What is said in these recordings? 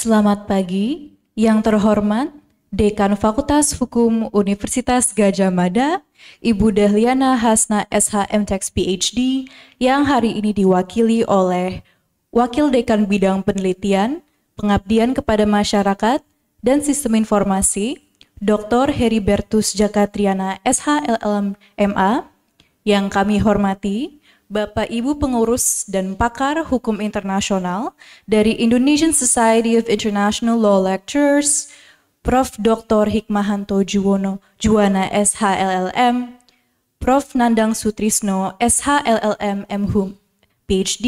Selamat pagi, yang terhormat Dekan Fakultas Hukum Universitas Gajah Mada, Ibu Dahliana Hasna SHM Tax PhD, yang hari ini diwakili oleh Wakil Dekan Bidang Penelitian, Pengabdian kepada Masyarakat, dan Sistem Informasi, Dr. Heribertus Jakatriana SHLLM MA, yang kami hormati, Bapak Ibu pengurus dan pakar hukum internasional dari Indonesian Society of International Law Lecturers, Prof. Dr. Hikmahanto Juwono Juwana SHLLM, Prof. Nandang Sutrisno SHLLM MHum PhD,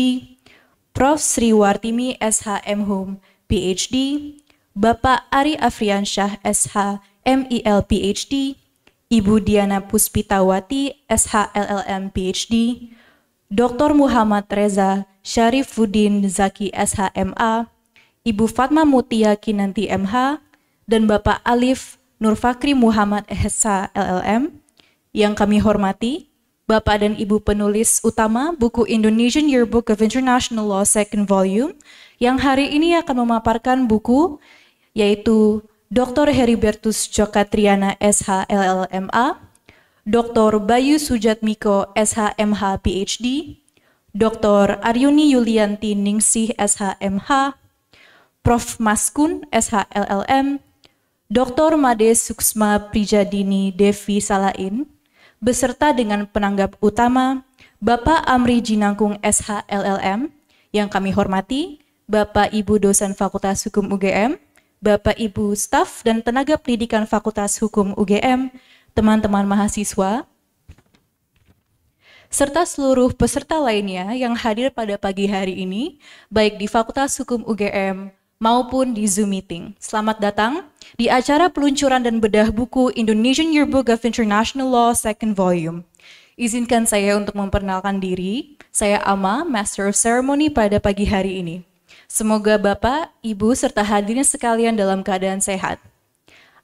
Prof. Sri Wartimi SHM Hum PhD, Bapak Ari Afriansyah SH MIL PhD, Ibu Diana Puspitawati SHLLM PhD, Dr. Muhammad Reza Syarifuddin Zaki SHMA, Ibu Fatma Mutia Kinanti MH, dan Bapak Alif Nurfakri Muhammad Ehsa LLM, yang kami hormati, Bapak dan Ibu penulis utama buku Indonesian Yearbook of International Law Second Volume yang hari ini akan memaparkan buku yaitu Dr. Heribertus Jokatriana SH LLMA, Dr. Bayu Sujatmiko SHMH PhD, Dr. Aryuni Yulianti Ningsih SHMH, Prof. Maskun SHLLM, Dr. Made Suksma Prijadini Devi Salain, beserta dengan penanggap utama Bapak Amri Jinangkung SHLLM, yang kami hormati, Bapak Ibu dosen Fakultas Hukum UGM, Bapak Ibu staf dan tenaga pendidikan Fakultas Hukum UGM, teman-teman mahasiswa, serta seluruh peserta lainnya yang hadir pada pagi hari ini, baik di Fakultas Hukum UGM maupun di Zoom Meeting. Selamat datang di acara peluncuran dan bedah buku Indonesian Yearbook of International Law Second Volume. Izinkan saya untuk memperkenalkan diri, saya Ama, Master of Ceremony pada pagi hari ini. Semoga Bapak, Ibu, serta hadirnya sekalian dalam keadaan sehat.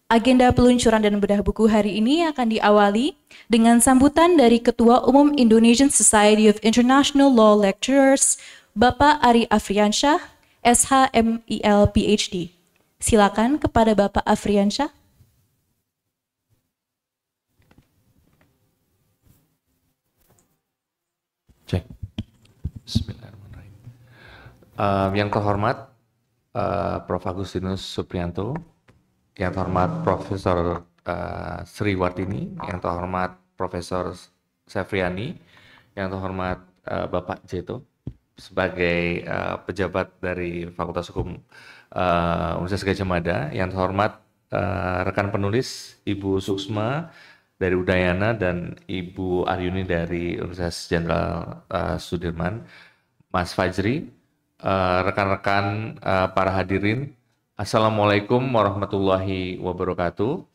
Agenda peluncuran dan bedah buku hari ini akan diawali dengan sambutan dari Ketua Umum Indonesian Society of International Law Lecturers, Bapak Ari Afriansyah, SHMIL PhD. Silakan kepada Bapak Afriansyah. Cek. Bismillahirrahmanirrahim. Uh, yang terhormat, uh, Prof. Agustinus Suprianto, yang terhormat Profesor uh, Sri Wartini, yang terhormat Profesor Sefriani, yang terhormat uh, Bapak Jeto sebagai uh, pejabat dari Fakultas Hukum uh, Universitas Gajah Mada, yang terhormat uh, rekan penulis Ibu Suksma dari Udayana dan Ibu Aryuni dari Universitas Jenderal uh, Sudirman, Mas Fajri, rekan-rekan uh, uh, para hadirin, Assalamualaikum warahmatullahi wabarakatuh.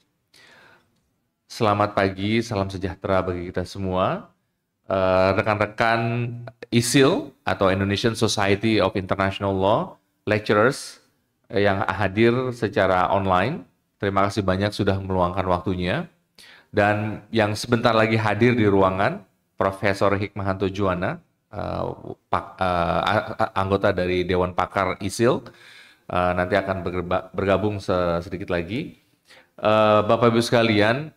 Selamat pagi, salam sejahtera bagi kita semua. Eh, rekan-rekan uh, ISIL atau Indonesian Society of International Law lecturers eh, yang hadir secara online. Terima kasih banyak sudah meluangkan waktunya. Dan yang sebentar lagi hadir di ruangan Profesor Hikmahanto Juwana, uh, uh, anggota dari Dewan Pakar ISIL uh, nanti akan bergabung sedikit lagi. Uh, Bapak Ibu sekalian,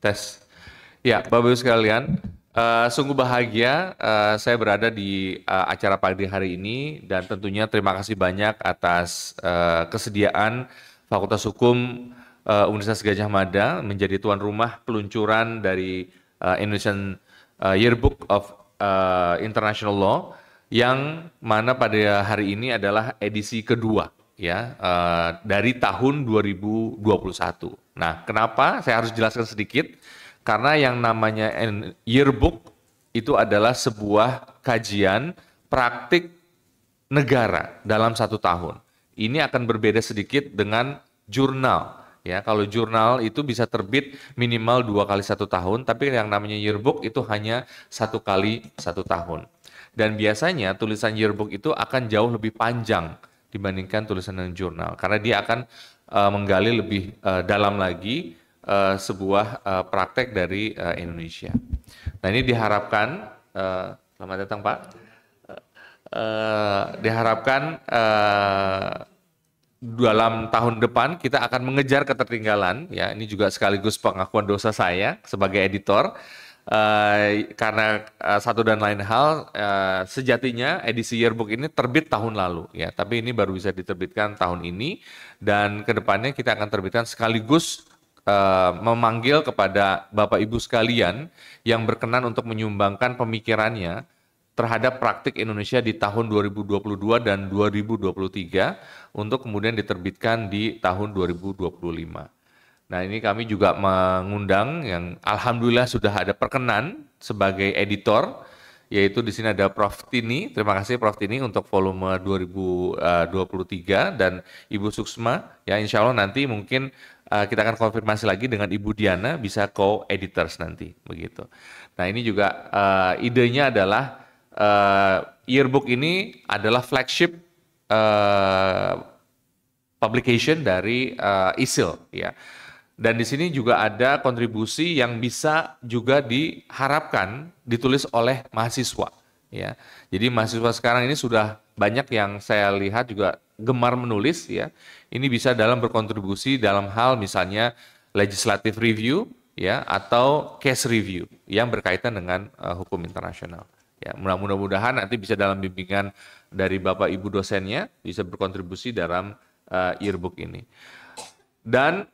tes. Ya, Bapak Ibu sekalian, Eh, sungguh bahagia uh, saya berada di uh, acara pagi hari ini dan tentunya terima kasih banyak atas uh, kesediaan Fakultas Hukum uh, Universitas Gajah Mada menjadi tuan rumah peluncuran dari uh, Indonesian uh, Yearbook of uh, International Law yang mana pada hari ini adalah edisi kedua ya uh, dari tahun 2021. Nah, kenapa saya harus jelaskan sedikit? Karena yang namanya yearbook itu adalah sebuah kajian praktik negara dalam satu tahun. Ini akan berbeda sedikit dengan jurnal. Ya, kalau jurnal itu bisa terbit minimal dua kali satu tahun, tapi yang namanya yearbook itu hanya satu kali satu tahun. Dan biasanya tulisan yearbook itu akan jauh lebih panjang dibandingkan tulisan yang jurnal, karena dia akan uh, menggali lebih uh, dalam lagi uh, sebuah uh, praktek dari uh, Indonesia. Nah ini diharapkan, uh, selamat datang Pak, uh, diharapkan uh, dalam tahun depan kita akan mengejar ketertinggalan. Ya ini juga sekaligus pengakuan dosa saya sebagai editor. Uh, karena uh, satu dan lain hal uh, sejatinya edisi yearbook ini terbit tahun lalu ya tapi ini baru bisa diterbitkan tahun ini dan kedepannya kita akan terbitkan sekaligus Eh, memanggil kepada Bapak Ibu sekalian yang berkenan untuk menyumbangkan pemikirannya terhadap praktik Indonesia di tahun 2022 dan 2023 untuk kemudian diterbitkan di tahun 2025. Nah ini kami juga mengundang yang alhamdulillah sudah ada perkenan sebagai editor yaitu di sini ada Prof Tini. Terima kasih Prof Tini untuk volume 2023 eh, dan Ibu Suksma. Ya insya Allah nanti mungkin uh, kita akan konfirmasi lagi dengan Ibu Diana bisa co-editors nanti begitu. Nah ini juga uh, idenya adalah uh, yearbook ini adalah flagship uh, publication dari uh, ISIL ya. Dan di sini juga ada kontribusi yang bisa juga diharapkan ditulis oleh mahasiswa ya. Jadi mahasiswa sekarang ini sudah banyak yang saya lihat juga gemar menulis ya, ini bisa dalam berkontribusi dalam hal misalnya legislative review ya atau case review yang berkaitan dengan uh, hukum internasional. Ya, mudah-mudahan nanti bisa dalam bimbingan dari Bapak Ibu dosennya bisa berkontribusi dalam uh, yearbook ini. Dan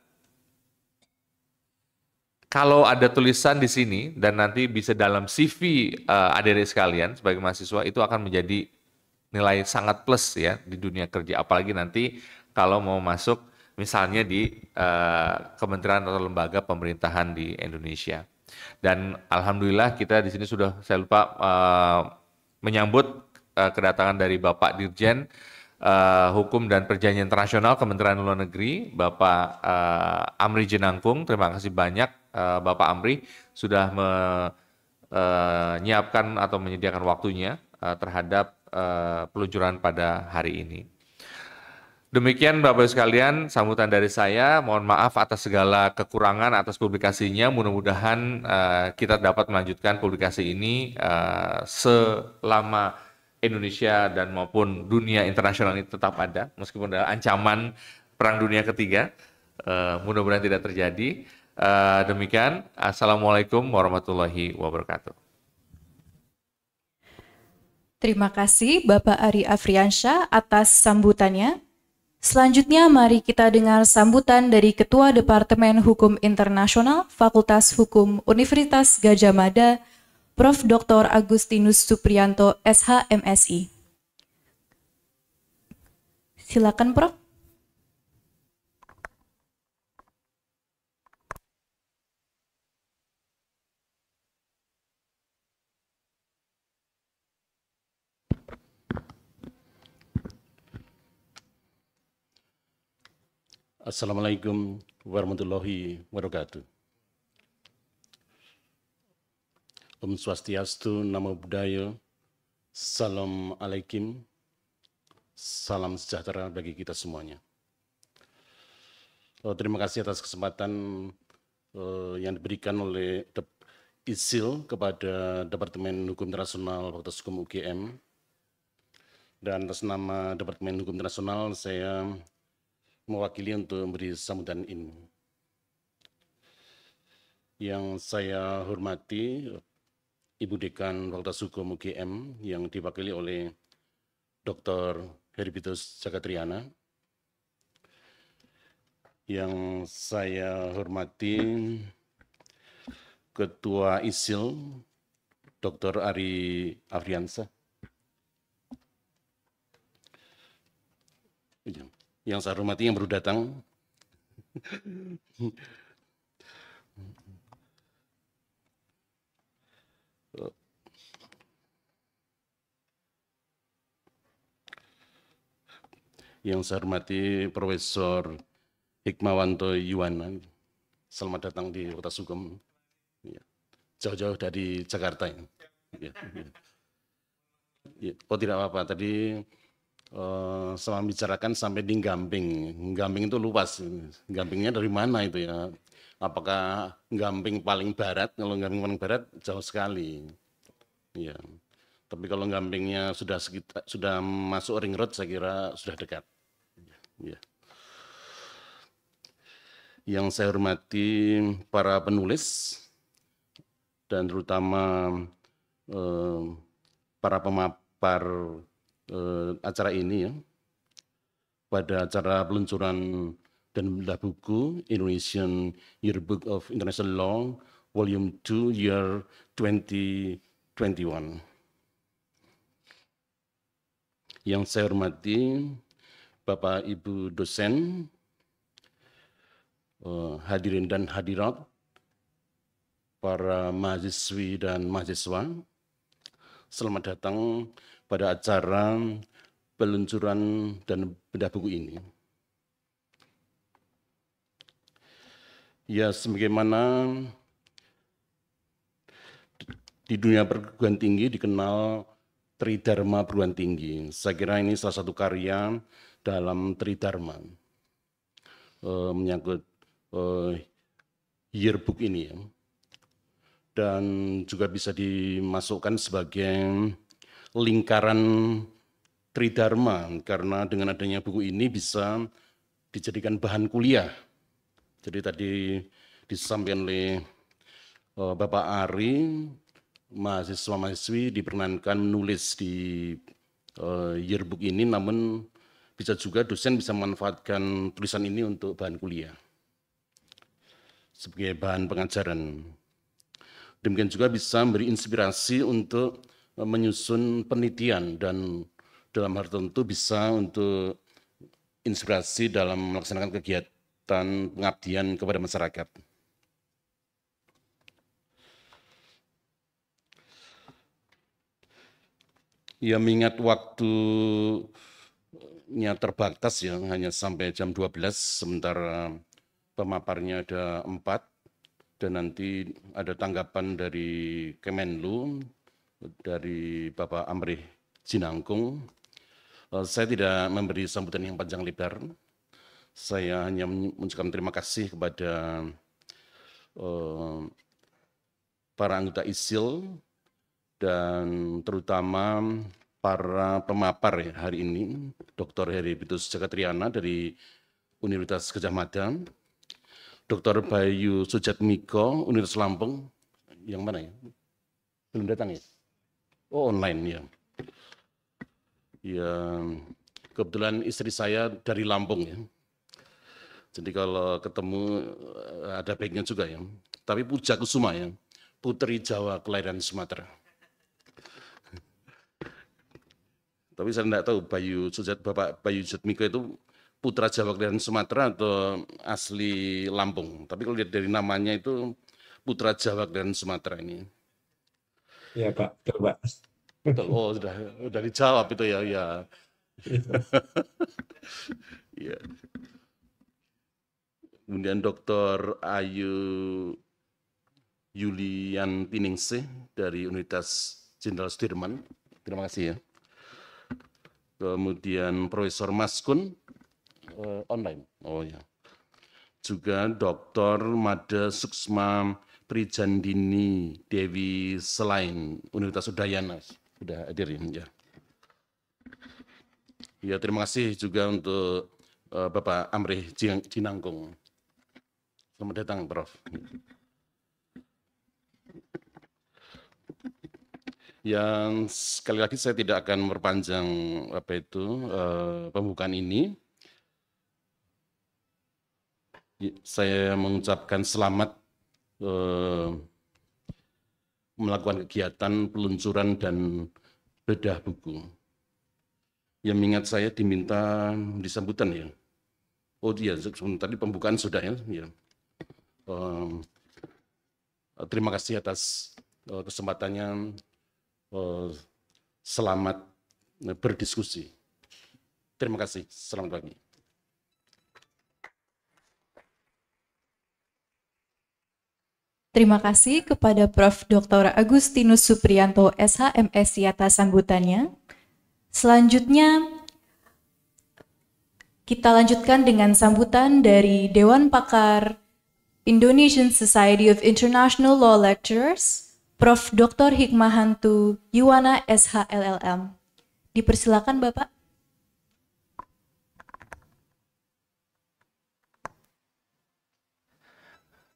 kalau ada tulisan di sini dan nanti bisa dalam CV uh, eh, adik-adik sekalian sebagai mahasiswa itu akan menjadi nilai sangat plus ya di dunia kerja apalagi nanti kalau mau masuk misalnya di uh, kementerian atau lembaga pemerintahan di Indonesia. Dan alhamdulillah kita di sini sudah saya lupa uh, menyambut uh, kedatangan dari Bapak Dirjen uh, Hukum dan Perjanjian Internasional Kementerian Luar Negeri, Bapak uh, Amri Jenangkung. Terima kasih banyak uh, Bapak Amri sudah menyiapkan uh, atau menyediakan waktunya uh, terhadap Eh, peluncuran pada hari ini. Demikian Bapak-Ibu sekalian sambutan dari saya. Mohon maaf atas segala kekurangan atas publikasinya. Mudah-mudahan uh, kita dapat melanjutkan publikasi ini uh, selama Indonesia dan maupun dunia internasional ini tetap ada meskipun ada ancaman perang dunia ketiga. Uh, mudah-mudahan tidak terjadi. Uh, demikian, assalamualaikum warahmatullahi wabarakatuh. Terima kasih Bapak Ari Afriansyah atas sambutannya. Selanjutnya mari kita dengar sambutan dari Ketua Departemen Hukum Internasional Fakultas Hukum Universitas Gajah Mada, Prof. Dr. Agustinus Suprianto, SHMSI. Silakan Prof. Assalamualaikum warahmatullahi wabarakatuh. Om Swastiastu, Namo Buddhaya, Salam Alaikum, Salam Sejahtera bagi kita semuanya. Eh, terima kasih atas kesempatan eh, yang diberikan oleh ISIL kepada Departemen Hukum Internasional Fakultas Hukum UGM. Dan atas nama Departemen Hukum Internasional, saya mewakili untuk memberi sambutan ini. Yang saya hormati Ibu Dekan Fakultas Hukum UGM yang diwakili oleh Dr. Heribitus Jagatriana. Yang saya hormati Ketua ISIL Dr. Ari Afriansa. Iya yang saya hormati yang baru datang. yang saya hormati Profesor Hikmawanto Yuwana. Selamat datang di Kota Hukum. Iya. Jauh-jauh dari Jakarta. Ya. Oh tidak apa-apa, tadi Eh, sama bicarakan sampai di gamping. Gamping itu luas. Gampingnya dari mana itu ya? Apakah gamping paling barat? Kalau gamping paling barat jauh sekali. Ya, Tapi kalau gampingnya sudah sekitar, sudah masuk ring road saya kira sudah dekat. Ya. Yang saya hormati para penulis dan terutama eh, para pemapar eh, acara ini ya. Pada acara peluncuran dan belah buku Indonesian Yearbook of International Law Volume 2 Year 2021. Yang saya hormati Bapak Ibu dosen, eh, hadirin dan hadirat, para mahasiswi dan mahasiswa, selamat datang pada acara peluncuran dan bedah buku ini. Ya, sebagaimana di dunia perguruan tinggi dikenal Tridharma perguruan tinggi. Saya kira ini salah satu karya dalam Tridharma e, menyangkut e, yearbook ini ya. Dan juga bisa dimasukkan sebagai lingkaran tridharma karena dengan adanya buku ini bisa dijadikan bahan kuliah. Jadi tadi disampaikan oleh eh, Bapak Ari, mahasiswa-mahasiswi diperkenankan menulis di eh, yearbook ini, namun bisa juga dosen bisa memanfaatkan tulisan ini untuk bahan kuliah sebagai bahan pengajaran. Demikian juga bisa memberi inspirasi untuk menyusun penelitian dan dalam hal tertentu bisa untuk inspirasi dalam melaksanakan kegiatan pengabdian kepada masyarakat. Ya mengingat waktunya terbatas ya hanya sampai jam 12 sementara eh, pemaparnya ada empat dan nanti ada tanggapan dari Kemenlu dari Bapak Amri Sinangkung, eh, Saya tidak memberi sambutan yang panjang lebar. Saya hanya mengucapkan terima kasih kepada eh, para anggota ISIL dan terutama para pemapar hari ini, Dr. Heri Bitus Jagatriana dari Universitas Gajah Mada, Dr. Bayu Sujat Universitas Lampung, yang mana ya? Belum datang ya? Oh online ya. Ya kebetulan istri saya dari Lampung ya. Jadi kalau ketemu eh, ada baiknya juga ya. Tapi Puja Kusuma ya, putri Jawa kelahiran Sumatera. Tapi saya tidak tahu Bayu Sujat Bapak Bayu Jatmiko itu putra Jawa kelahiran Sumatera atau asli Lampung. Tapi kalau lihat dari namanya itu putra Jawa kelahiran Sumatera ini. Iya Pak, betul Pak. Betul. Oh sudah sudah dijawab itu ya ya. ya. Kemudian Dr. Ayu Yulian Tiningse dari Universitas Jenderal Sudirman. Terima kasih ya. Kemudian Profesor Maskun uh, eh, online. Oh ya. Juga Dr. Made Suksma Prijandini Dewi Selain Universitas Udayana sudah hadir ya. Ya terima kasih juga untuk uh, Bapak Amri Cinangkung. Selamat datang Prof. Yang sekali lagi saya tidak akan memperpanjang apa itu uh, pembukaan ini. Saya mengucapkan selamat Eh, melakukan kegiatan peluncuran dan bedah buku. Yang mengingat saya diminta disambutan ya. Oh iya, sebentar tadi pembukaan sudah ya. ya. Eh, terima kasih atas eh, kesempatannya. Eh, selamat eh, berdiskusi. Terima kasih. Selamat pagi. Terima kasih kepada Prof. Dr. Agustinus Suprianto SHMSI atas sambutannya. Selanjutnya, kita lanjutkan dengan sambutan dari Dewan Pakar Indonesian Society of International Law Lecturers, Prof. Dr. Hikmahantu Yuwana SHLLM. Dipersilakan Bapak.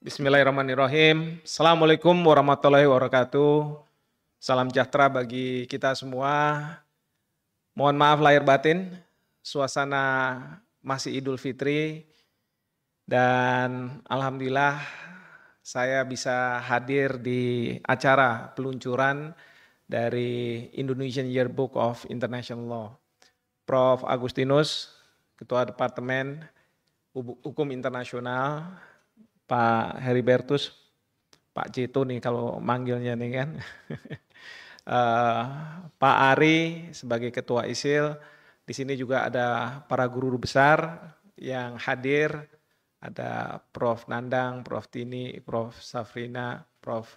Bismillahirrahmanirrahim. Assalamualaikum warahmatullahi wabarakatuh. Salam sejahtera bagi kita semua. Mohon maaf lahir batin, suasana masih Idul Fitri. Dan Alhamdulillah saya bisa hadir di acara peluncuran dari Indonesian Yearbook of International Law. Prof. Agustinus, Ketua Departemen Hukum Internasional Pak Heribertus, Pak Cito nih kalau manggilnya nih kan. uh, Pak Ari sebagai Ketua ISIL, di sini juga ada para guru besar yang hadir, ada Prof. Nandang, Prof. Tini, Prof. Safrina, Prof.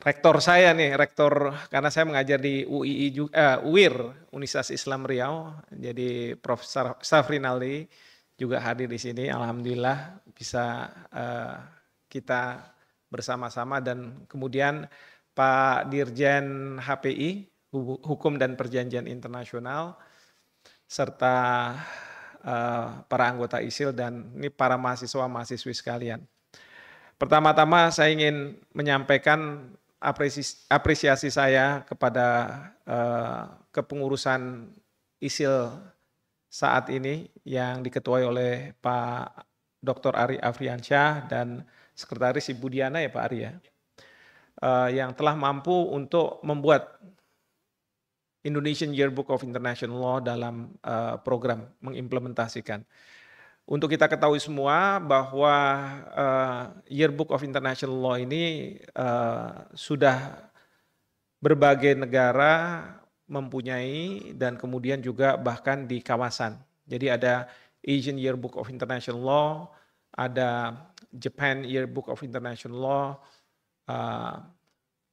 Rektor saya nih, rektor karena saya mengajar di UII juga, uh, eh, UIR, Universitas Islam Riau, jadi Prof. Safrinali juga hadir di sini. Alhamdulillah bisa uh, kita bersama-sama dan kemudian Pak Dirjen HPI Hukum dan Perjanjian Internasional serta uh, para anggota ISIL dan ini para mahasiswa-mahasiswi sekalian. Pertama-tama saya ingin menyampaikan apresiasi, saya kepada uh, kepengurusan ISIL saat ini yang diketuai oleh Pak Dr. Ari Afriansyah dan Sekretaris Ibu Diana ya Pak Ari ya, eh, yang telah mampu untuk membuat Indonesian Yearbook of International Law dalam eh, program mengimplementasikan. Untuk kita ketahui semua bahwa eh, Yearbook of International Law ini sudah berbagai negara mempunyai dan kemudian juga bahkan di kawasan. Jadi ada Asian Yearbook of International Law, ada Japan Yearbook of International Law, uh,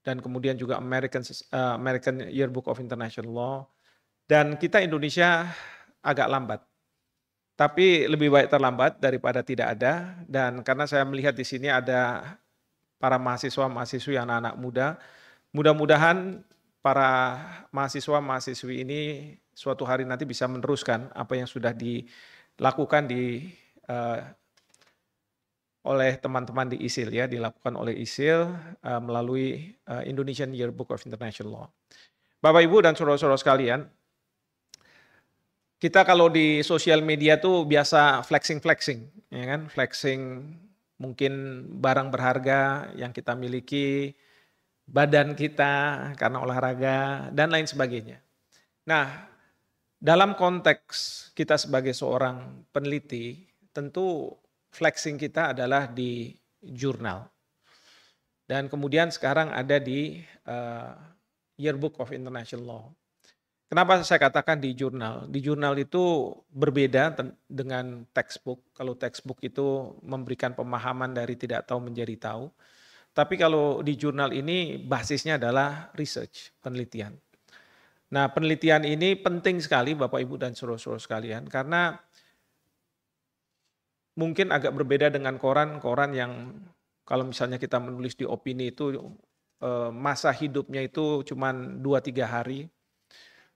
dan kemudian juga American uh, American Yearbook of International Law. Dan kita Indonesia agak lambat. Tapi lebih baik terlambat daripada tidak ada. Dan karena saya melihat di sini ada para mahasiswa-mahasiswi anak-anak muda, mudah-mudahan para mahasiswa-mahasiswi ini suatu hari nanti bisa meneruskan apa yang sudah dilakukan di uh, oleh teman-teman di ISIL ya dilakukan oleh ISIL uh, melalui uh, Indonesian Yearbook of International Law. Bapak Ibu dan saudara-saudara sekalian, kita kalau di sosial media tuh biasa flexing-flexing, ya kan? Flexing mungkin barang berharga yang kita miliki, badan kita karena olahraga dan lain sebagainya. Nah, dalam konteks kita sebagai seorang peneliti, tentu flexing kita adalah di jurnal. Dan kemudian sekarang ada di uh, Yearbook of International Law. Kenapa saya katakan di jurnal? Di jurnal itu berbeda dengan textbook. Kalau textbook itu memberikan pemahaman dari tidak tahu menjadi tahu. Tapi kalau di jurnal ini basisnya adalah research, penelitian. Nah penelitian ini penting sekali Bapak Ibu dan saudara-saudara sekalian karena mungkin agak berbeda dengan koran-koran yang kalau misalnya kita menulis di opini itu eh, masa hidupnya itu cuma 2-3 hari.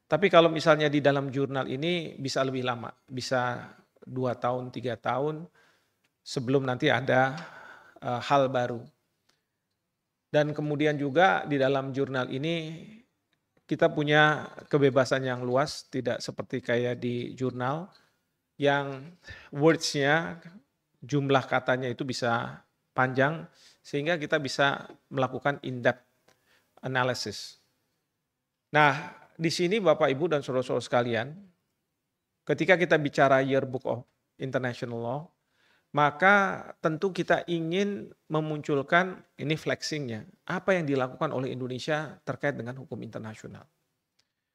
Tapi kalau misalnya di dalam jurnal ini bisa lebih lama, bisa 2 tahun, 3 tahun sebelum nanti ada eh, hal baru. Dan kemudian juga di dalam jurnal ini kita punya kebebasan yang luas, tidak seperti kayak di jurnal yang words-nya jumlah katanya itu bisa panjang sehingga kita bisa melakukan in-depth analysis. Nah, di sini Bapak Ibu dan Saudara-saudara sekalian, ketika kita bicara Yearbook of International Law, maka tentu kita ingin memunculkan ini flexingnya. Apa yang dilakukan oleh Indonesia terkait dengan hukum internasional.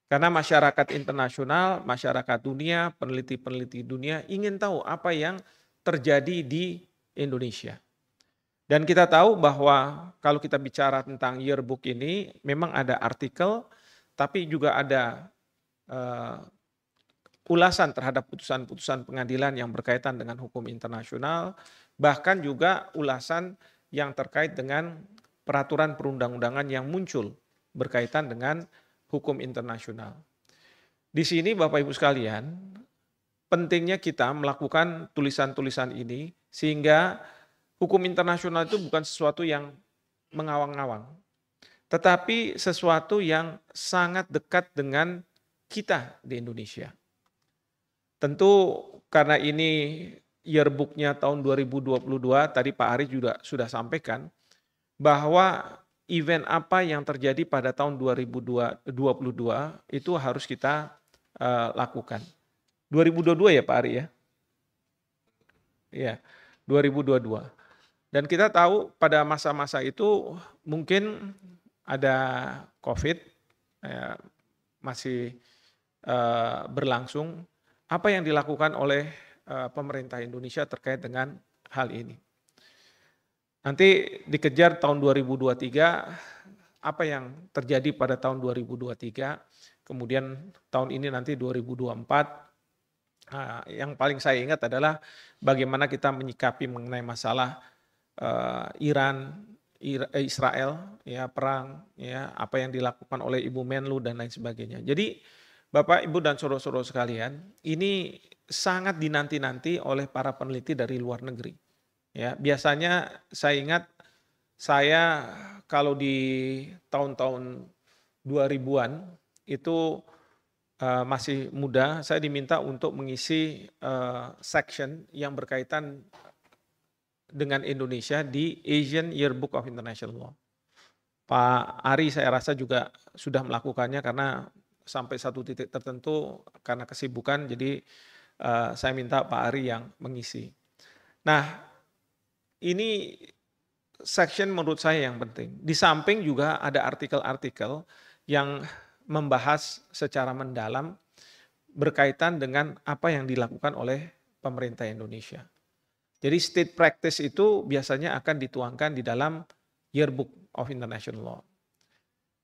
Karena masyarakat internasional, masyarakat dunia, peneliti-peneliti dunia ingin tahu apa yang terjadi di Indonesia. Dan kita tahu bahwa kalau kita bicara tentang yearbook ini memang ada artikel, tapi juga ada eh, ulasan terhadap putusan-putusan pengadilan yang berkaitan dengan hukum internasional, bahkan juga ulasan yang terkait dengan peraturan perundang-undangan yang muncul berkaitan dengan hukum internasional. Di sini Bapak Ibu sekalian, pentingnya kita melakukan tulisan-tulisan ini sehingga hukum internasional itu bukan sesuatu yang mengawang-awang, tetapi sesuatu yang sangat dekat dengan kita di Indonesia. Tentu karena ini yearbooknya tahun 2022, tadi Pak Ari juga sudah sampaikan, bahwa event apa yang terjadi pada tahun 2022 itu harus kita uh, lakukan. 2022 ya Pak Ari ya? Ya, 2022. Dan kita tahu pada masa-masa itu mungkin ada COVID, ya, masih uh, berlangsung, apa yang dilakukan oleh eh, pemerintah Indonesia terkait dengan hal ini. Nanti dikejar tahun 2023 apa yang terjadi pada tahun 2023, kemudian tahun ini nanti 2024. Nah, yang paling saya ingat adalah bagaimana kita menyikapi mengenai masalah uh, Iran, eh, Israel, ya perang, ya apa yang dilakukan oleh Ibu Menlu dan lain sebagainya. Jadi Bapak, Ibu, dan saudara-saudara sekalian, ini sangat dinanti-nanti oleh para peneliti dari luar negeri. Ya, biasanya saya ingat saya kalau di tahun-tahun 2000-an itu uh, masih muda, saya diminta untuk mengisi uh, section yang berkaitan dengan Indonesia di Asian Yearbook of International Law. Pak Ari saya rasa juga sudah melakukannya karena sampai satu titik tertentu karena kesibukan jadi uh, saya minta Pak Ari yang mengisi. Nah, ini section menurut saya yang penting. Di samping juga ada artikel-artikel yang membahas secara mendalam berkaitan dengan apa yang dilakukan oleh pemerintah Indonesia. Jadi state practice itu biasanya akan dituangkan di dalam yearbook of international law.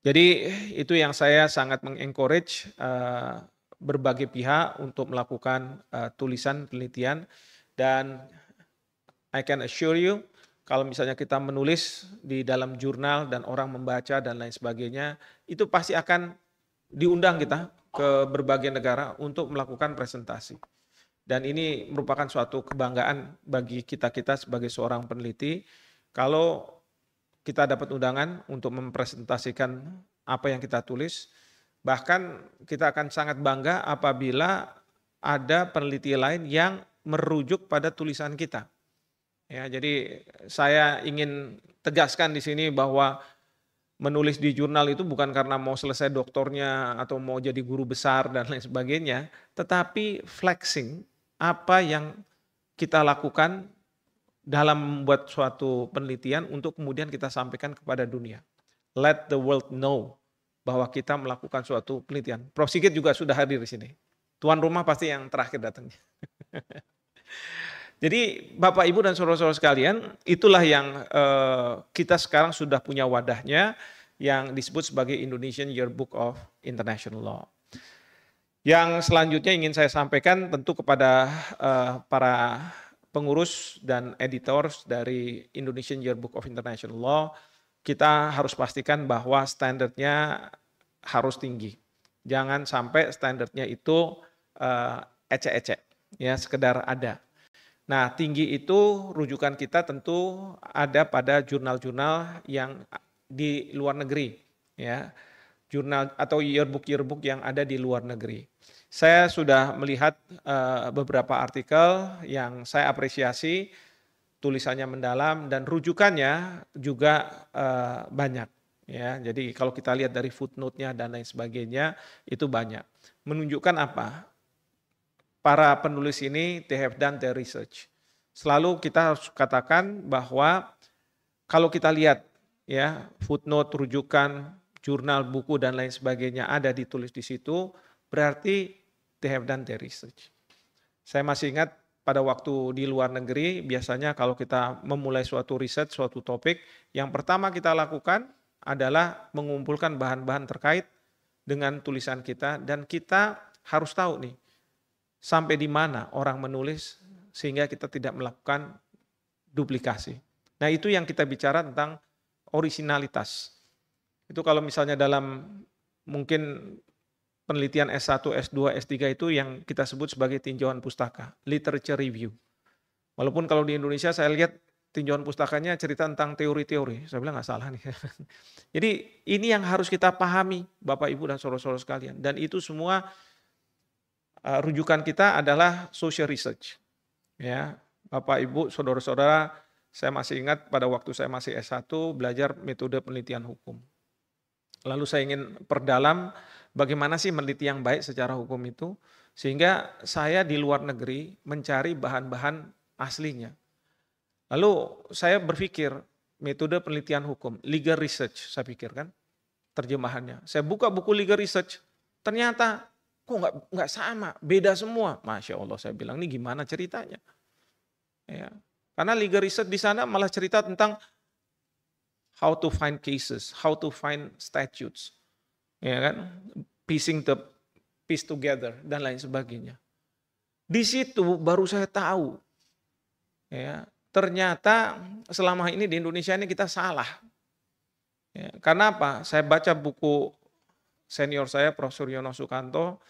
Jadi itu yang saya sangat mengencourage uh, berbagai pihak untuk melakukan uh, tulisan penelitian dan I can assure you kalau misalnya kita menulis di dalam jurnal dan orang membaca dan lain sebagainya itu pasti akan diundang kita ke berbagai negara untuk melakukan presentasi. Dan ini merupakan suatu kebanggaan bagi kita-kita sebagai seorang peneliti kalau kita dapat undangan untuk mempresentasikan apa yang kita tulis. Bahkan kita akan sangat bangga apabila ada peneliti lain yang merujuk pada tulisan kita. Ya, jadi saya ingin tegaskan di sini bahwa menulis di jurnal itu bukan karena mau selesai doktornya atau mau jadi guru besar dan lain sebagainya, tetapi flexing apa yang kita lakukan dalam membuat suatu penelitian untuk kemudian kita sampaikan kepada dunia. Let the world know bahwa kita melakukan suatu penelitian. Prof Sigit juga sudah hadir di sini. Tuan rumah pasti yang terakhir datangnya. Jadi Bapak Ibu dan saudara-saudara sekalian, itulah yang eh, kita sekarang sudah punya wadahnya yang disebut sebagai Indonesian Yearbook of International Law. Yang selanjutnya ingin saya sampaikan tentu kepada eh, para pengurus dan editor dari Indonesian Yearbook of International Law, kita harus pastikan bahwa standarnya harus tinggi. Jangan sampai standarnya itu uh, eh, ece ecek ya sekedar ada. Nah, tinggi itu rujukan kita tentu ada pada jurnal-jurnal yang di luar negeri, ya jurnal atau yearbook-yearbook yang ada di luar negeri. Saya sudah melihat uh, beberapa artikel yang saya apresiasi, tulisannya mendalam dan rujukannya juga uh, banyak. Ya, jadi kalau kita lihat dari footnote-nya dan lain sebagainya itu banyak. Menunjukkan apa? Para penulis ini they have done their research. Selalu kita harus katakan bahwa kalau kita lihat ya footnote rujukan jurnal, buku, dan lain sebagainya ada ditulis di situ, berarti they have done their research. Saya masih ingat pada waktu di luar negeri, biasanya kalau kita memulai suatu riset, suatu topik, yang pertama kita lakukan adalah mengumpulkan bahan-bahan terkait dengan tulisan kita, dan kita harus tahu nih, sampai di mana orang menulis sehingga kita tidak melakukan duplikasi. Nah itu yang kita bicara tentang originalitas. Itu kalau misalnya dalam mungkin penelitian S1, S2, S3 itu yang kita sebut sebagai tinjauan pustaka, literature review. Walaupun kalau di Indonesia saya lihat tinjauan pustakanya cerita tentang teori-teori. Saya bilang nggak salah nih. Jadi ini yang harus kita pahami Bapak Ibu dan saudara-saudara sekalian. Dan itu semua uh, rujukan kita adalah social research. Ya, Bapak Ibu, saudara-saudara, saya masih ingat pada waktu saya masih S1 belajar metode penelitian hukum. Lalu saya ingin perdalam bagaimana sih meneliti yang baik secara hukum itu sehingga saya di luar negeri mencari bahan-bahan aslinya. Lalu saya berpikir metode penelitian hukum, legal research saya pikirkan terjemahannya. Saya buka buku legal research, ternyata kok nggak nggak sama, beda semua. Masya Allah saya bilang ini gimana ceritanya? Ya. Karena legal research di sana malah cerita tentang how to find cases, how to find statutes, ya kan, piecing the piece together dan lain sebagainya. Di situ baru saya tahu, ya ternyata selama ini di Indonesia ini kita salah. Ya, karena apa? Saya baca buku senior saya Prof. Suryono Sukanto,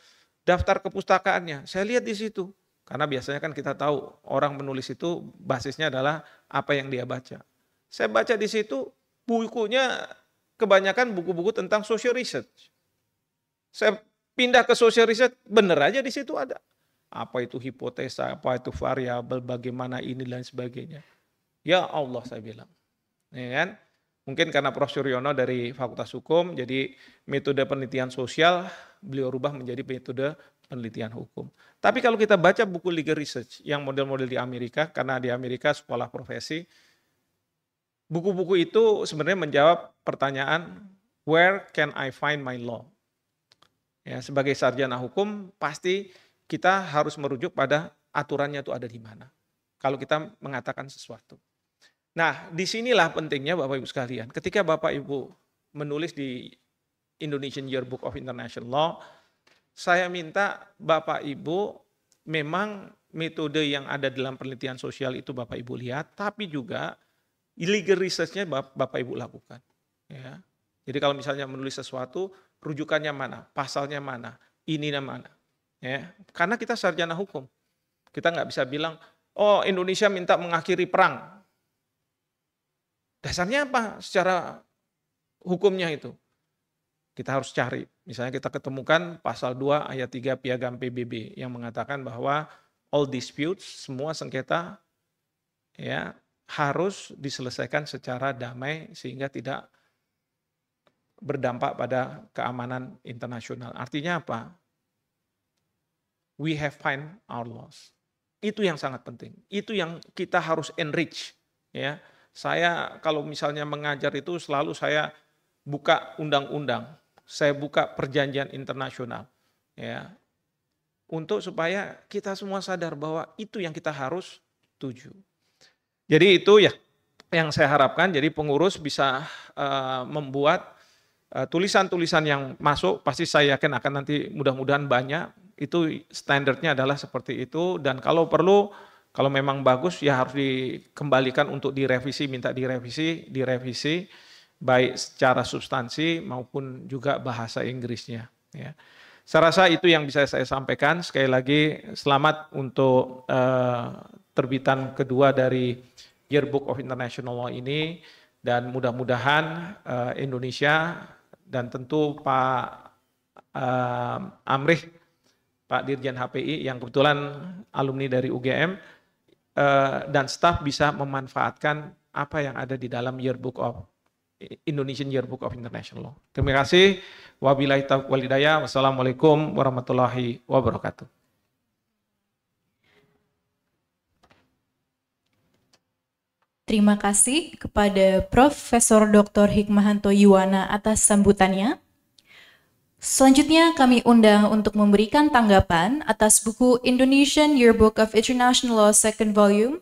daftar kepustakaannya. Saya lihat di situ. Karena biasanya kan kita tahu orang menulis itu basisnya adalah apa yang dia baca. Saya baca di situ bukunya kebanyakan buku-buku tentang social research. Saya pindah ke social research, bener aja di situ ada. Apa itu hipotesa, apa itu variabel, bagaimana ini dan sebagainya. Ya Allah saya bilang. Ya kan? Mungkin karena Prof. Suryono dari Fakultas Hukum, jadi metode penelitian sosial beliau rubah menjadi metode penelitian hukum. Tapi kalau kita baca buku legal research yang model-model di Amerika, karena di Amerika sekolah profesi, buku-buku itu sebenarnya menjawab pertanyaan where can I find my law? Ya, sebagai sarjana hukum pasti kita harus merujuk pada aturannya itu ada di mana. Kalau kita mengatakan sesuatu. Nah, disinilah pentingnya Bapak Ibu sekalian. Ketika Bapak Ibu menulis di Indonesian Yearbook of International Law, saya minta Bapak Ibu memang metode yang ada dalam penelitian sosial itu Bapak Ibu lihat, tapi juga illegal researchnya Bapak Ibu lakukan. Ya. Jadi kalau misalnya menulis sesuatu, rujukannya mana, pasalnya mana, ini mana. Ya. Karena kita sarjana hukum. Kita nggak bisa bilang, oh Indonesia minta mengakhiri perang. Dasarnya apa secara hukumnya itu? Kita harus cari. Misalnya kita ketemukan pasal 2 ayat 3 piagam PBB yang mengatakan bahwa all disputes, semua sengketa ya harus diselesaikan secara damai sehingga tidak berdampak pada keamanan internasional. Artinya apa? We have find our laws. Itu yang sangat penting. Itu yang kita harus enrich. Ya, saya kalau misalnya mengajar itu selalu saya buka undang-undang, saya buka perjanjian internasional. Ya, untuk supaya kita semua sadar bahwa itu yang kita harus tuju. Jadi itu ya yang saya harapkan. Jadi pengurus bisa uh, membuat eh, tulisan-tulisan uh, yang masuk pasti saya yakin akan nanti mudah-mudahan banyak. Itu standarnya adalah seperti itu dan kalau perlu kalau memang bagus ya harus dikembalikan untuk direvisi, minta direvisi, direvisi baik secara substansi maupun juga bahasa Inggrisnya ya. Saya rasa itu yang bisa saya sampaikan. Sekali lagi selamat untuk uh, terbitan kedua dari Yearbook of International Law ini dan mudah-mudahan uh, Indonesia dan tentu Pak uh, Amrih, Pak Dirjen HPI yang kebetulan alumni dari UGM uh, dan staf bisa memanfaatkan apa yang ada di dalam Yearbook of Indonesian Yearbook of International Law. Terima kasih. Wabillahi taufiq Wassalamualaikum warahmatullahi wabarakatuh. Terima kasih kepada Profesor Dr. Hikmahanto Yuwana atas sambutannya. Selanjutnya kami undang untuk memberikan tanggapan atas buku Indonesian Yearbook of International Law Second Volume,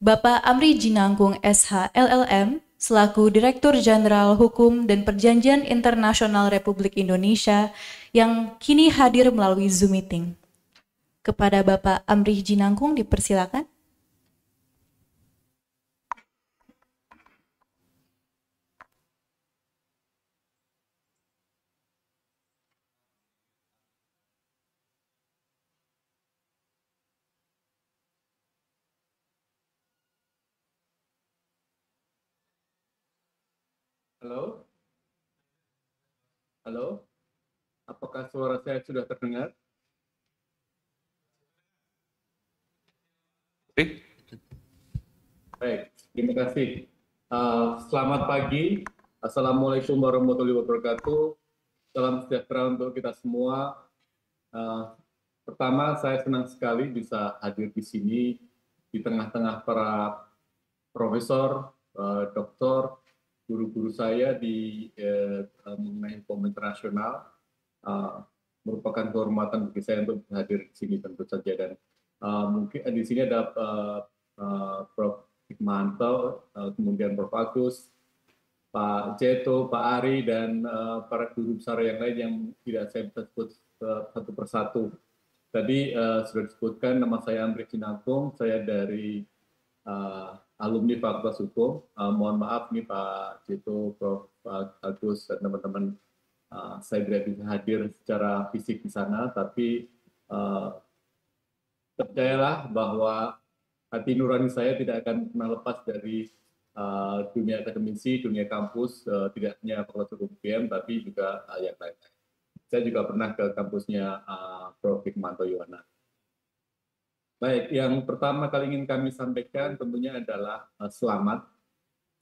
Bapak Amri Jinangkung SH LLM selaku Direktur Jenderal Hukum dan Perjanjian Internasional Republik Indonesia yang kini hadir melalui Zoom meeting. Kepada Bapak Amri Jinangkung dipersilakan. Halo? Halo? Apakah suara saya sudah terdengar? Baik. Baik, terima kasih. Uh, selamat pagi. Assalamualaikum warahmatullahi wabarakatuh. Salam sejahtera untuk kita semua. Uh, pertama, saya senang sekali bisa hadir di sini di tengah-tengah para profesor, uh, doktor, guru-guru saya di eh, eh mengenai hukum internasional uh, merupakan kehormatan bagi saya untuk hadir di sini tentu saja dan uh, mungkin di sini ada uh, uh, Prof. Hikmanto, uh, kemudian Prof. Agus, Pak Jeto, Pak Ari dan uh, para guru besar yang lain yang tidak saya bisa sebut uh, satu persatu. Tadi uh, sudah disebutkan nama saya Amri Cinagung, saya dari uh, alumni Fakultas Hukum. Uh, eh, mohon maaf nih Pak Cito, Prof. Agus, dan teman-teman. Uh, saya tidak bisa hadir secara fisik di sana, tapi uh, percayalah bahwa hati nurani saya tidak akan pernah lepas dari uh, dunia akademisi, dunia kampus, uh, tidak hanya Fakultas Hukum UGM, tapi juga uh, yang lain-lain. Saya juga pernah ke kampusnya uh, Prof. Hikmanto Yohanan. Baik, yang pertama kali ingin kami sampaikan tentunya adalah eh, selamat.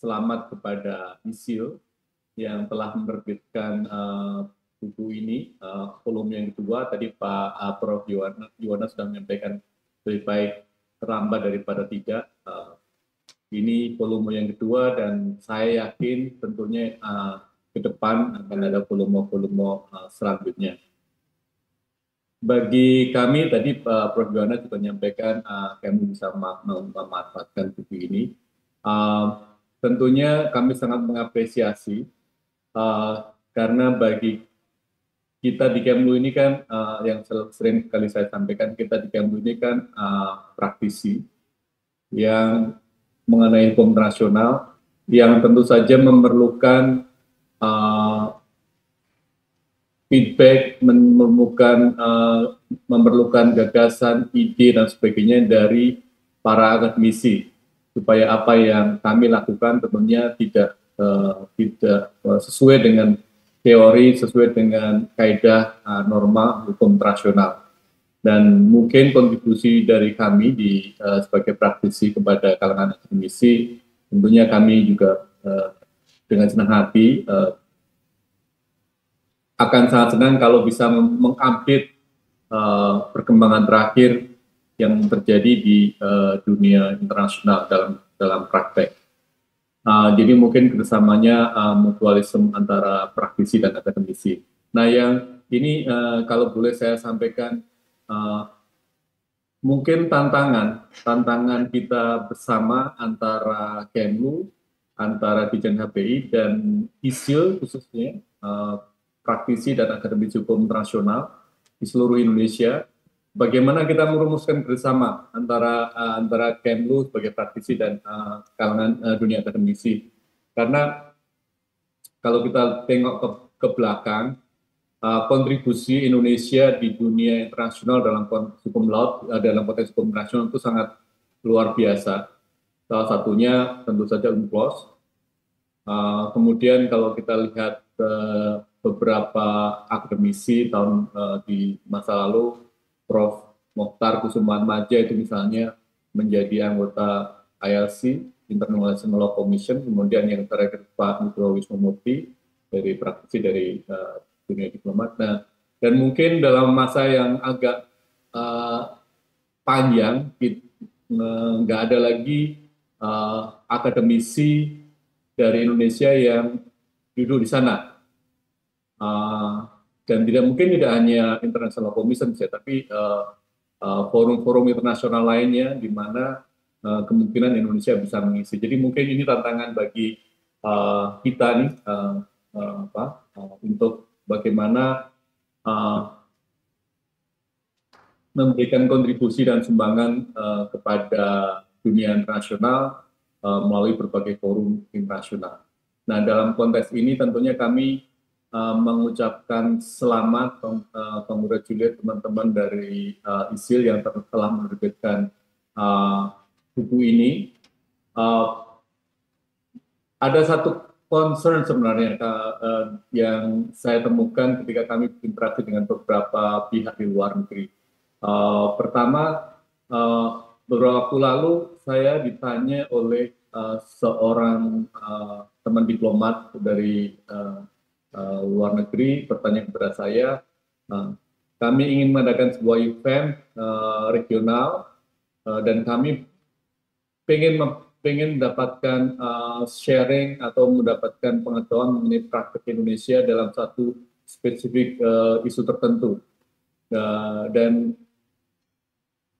Selamat kepada ISIL yang telah menerbitkan eh, buku ini, eh, volume yang kedua. Tadi Pak Prof. Yuwana, sudah menyampaikan lebih baik terlambat daripada tidak. ini volume yang kedua dan saya yakin tentunya ke depan akan ada volume-volume selanjutnya bagi kami tadi Pak eh, Prof. Yohana juga menyampaikan uh, kami bisa memanfaatkan buku ini. Uh, tentunya kami sangat mengapresiasi uh, karena bagi kita di Kemlu ini kan uh, yang sering kali saya sampaikan kita di Kemlu ini kan uh, praktisi yang mengenai hukum nasional yang tentu saja memerlukan uh, feedback, memerlukan uh, memerlukan gagasan, ide dan sebagainya dari para akademisi supaya apa yang kami lakukan tentunya tidak uh, tidak eh, sesuai dengan teori, sesuai dengan kaedah uh, norma hukum rasional. Dan mungkin kontribusi dari kami di uh, sebagai praktisi kepada kalangan akademisi tentunya kami juga uh, dengan senang hati uh, akan sangat senang kalau bisa mengupdate uh, perkembangan terakhir yang terjadi di uh, dunia internasional dalam dalam praktek. Uh, jadi mungkin kerjasamanya uh, mutualisme antara praktisi dan akademisi. Nah yang ini uh, kalau boleh saya sampaikan uh, mungkin tantangan tantangan kita bersama antara Kemlu, antara Dijen HPI dan ISIL khususnya uh, praktisi dan akademisi hukum internasional di seluruh Indonesia. Bagaimana kita merumuskan bersama antara uh, antara Kemlu sebagai praktisi dan uh, kalangan uh, dunia akademisi? Karena kalau kita tengok ke, ke belakang, uh, kontribusi Indonesia di dunia internasional dalam konteks hukum laut uh, dalam konteks hukum internasional itu sangat luar biasa. Salah satunya tentu saja UNCLOS. Uh, kemudian kalau kita lihat uh, beberapa akademisi tahun uh, di masa lalu Prof. Mohtar Kusuman Maja itu misalnya menjadi anggota ILC International Law Commission kemudian yang terakhir Pak Nugroho Wismomurti dari praktisi dari uh, dunia diplomat nah dan mungkin dalam masa yang agak uh, panjang nggak ada lagi uh, akademisi dari Indonesia yang duduk di sana Ah, dan tidak mungkin tidak hanya International Commission ya, tapi eh, eh, forum-forum internasional lainnya di mana eh, kemungkinan Indonesia bisa mengisi. Jadi mungkin ini tantangan bagi kita nih apa, untuk bagaimana memberikan kontribusi dan sumbangan uh, kepada dunia internasional uh, melalui berbagai forum internasional. Nah, dalam konteks ini tentunya kami Eh, mengucapkan selamat pemuda eh, juliet teman-teman dari uh, ISIL yang telah menerbitkan uh, buku ini. Uh, ada satu concern sebenarnya uh, uh, yang saya temukan ketika kami berinteraksi dengan beberapa pihak di luar negeri. Uh, pertama, uh, beberapa waktu lalu saya ditanya oleh uh, seorang uh, teman diplomat dari uh, uh, luar negeri bertanya kepada saya, uh, kami ingin mengadakan sebuah event uh, regional uh, dan kami ingin pengen mendapatkan uh, sharing atau mendapatkan pengetahuan mengenai praktik Indonesia dalam satu spesifik uh, isu tertentu. Uh, dan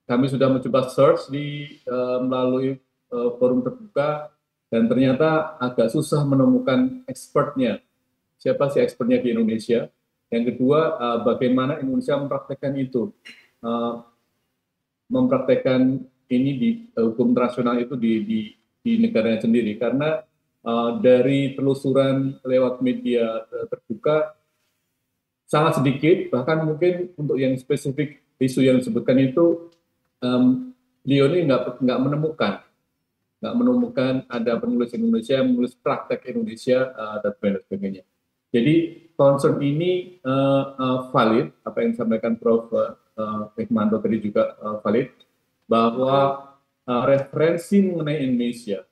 kami sudah mencoba search di uh, melalui uh, forum terbuka dan ternyata agak susah menemukan expertnya siapa sih ekspornya di Indonesia. Yang kedua, uh, bagaimana Indonesia mempraktekkan itu. Uh, mempraktekkan ini di uh, hukum internasional itu di, di, di negaranya sendiri. Karena uh, dari telusuran lewat media uh, terbuka, sangat sedikit, bahkan mungkin untuk yang spesifik isu yang disebutkan itu, um, Leoni nggak nggak menemukan nggak menemukan ada penulis Indonesia yang menulis praktek Indonesia uh, dan lain sebagainya. Jadi concern ini uh, uh, valid, apa yang disampaikan Prof. Eh, Hikmanto uh, tadi juga uh, valid, bahwa uh, referensi mengenai Indonesia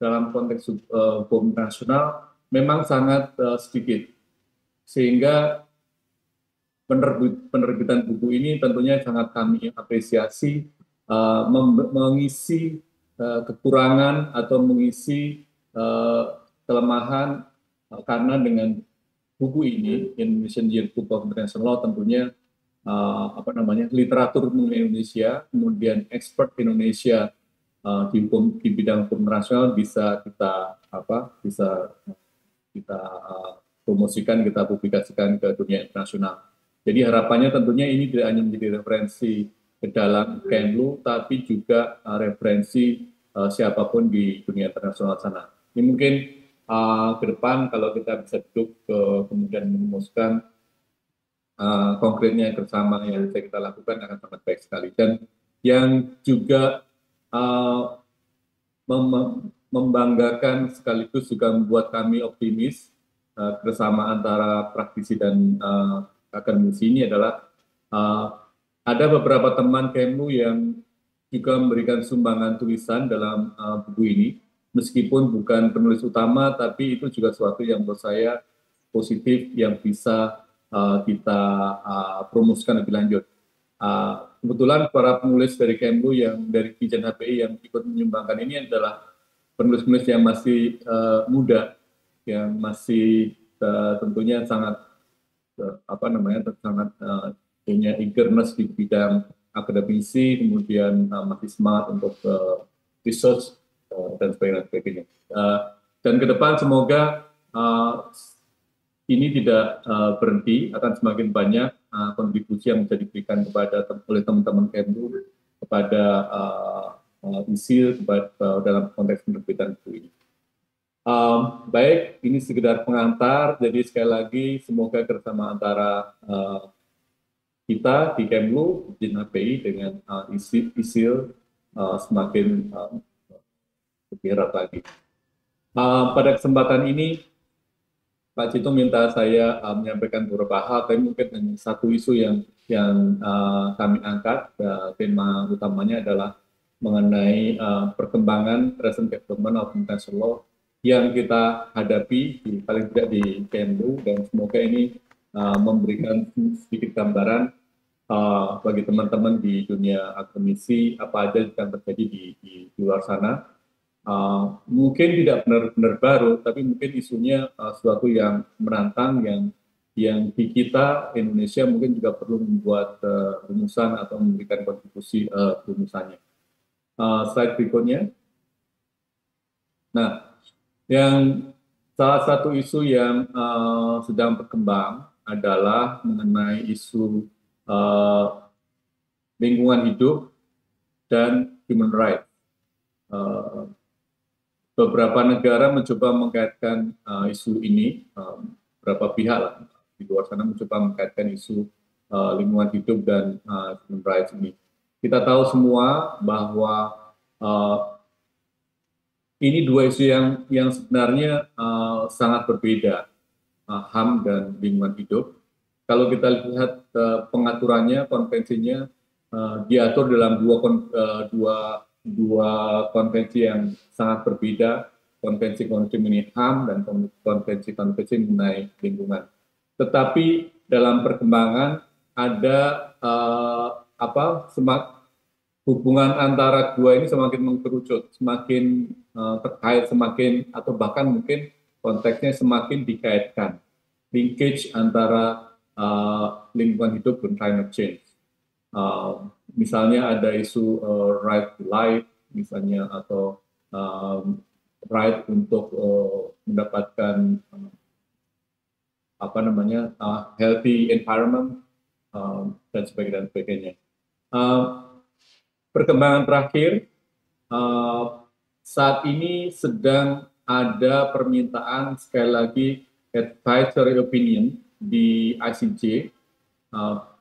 dalam konteks uh, nasional memang sangat uh, sedikit. Sehingga penerbit, penerbitan buku ini tentunya sangat kami apresiasi uh, mengisi uh, kekurangan atau mengisi uh, kelemahan Eh, karena dengan buku ini Indonesian Yearbook of International Law tentunya uh, apa namanya literatur mengenai Indonesia kemudian expert Indonesia uh, di, hukum, di bidang hukum nasional bisa kita apa bisa kita uh, promosikan kita publikasikan ke dunia internasional. Jadi harapannya tentunya ini tidak hanya menjadi referensi ke dalam Kemlu tapi juga uh, referensi uh, siapapun di dunia internasional sana. Ini mungkin uh, ke depan kalau kita bisa duduk ke, kemudian merumuskan uh, konkretnya bersama yang bisa kita lakukan akan sangat baik sekali dan yang juga uh, mem membanggakan sekaligus juga membuat kami optimis uh, antara praktisi dan uh, akademisi ini adalah uh, ada beberapa teman KMU yang juga memberikan sumbangan tulisan dalam uh, buku ini meskipun bukan penulis utama, tapi itu juga suatu yang menurut saya positif yang bisa uh, kita uh, promosikan lebih lanjut. Uh, kebetulan para penulis dari Kemlu yang dari Kijen HPI yang ikut menyumbangkan ini adalah penulis-penulis yang masih uh, muda, yang masih uh, tentunya sangat uh, apa namanya sangat uh, punya eagerness di bidang akademisi, kemudian uh, masih smart untuk uh, research Eh, dan sebagainya. Eh, dan ke depan semoga eh, ini tidak berhenti, akan semakin banyak kontribusi yang bisa diberikan kepada oleh teman-teman Kemlu kepada ISIL dalam konteks penerbitan buku ini. Um, baik, ini sekedar pengantar. Jadi sekali lagi semoga kerjasama antara uh, kita di Kemlu, di HPI dengan uh, ISIL, ISIL uh, semakin uh, mirat lagi. Uh, ah, pada kesempatan ini, Pak Cito minta saya uh, menyampaikan beberapa hal, tapi mungkin hanya satu isu yang yang uh, kami angkat, uh, tema utamanya adalah mengenai uh, perkembangan present development of international law yang kita hadapi di, paling tidak di Kemlu dan semoga ini uh, memberikan sedikit gambaran uh, bagi teman-teman di dunia akademisi apa aja yang terjadi di, di, di luar sana Eh, mungkin tidak benar-benar baru, tapi mungkin isunya uh, suatu yang menantang yang yang di kita Indonesia mungkin juga perlu membuat uh, rumusan atau memberikan kontribusi uh, rumusannya. Uh, slide berikutnya. Nah, yang salah satu isu yang uh, sedang berkembang adalah mengenai isu uh, lingkungan hidup dan human rights. Uh, beberapa negara mencoba mengkaitkan uh, isu ini, um, beberapa pihak lah, di luar sana mencoba mengkaitkan isu uh, lingkungan hidup dan uh, human rights ini. Kita tahu semua bahwa uh, ini dua isu yang yang sebenarnya uh, sangat berbeda, uh, HAM dan lingkungan hidup. Kalau kita lihat uh, pengaturannya, konvensinya uh, diatur dalam dua uh, dua dua konvensi yang sangat berbeda, konvensi konvensi mengenai HAM dan konvensi-konvensi mengenai lingkungan. Tetapi dalam perkembangan ada uh, apa semak hubungan antara dua ini semakin mengkerucut, semakin uh, terkait, semakin atau bahkan mungkin konteksnya semakin dikaitkan. Linkage antara uh, lingkungan hidup dan climate change. Uh, misalnya ada isu uh, right to life misalnya atau um, right untuk uh, mendapatkan uh, apa namanya uh, healthy environment um, dan sebagainya dan sebagainya. Uh, perkembangan terakhir uh, saat ini sedang ada permintaan sekali lagi advisory opinion di ICJ uh,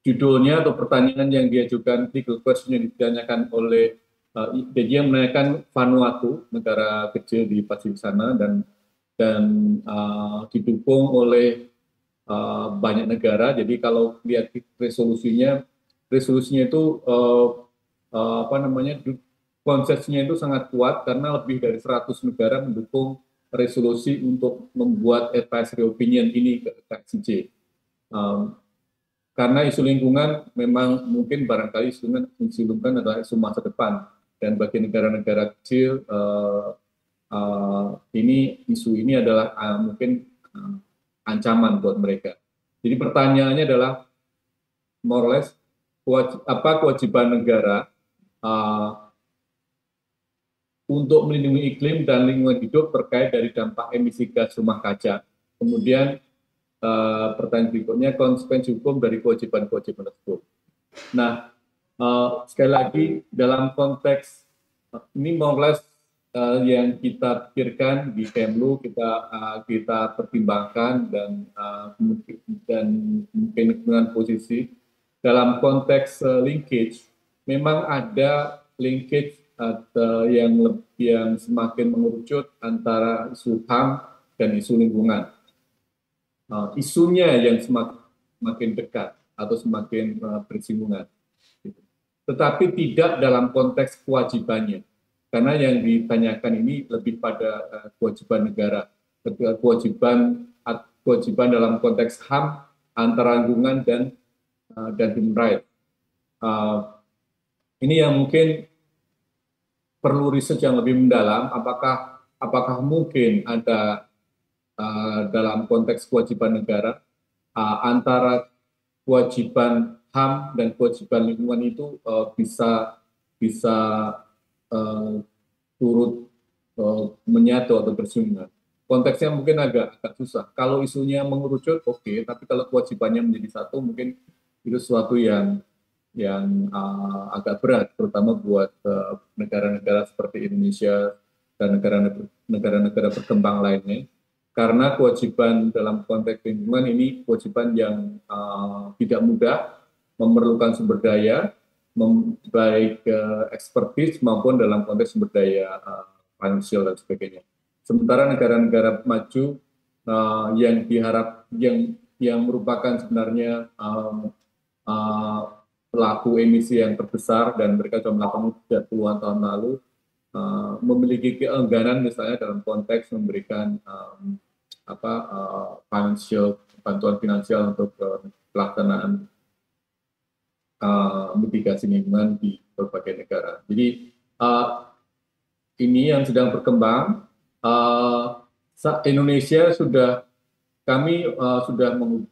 judulnya atau pertanyaan yang diajukan legal question yang ditanyakan oleh uh, yang menanyakan Vanuatu negara kecil di Pasifik sana dan dan uh, didukung oleh uh, banyak negara jadi kalau lihat resolusinya resolusinya itu uh, uh, apa namanya konsepnya itu sangat kuat karena lebih dari 100 negara mendukung resolusi untuk membuat advisory opinion ini ke KCJ. Um, karena isu lingkungan memang mungkin barangkali isu lingkungan adalah isu masa depan dan bagi negara-negara kecil uh, uh, ini isu ini adalah uh, mungkin uh, ancaman buat mereka. Jadi pertanyaannya adalah more or less kewaj apa kewajiban negara uh, untuk melindungi iklim dan lingkungan hidup terkait dari dampak emisi gas rumah kaca. Kemudian Eh, pertanyaan berikutnya konsekuensi hukum dari kewajiban-kewajiban tersebut. Nah, uh, sekali lagi dalam konteks eh, ini more uh, yang kita pikirkan di Kemlu kita uh, kita pertimbangkan dan uh, dan mungkin dengan posisi dalam konteks uh, linkage memang ada linkage atau yang yang semakin mengerucut antara isu HAM dan isu lingkungan uh, isunya yang semakin dekat atau semakin uh, bersinggungan. Tetapi tidak dalam konteks kewajibannya, karena yang ditanyakan ini lebih pada uh, kewajiban negara, uh, kewajiban kewajiban dalam konteks HAM antara lingkungan dan uh, dan human right. Uh, ini yang mungkin perlu riset yang lebih mendalam apakah apakah mungkin ada Eh, dalam konteks kewajiban negara uh, antara kewajiban HAM dan kewajiban lingkungan itu uh, bisa bisa uh, turut uh, menyatu atau bersinggungan. Konteksnya mungkin agak agak susah. Kalau isunya mengerucut, oke. Okay. Tapi kalau kewajibannya menjadi satu, mungkin itu sesuatu yang yang uh, agak berat, terutama buat negara-negara uh, seperti Indonesia dan negara-negara berkembang lainnya karena kewajiban dalam konteks lingkungan ini kewajiban yang uh, tidak mudah, memerlukan sumber daya, baik uh, ekspertis maupun dalam konteks sumber daya uh, eh, finansial dan sebagainya. Sementara negara-negara maju uh, yang diharap yang yang merupakan sebenarnya um, uh, pelaku emisi yang terbesar dan mereka sudah melakukan sejak tahun lalu uh, eh, memiliki keengganan misalnya dalam konteks memberikan um, apa uh, financial bantuan finansial untuk uh, pelaksanaan uh, mitigasi lingkungan di berbagai negara. Jadi uh, ini yang sedang berkembang. Uh, Indonesia sudah kami uh, sudah meng,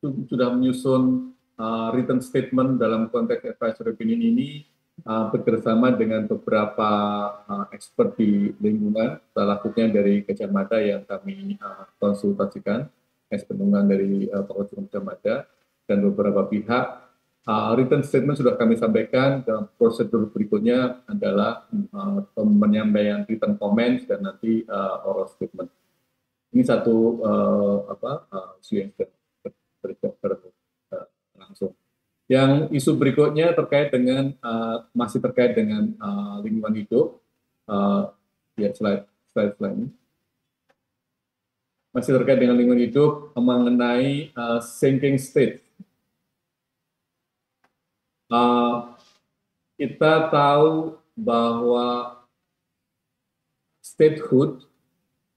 sudah menyusun uh, written statement dalam konteks advisory opinion ini uh, bekerjasama dengan beberapa uh, expert di lingkungan, salah satunya dari Kecamata yang kami uh, konsultasikan, expert lingkungan dari uh, Fakultas Kecamata, dan beberapa pihak. Uh, return statement sudah kami sampaikan, dan prosedur berikutnya adalah uh, menyampaikan return comments dan nanti uh, oral statement. Ini satu uh, apa uh, yang ber, ber, ber, ber, ber, langsung. Yang isu berikutnya terkait dengan uh, masih terkait dengan uh, lingkungan hidup. Uh, ya slide slide slide masih terkait dengan lingkungan hidup mengenai uh, sinking state. Uh, kita tahu bahwa statehood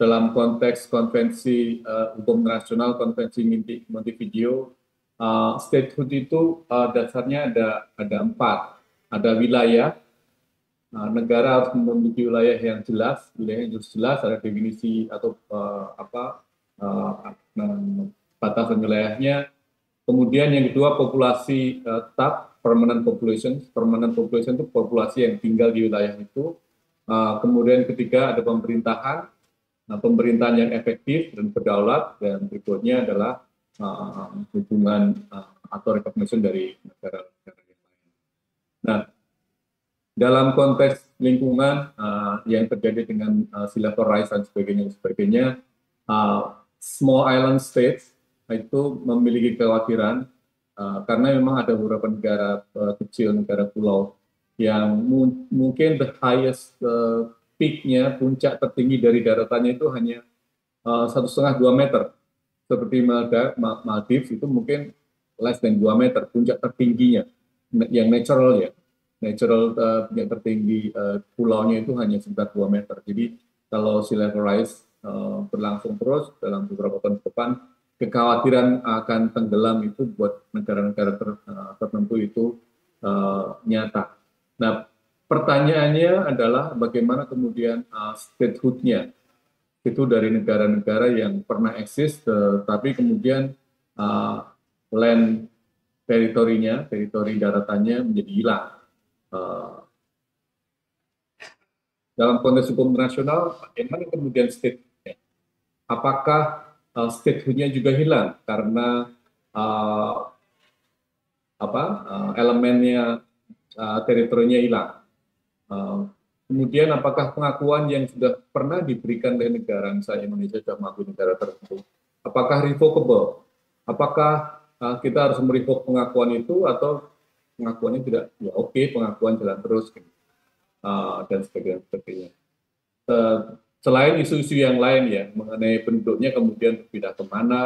dalam konteks konvensi uh, hukum nasional, konvensi Montevideo uh, statehood itu uh, dasarnya ada ada empat, ada wilayah. Nah, negara harus memiliki wilayah yang jelas, wilayah yang jelas ada definisi atau uh, apa uh, batasan wilayahnya. Kemudian yang kedua populasi uh, tetap permanent population, permanent population itu populasi yang tinggal di wilayah itu. Uh, kemudian ketiga ada pemerintahan, nah, pemerintahan yang efektif dan berdaulat dan berikutnya adalah uh, hubungan uh, atau recognition dari negara-negara yang lain. Nah, dalam konteks lingkungan uh, yang terjadi dengan uh, dan sebagainya, sebagainya uh, small island states itu memiliki kekhawatiran uh, karena memang ada beberapa negara uh, kecil, negara pulau yang mu mungkin the highest uh, peak-nya, puncak tertinggi dari daratannya itu hanya satu setengah dua meter seperti Maldives itu mungkin less than 2 meter puncak tertingginya yang natural ya natural uh, tertinggi uh, pulaunya itu hanya sekitar 2 meter jadi kalau sea level rise uh, berlangsung terus dalam beberapa tahun ke depan kekhawatiran akan tenggelam itu buat negara-negara ter, uh, tertentu itu uh, nyata nah pertanyaannya adalah bagaimana kemudian uh, statehood-nya itu dari negara-negara yang pernah eksis, tetapi kemudian uh, land teritorinya, teritori daratannya menjadi hilang. Uh, dalam konteks hukum nasional, bagaimana kemudian state, nya Apakah uh, state nya juga hilang karena uh, apa uh, elemennya uh, teritorinya hilang? Uh, Kemudian apakah pengakuan yang sudah pernah diberikan oleh negara, misalnya Indonesia sudah mengakui negara tertentu, apakah revocable? Apakah uh, kita harus merevoke pengakuan itu atau pengakuan pengakuannya tidak, ya oke okay, pengakuan jalan terus, uh, dan sebagainya. sebagainya. Uh, selain isu-isu yang lain ya, mengenai bentuknya kemudian berpindah kemana,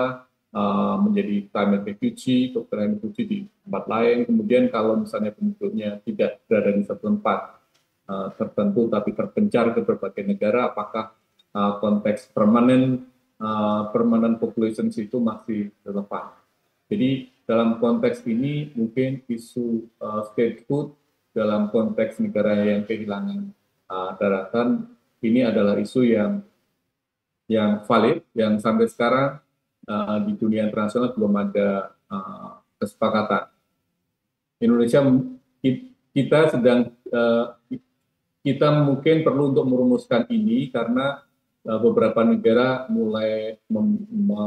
uh, menjadi climate refugee, climate refugee di tempat lain, kemudian kalau misalnya bentuknya tidak berada di satu tempat, Eh, tertentu tapi terpencar ke berbagai negara apakah uh, konteks permanen uh, eh, permanen population itu masih relevan. Jadi dalam konteks ini mungkin isu uh, statehood dalam konteks negara yang kehilangan uh, daratan ini adalah isu yang yang valid yang sampai sekarang uh, di dunia internasional belum ada uh, kesepakatan. Indonesia kita sedang uh, kita mungkin perlu untuk merumuskan ini karena uh, beberapa negara mulai mem, me,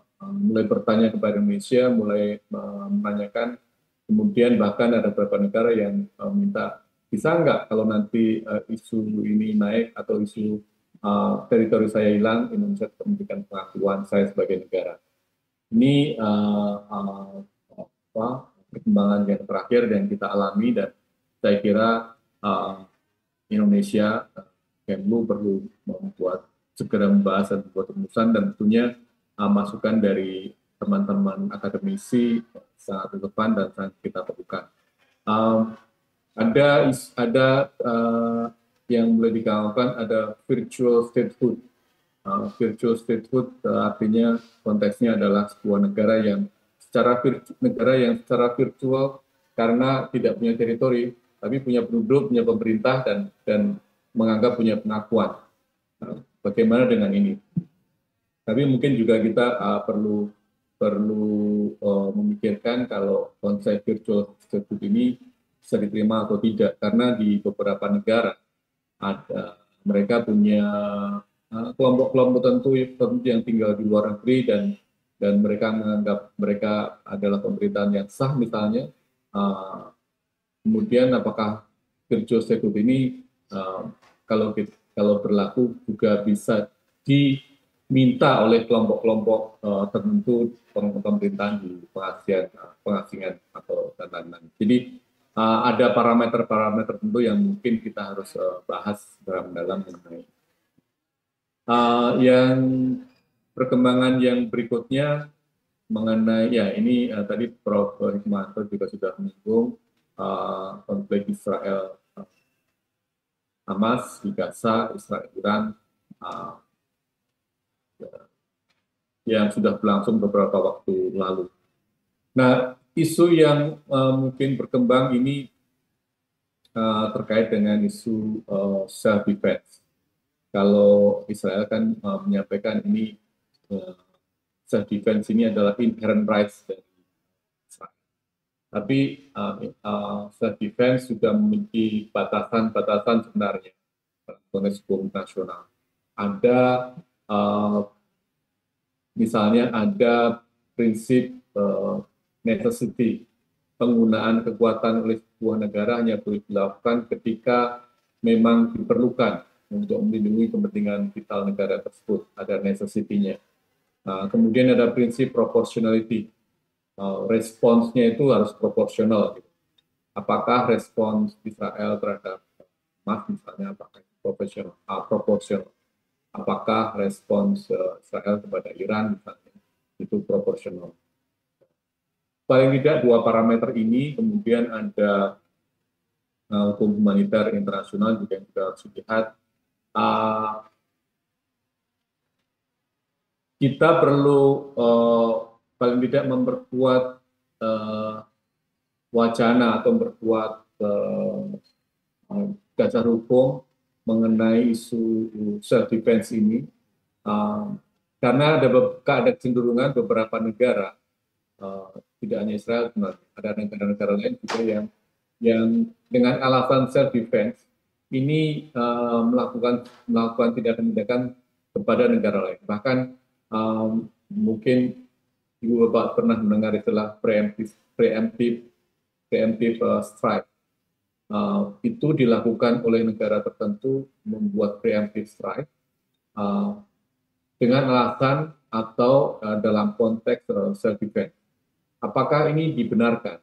eh, mulai bertanya kepada Indonesia, mulai uh, menanyakan, kemudian bahkan ada beberapa negara yang uh, minta bisa nggak kalau nanti uh, isu ini naik atau isu uh, teritori saya hilang, Indonesia tetap memberikan pengakuan saya sebagai negara. Ini uh, uh, apa, perkembangan yang terakhir yang kita alami dan saya kira uh, Indonesia Kemlu perlu membuat segera membahas dan membuat rumusan dan tentunya uh, masukan dari teman-teman akademisi sangat relevan dan sangat kita perlukan. Um, ada ada uh, yang boleh dikalaukan ada virtual statehood. Uh, virtual statehood uh, artinya konteksnya adalah sebuah negara yang secara negara yang secara virtual karena tidak punya teritori tapi punya penduduk, punya pemerintah, dan dan menganggap punya pengakuan. Nah, bagaimana dengan ini? Tapi mungkin juga kita uh, perlu perlu uh, memikirkan kalau konsep virtual circuit ini bisa diterima atau tidak karena di beberapa negara ada mereka punya uh, kelompok-kelompok tertentu -kelompok yang tinggal di luar negeri dan dan mereka menganggap mereka adalah pemerintahan yang sah misalnya uh, Kemudian apakah virtual stakeholder ini uh, kalau kalau berlaku juga bisa diminta oleh kelompok-kelompok uh, tertentu pemerintahan di pengasihan pengasingan atau dan lain-lain. Jadi uh, ada parameter-parameter tertentu yang mungkin kita harus uh, bahas dalam-dalam mengenai. Uh, yang perkembangan yang berikutnya mengenai ya ini uh, tadi Prof. Hikmanto juga sudah menyinggung konflik eh, Israel eh, Hamas di Gaza, Israel Iran eh, ya, yang sudah berlangsung beberapa waktu lalu. Nah, isu yang mungkin berkembang ini terkait dengan isu self defense. Kalau Israel kan menyampaikan ini self defense ini adalah inherent rights dari tapi uh, uh, self defense sudah memiliki batasan-batasan sebenarnya konteks hukum nasional. Ada uh, misalnya ada prinsip uh, necessity penggunaan kekuatan oleh sebuah negara hanya boleh dilakukan ketika memang diperlukan untuk melindungi kepentingan vital negara tersebut ada necessity-nya. Nah, kemudian ada prinsip proportionality Eh, responsnya itu harus proporsional. Gitu. Apakah respons Israel terhadap Mas misalnya apakah proporsional? uh, ah, proporsional? Apakah respons uh, Israel kepada Iran misalnya itu proporsional? Paling tidak dua parameter ini kemudian ada uh, hukum internasional juga yang kita harus lihat. Uh, kita perlu uh, paling tidak memperkuat uh, wacana atau memperkuat uh, dasar hukum mengenai isu self defense ini uh, karena ada ada cenderungan beberapa negara uh, tidak hanya Israel ada negara-negara lain juga yang yang dengan alasan self defense ini uh, melakukan melakukan tindakan-tindakan kepada negara lain bahkan um, mungkin Ibu Bapak pernah mendengar istilah preemptive preemptive preemptive uh, strike. Uh, itu dilakukan oleh negara tertentu membuat preemptive strike uh, dengan alasan atau uh, dalam konteks uh, self defense. Apakah ini dibenarkan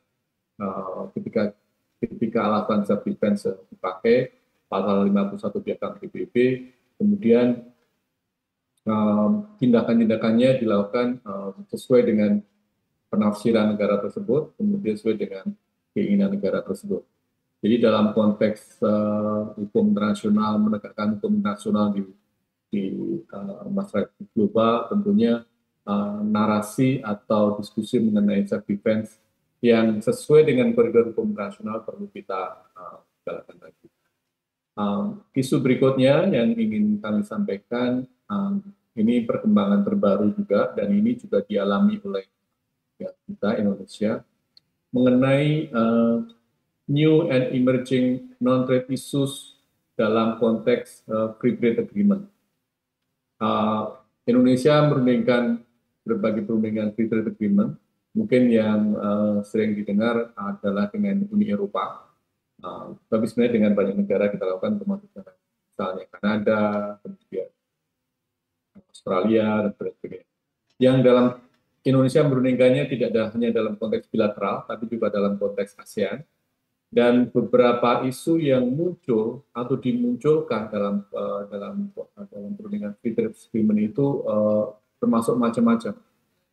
uh, ketika ketika alasan self defense dipakai pasal 51 piagam PBB kemudian tindakan-tindakannya dilakukan sesuai dengan penafsiran negara tersebut, kemudian sesuai dengan keinginan negara tersebut. Jadi dalam konteks uh, hukum internasional, menegakkan hukum internasional di, di uh, masyarakat global, tentunya uh, narasi atau diskusi mengenai self defense yang sesuai dengan koridor hukum internasional perlu kita uh, lagi. Um, isu berikutnya yang ingin kami sampaikan um, ini perkembangan terbaru juga dan ini juga dialami oleh ya, kita Indonesia mengenai uh, new and emerging non-trade issues dalam konteks uh, free trade agreement. Uh, Indonesia merundingkan berbagai perundingan free trade agreement. Mungkin yang uh, sering didengar adalah dengan Uni Eropa Ehm, tapi sebenarnya dengan banyak negara kita lakukan termasuk misalnya Kanada, kemudian Australia, dan sebagainya. Yang dalam Indonesia merundingkannya tidak hanya dalam konteks bilateral, tapi juga dalam konteks ASEAN. Dan beberapa isu yang muncul atau dimunculkan dalam uh, dalam dalam perundingan free trade agreement itu uh, termasuk macam-macam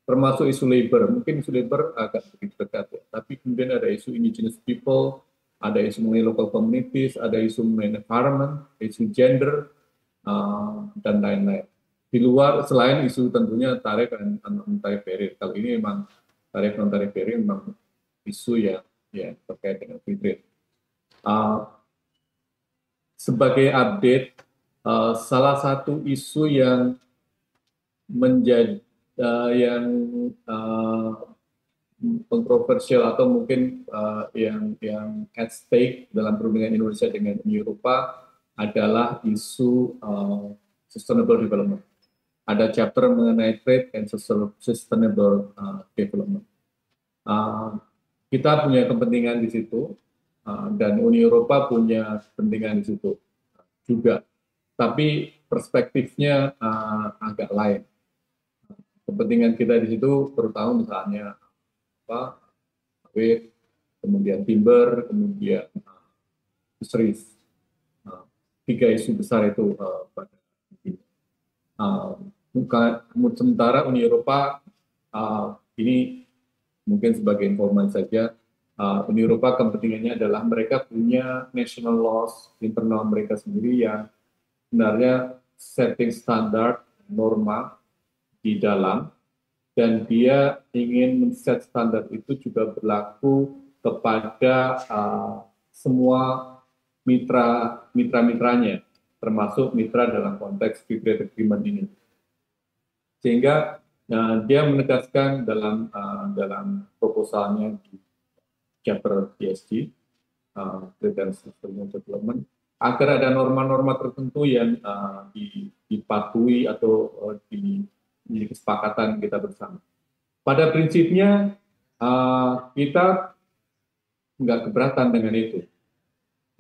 termasuk isu labor. Mungkin isu labor agak sedikit dekat ya, tapi kemudian ada isu indigenous people, ada isu mengenai local communities, ada isu mengenai environment, isu gender, uh, dan lain-lain. Di luar, selain isu tentunya tarif dan non-tarif barrier, kalau ini memang tarif non-tarif barrier memang isu yang, ya terkait dengan free Uh, sebagai update, uh, salah satu isu yang menjadi uh, yang uh, kontroversial atau mungkin uh, yang yang at stake dalam perundingan Indonesia dengan Uni Eropa adalah isu uh, sustainable development. Ada chapter mengenai trade and sustainable uh, development. Uh, kita punya kepentingan di situ uh, dan Uni Eropa punya kepentingan di situ juga. Tapi perspektifnya uh, agak lain. Kepentingan kita di situ terutama misalnya apa sawit, kemudian timber, kemudian fisheries. Uh, nah, tiga isu besar itu uh, pada uh, sementara Uni Eropa uh, ini mungkin sebagai informan saja uh, Uni Eropa kepentingannya adalah mereka punya national laws internal mereka sendiri yang sebenarnya setting standar norma di dalam dan dia ingin men-set standar itu juga berlaku kepada uh, semua mitra mitra-mitranya termasuk mitra dalam konteks free agreement ini sehingga uh, dia menegaskan dalam uh, dalam proposalnya di chapter PSG uh, development agar ada norma-norma tertentu yang uh, dipatuhi atau uh, menjadi kesepakatan kita bersama. Pada prinsipnya eh, kita nggak keberatan dengan itu.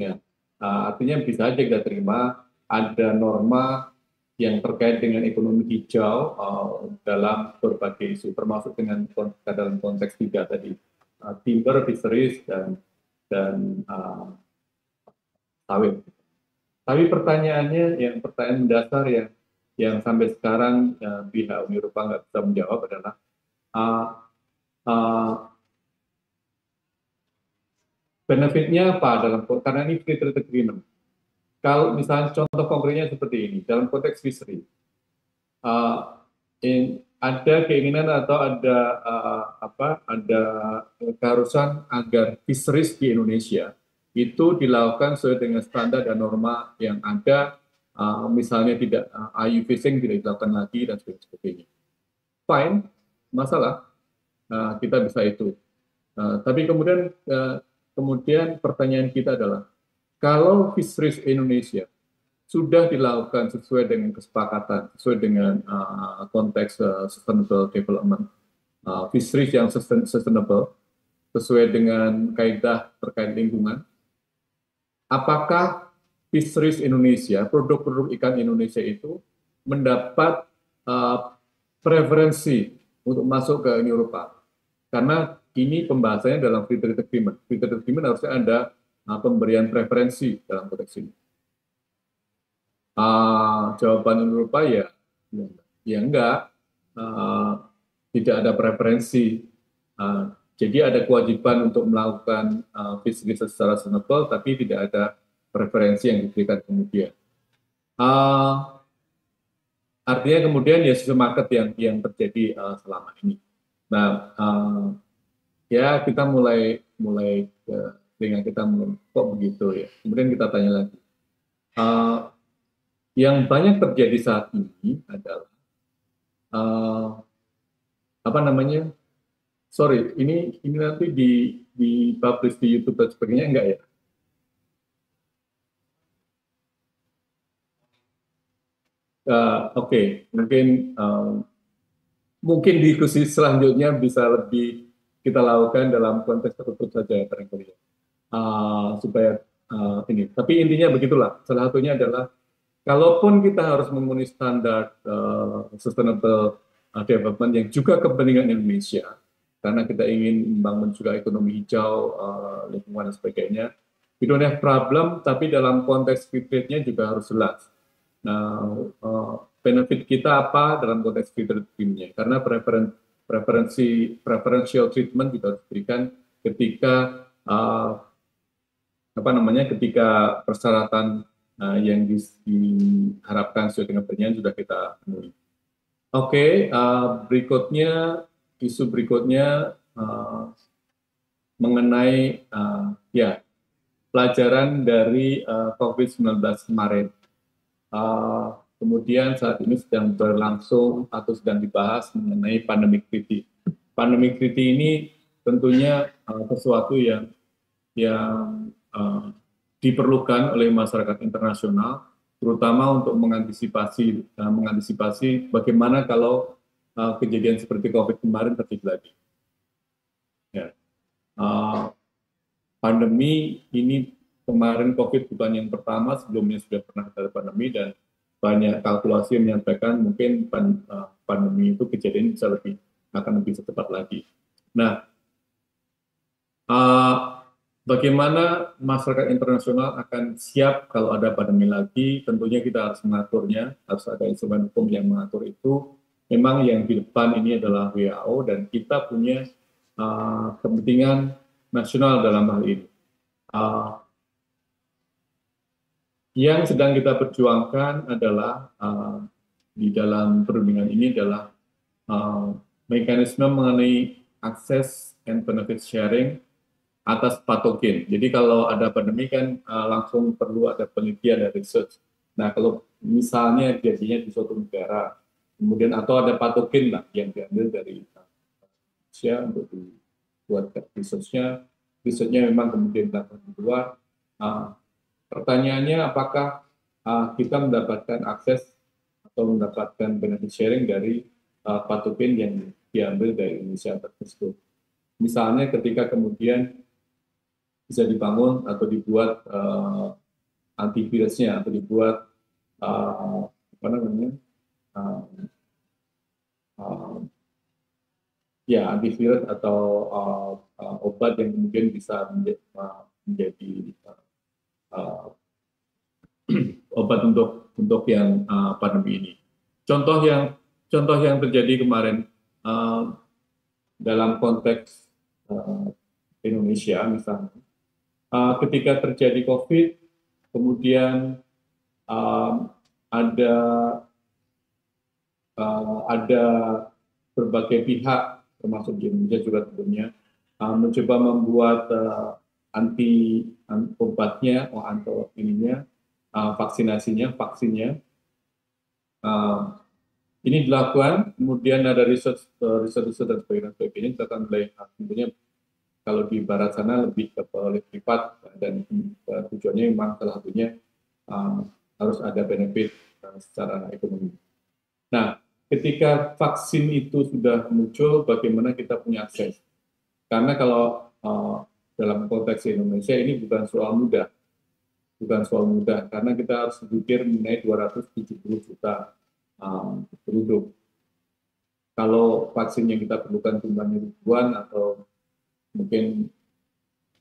Ya, uh, artinya bisa aja kita terima ada norma yang terkait dengan ekonomi hijau eh, dalam berbagai isu, termasuk dengan dalam konteks tiga tadi, uh, timber, fisheries, dan dan sawit. Tapi pertanyaannya yang pertanyaan mendasar yang yang sampai sekarang uh, pihak Uni Eropa nggak bisa menjawab adalah uh, uh, benefitnya apa dalam karena ini free trade agreement. Kalau misalnya contoh konkretnya seperti ini dalam konteks fishery, uh, in, ada keinginan atau ada uh, apa ada keharusan agar fisheries di Indonesia itu dilakukan sesuai dengan standar dan norma yang ada uh, misalnya tidak uh, ah, fishing phishing tidak dilakukan lagi dan sebagainya. Fine, masalah uh, kita bisa itu. Uh, tapi kemudian uh, kemudian pertanyaan kita adalah kalau Fisheries Indonesia sudah dilakukan sesuai dengan kesepakatan, sesuai dengan uh, konteks uh, sustainable development, uh, fisheries yang sustainable, sesuai dengan kaidah terkait lingkungan, apakah Fisheries Indonesia, produk-produk ikan Indonesia itu mendapat uh, preferensi untuk masuk ke Uni Eropa. Karena ini pembahasannya dalam free trade agreement. Free trade agreement harusnya ada uh, pemberian preferensi dalam konteks ini. Uh, jawaban Uni Eropa ya, ya, ya enggak, uh, tidak ada preferensi. Uh, jadi ada kewajiban untuk melakukan uh, fisheries secara sustainable, tapi tidak ada preferensi yang diberikan kemudian. Uh, artinya kemudian ya sistem market yang yang terjadi uh, selama ini. Nah, uh, ya kita mulai mulai dengan kita kok begitu ya. Kemudian kita tanya lagi. Uh, yang banyak terjadi saat ini adalah uh, apa namanya? Sorry, ini ini nanti di di publish di YouTube dan sebagainya enggak ya? uh, oke okay. mungkin um, mungkin diskusi selanjutnya bisa lebih kita lakukan dalam konteks tertutup saja terkait ya. Uh, supaya uh, ini. Tapi intinya begitulah. Salah satunya adalah kalaupun kita harus memenuhi standar uh, sustainable development yang juga kepentingan Indonesia karena kita ingin membangun juga ekonomi hijau, uh, lingkungan dan sebagainya. Itu adalah problem, tapi dalam konteks fitrate-nya juga harus jelas Nah, benefit kita apa dalam konteks feeder timnya? Karena preferen, preferensi preferential treatment kita berikan ketika uh, apa namanya ketika persyaratan uh, yang di, diharapkan sesuai dengan perjanjian sudah kita penuhi. Oke, okay, uh, berikutnya isu berikutnya uh, mengenai uh, ya pelajaran dari uh, COVID-19 kemarin. Eh, kemudian saat ini sedang berlangsung atau sedang dibahas mengenai pandemi kritik. Pandemi kritik ini tentunya uh, sesuatu yang yang uh, diperlukan oleh masyarakat internasional, terutama untuk mengantisipasi uh, mengantisipasi bagaimana kalau uh, kejadian seperti COVID kemarin terjadi lagi. Ya. Uh, pandemi ini kemarin COVID bukan yang pertama, sebelumnya sudah pernah ada pandemi dan banyak kalkulasi yang menyampaikan mungkin eh, pandemi itu kejadian bisa lebih akan lebih cepat lagi. Nah, uh, bagaimana masyarakat internasional akan siap kalau ada pandemi lagi? Tentunya kita harus mengaturnya, harus ada instrumen hukum yang mengatur itu. Memang yang di depan ini adalah WHO dan kita punya uh, kepentingan nasional dalam hal ini. Uh, yang sedang kita perjuangkan adalah uh, di dalam perundingan ini adalah uh, mekanisme mengenai akses and benefit sharing atas patogen. Jadi kalau ada pandemi kan uh, langsung perlu ada penelitian dan research. Nah kalau misalnya jadinya di suatu negara, kemudian atau ada patogen lah yang diambil dari uh, Indonesia untuk dibuat researchnya, researchnya memang kemudian dilakukan di luar. Uh, Pertanyaannya apakah uh, kita mendapatkan akses atau mendapatkan benefit sharing dari uh, patupin yang diambil dari Indonesia tersebut. Misalnya ketika kemudian bisa dibangun atau dibuat uh, antivirusnya atau dibuat uh, apa namanya uh, uh, ya antivirus atau uh, uh, obat yang kemudian bisa menjadi, uh, menjadi uh, uh, obat untuk untuk yang uh, pandemi ini. Contoh yang contoh yang terjadi kemarin uh, dalam konteks uh, Indonesia misalnya, uh, ketika terjadi COVID, kemudian uh, ada uh, ada berbagai pihak termasuk di Indonesia juga tentunya mencoba membuat uh, anti obatnya oh atau ininya uh, vaksinasinya vaksinnya uh, ini dilakukan kemudian ada riset uh, research, dan sebagainya sebagainya akan oleh uh, tentunya kalau di barat sana lebih ke oleh privat dan uh, tujuannya memang salah satunya uh, harus ada benefit uh, secara ekonomi. Nah, ketika vaksin itu sudah muncul, bagaimana kita punya akses? Karena kalau uh, dalam konteks Indonesia ini bukan soal mudah. Bukan soal mudah, karena kita harus berpikir mengenai 270 juta um, penduduk. Kalau vaksin yang kita perlukan jumlahnya ribuan atau mungkin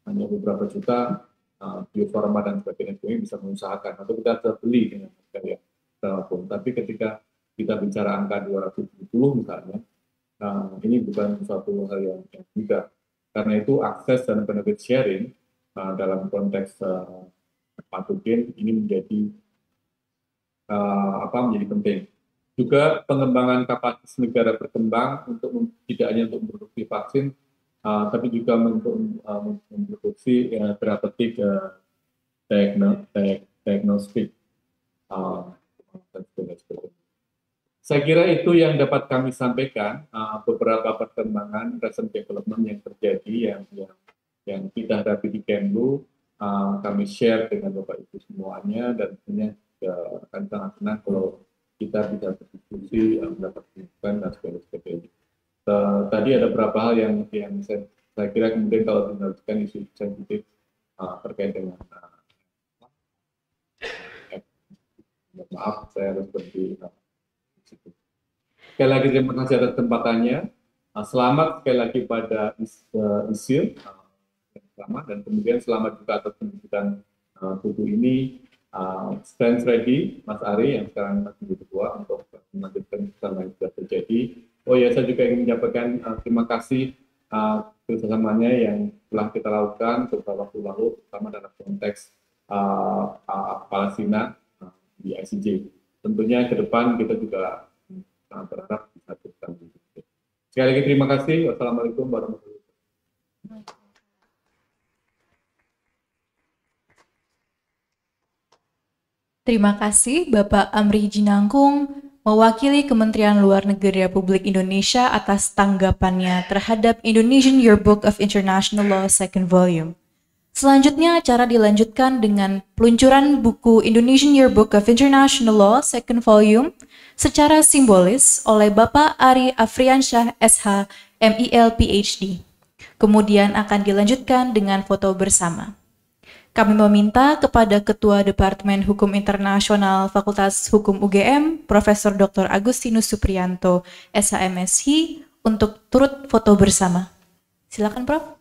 hanya beberapa juta, uh, Bio Farma dan sebagainya ini bisa mengusahakan atau kita bisa beli dengan harga yang berapapun. Tapi ketika kita bicara angka 270 misalnya, uh, ini bukan suatu hal yang mudah karena itu akses dan benefit sharing uh, dalam konteks uh, ini menjadi uh, apa menjadi penting. Juga pengembangan kapasitas negara berkembang untuk tidak hanya untuk memproduksi vaksin, uh, tapi juga untuk uh, memproduksi uh, terapeutik uh, diagnostik. Uh, dan saya kira itu yang dapat kami sampaikan uh, beberapa perkembangan recent development yang terjadi yang yang, yang kita hadapi di Kemlu uh, kami share dengan Bapak Ibu semuanya dan tentunya akan sangat senang kalau kita bisa berdiskusi uh, mendapat masukan dan sebagainya. Uh, tadi ada beberapa hal yang yang saya, saya kira kemudian kalau dilanjutkan isu sensitif uh, terkait dengan uh, maaf saya harus berhenti. Uh, Sekali lagi terima kasih atas tempatannya. Nah, selamat sekali lagi pada eh, Isil selamat dan kemudian selamat juga atas pendidikan uh, buku ini uh, ah, stand ready Mas Ari yang sekarang masih di ketua untuk melanjutkan pesan yang sudah terjadi. Oh ya saya juga ingin menyampaikan eh, terima kasih uh, kerjasamanya yang telah kita lakukan beberapa waktu lalu, terutama dalam konteks uh, uh, Palestina di ICJ tentunya ke depan kita juga sangat berharap bisa bertemu. Sekali lagi terima kasih. Wassalamualaikum warahmatullahi wabarakatuh. Terima kasih Bapak Amri Jinangkung mewakili Kementerian Luar Negeri Republik Indonesia atas tanggapannya terhadap Indonesian Yearbook of International Law Second Volume. Selanjutnya, acara dilanjutkan dengan peluncuran buku Indonesian Yearbook of International Law Second Volume secara simbolis oleh Bapak Ari Afriansyah SH, MIL, PhD. Kemudian akan dilanjutkan dengan foto bersama. Kami meminta kepada Ketua Departemen Hukum Internasional Fakultas Hukum UGM, Profesor Dr. Agustinus Suprianto, SHMSI, untuk turut foto bersama. Silakan, Prof.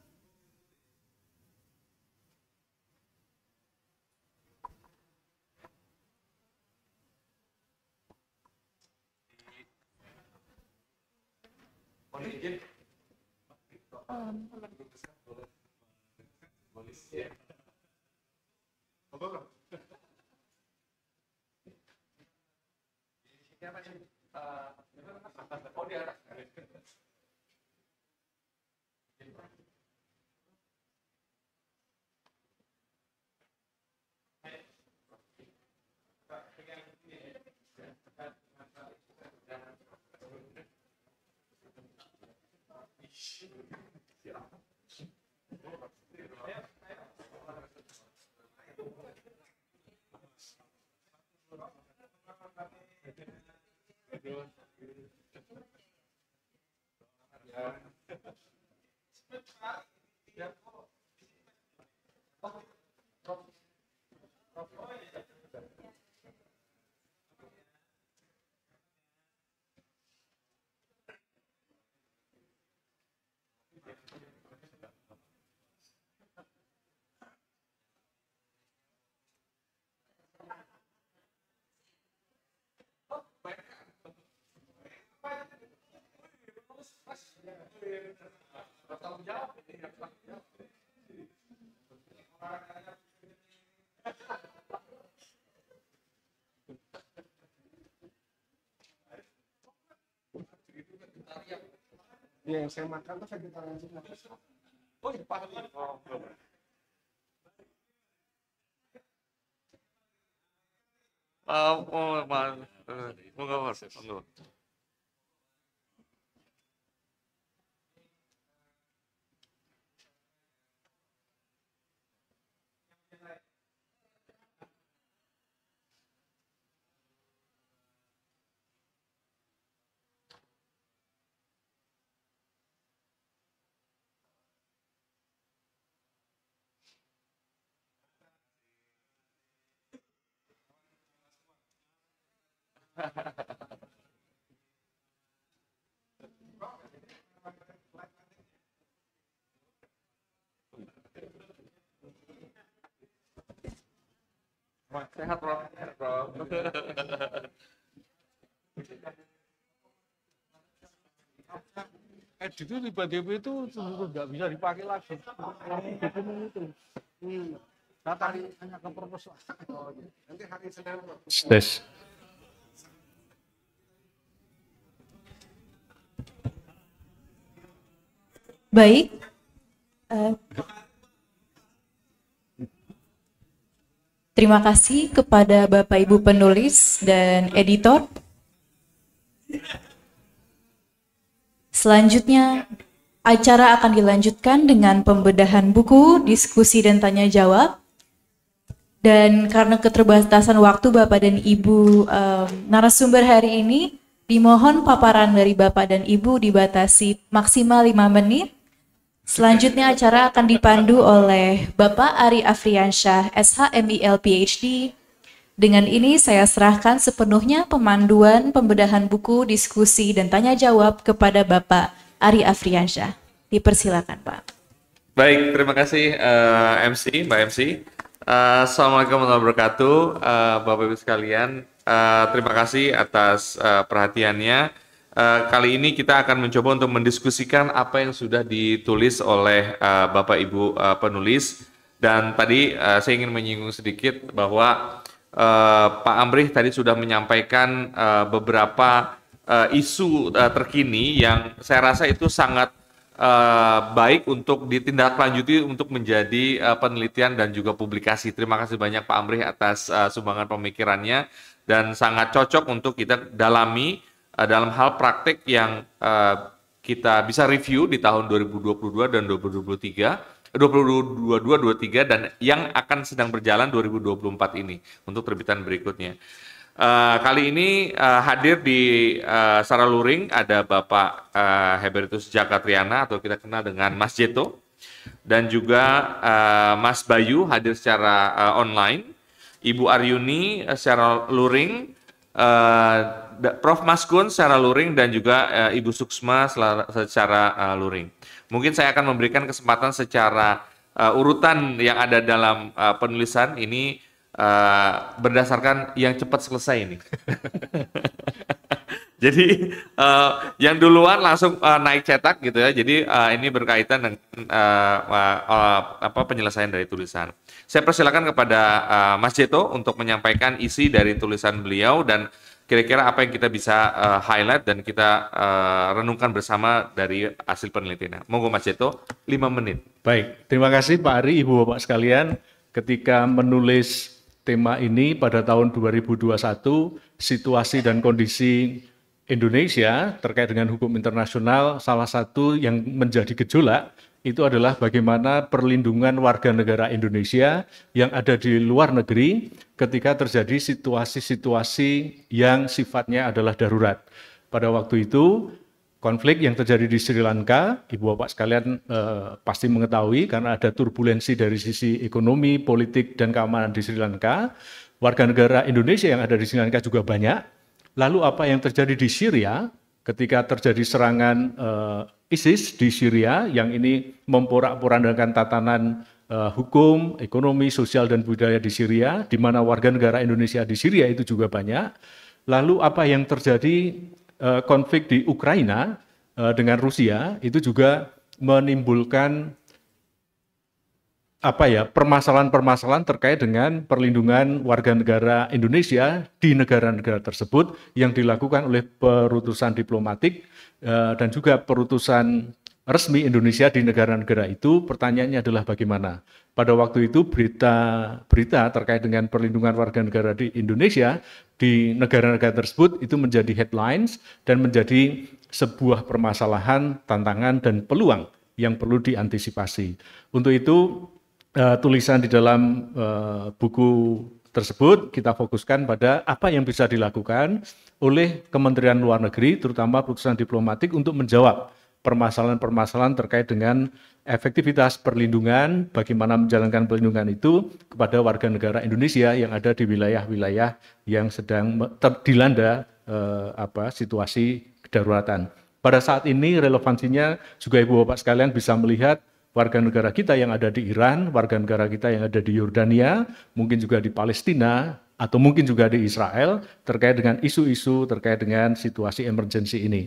ya. Ya jawab ini yang Iya, yang saya makan tuh vegetarian semua. Oh, di pagi. Oh, mau oh, mau enggak, enggak, enggak. Wah, sehat bro, sehat bro. Edit itu di DP itu seluruh nggak bisa dipakai lagi. Dokumen itu. Hmm. Nah, tadi hanya ke perpustakaan. Nanti hari Senin. Stes. Baik. Uh, terima kasih kepada Bapak Ibu penulis dan editor. Selanjutnya, acara akan dilanjutkan dengan pembedahan buku, diskusi dan tanya jawab. Dan karena keterbatasan waktu Bapak dan Ibu um, narasumber hari ini, dimohon paparan dari Bapak dan Ibu dibatasi maksimal 5 menit Selanjutnya acara akan dipandu oleh Bapak Ari Afriansyah, SHMIL PhD. Dengan ini saya serahkan sepenuhnya pemanduan pembedahan buku, diskusi, dan tanya jawab kepada Bapak Ari Afriansyah. Dipersilakan Pak. Baik, terima kasih uh, eh, MC, Mbak MC. Uh, eh, Assalamualaikum warahmatullahi wabarakatuh, uh, eh, Bapak-Ibu sekalian. Uh, terima kasih atas uh, perhatiannya. Uh, kali ini kita akan mencoba untuk mendiskusikan apa yang sudah ditulis oleh uh, Bapak Ibu uh, penulis dan tadi uh, saya ingin menyinggung sedikit bahwa uh, Pak Amrih tadi sudah menyampaikan uh, beberapa uh, isu uh, terkini yang saya rasa itu sangat uh, baik untuk ditindaklanjuti untuk menjadi uh, penelitian dan juga publikasi. Terima kasih banyak Pak Amri atas uh, sumbangan pemikirannya dan sangat cocok untuk kita dalami Eh, dalam hal praktik yang uh, kita bisa review di tahun 2022 dan 2023 2022 2023 dan yang akan sedang berjalan 2024 ini untuk terbitan berikutnya. Uh, kali ini uh, hadir di uh, Sara Luring ada Bapak uh, Heberitus Jakatriana atau kita kenal dengan Mas Jeto dan juga uh, Mas Bayu hadir secara uh, online, Ibu Aryuni uh, secara luring uh, Prof. Maskun secara luring dan juga uh, Ibu Suksma secara uh, luring. Mungkin saya akan memberikan kesempatan secara uh, urutan yang ada dalam uh, penulisan ini uh, berdasarkan yang cepat selesai ini. Jadi uh, yang duluan langsung uh, naik cetak gitu ya. Jadi uh, ini berkaitan dengan uh, uh, apa penyelesaian dari tulisan. Saya persilakan kepada uh, Mas Jeto untuk menyampaikan isi dari tulisan beliau dan kira-kira apa yang kita bisa uh, highlight dan kita uh, renungkan bersama dari hasil penelitiannya. Monggo Mas Jeto, 5 menit. Baik, terima kasih Pak Ari, Ibu Bapak sekalian. Ketika menulis tema ini pada tahun 2021, situasi dan kondisi Indonesia terkait dengan hukum internasional salah satu yang menjadi gejolak itu adalah bagaimana perlindungan warga negara Indonesia yang ada di luar negeri ketika terjadi situasi-situasi yang sifatnya adalah darurat. Pada waktu itu konflik yang terjadi di Sri Lanka, Ibu Bapak sekalian eh, pasti mengetahui karena ada turbulensi dari sisi ekonomi, politik dan keamanan di Sri Lanka. Warga negara Indonesia yang ada di Sri Lanka juga banyak. Lalu apa yang terjadi di Syria ketika terjadi serangan eh, ISIS di Syria yang ini memporak-porandakan tatanan uh, hukum, ekonomi, sosial dan budaya di Syria, di mana warga negara Indonesia di Syria itu juga banyak. Lalu apa yang terjadi uh, konflik di Ukraina uh, dengan Rusia itu juga menimbulkan apa ya permasalahan-permasalahan terkait dengan perlindungan warga negara Indonesia di negara-negara tersebut yang dilakukan oleh perutusan diplomatik Eh, dan juga perutusan resmi Indonesia di negara-negara itu, pertanyaannya adalah bagaimana. Pada waktu itu berita-berita terkait dengan perlindungan warga negara di Indonesia di negara-negara tersebut itu menjadi headlines dan menjadi sebuah permasalahan, tantangan dan peluang yang perlu diantisipasi. Untuk itu eh, tulisan di dalam eh, buku tersebut kita fokuskan pada apa yang bisa dilakukan oleh Kementerian Luar Negeri, terutama putusan diplomatik untuk menjawab permasalahan-permasalahan terkait dengan efektivitas perlindungan, bagaimana menjalankan perlindungan itu kepada warga negara Indonesia yang ada di wilayah-wilayah yang sedang terdilanda eh, apa situasi kedaruratan. Pada saat ini relevansinya juga Ibu Bapak sekalian bisa melihat warga negara kita yang ada di Iran, warga negara kita yang ada di Yordania, mungkin juga di Palestina, atau mungkin juga di Israel terkait dengan isu-isu terkait dengan situasi emergensi ini.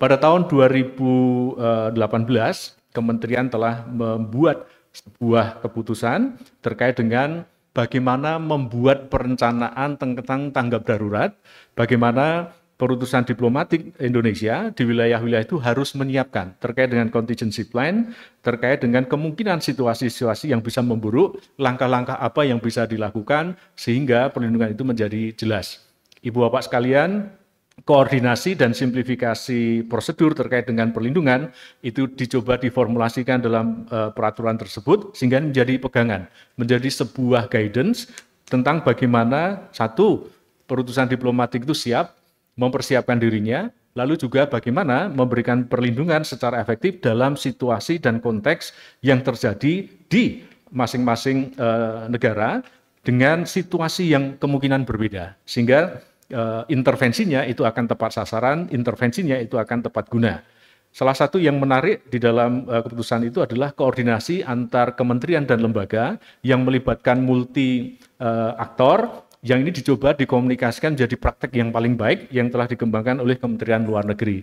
Pada tahun 2018, eh, kementerian telah membuat sebuah keputusan terkait dengan bagaimana membuat perencanaan tentang tanggap darurat, bagaimana perutusan diplomatik Indonesia di wilayah-wilayah itu harus menyiapkan terkait dengan contingency plan, terkait dengan kemungkinan situasi-situasi yang bisa memburuk, langkah-langkah apa yang bisa dilakukan sehingga perlindungan itu menjadi jelas. Ibu Bapak sekalian, koordinasi dan simplifikasi prosedur terkait dengan perlindungan itu dicoba diformulasikan dalam eh, peraturan tersebut sehingga menjadi pegangan, menjadi sebuah guidance tentang bagaimana satu perutusan diplomatik itu siap mempersiapkan dirinya, lalu juga bagaimana memberikan perlindungan secara efektif dalam situasi dan konteks yang terjadi di masing-masing e, negara dengan situasi yang kemungkinan berbeda. Sehingga e, intervensinya itu akan tepat sasaran, intervensinya itu akan tepat guna. Salah satu yang menarik di dalam uh, keputusan itu adalah koordinasi antar kementerian dan lembaga yang melibatkan multi uh, aktor yang ini dicoba dikomunikasikan menjadi praktek yang paling baik yang telah dikembangkan oleh Kementerian Luar Negeri.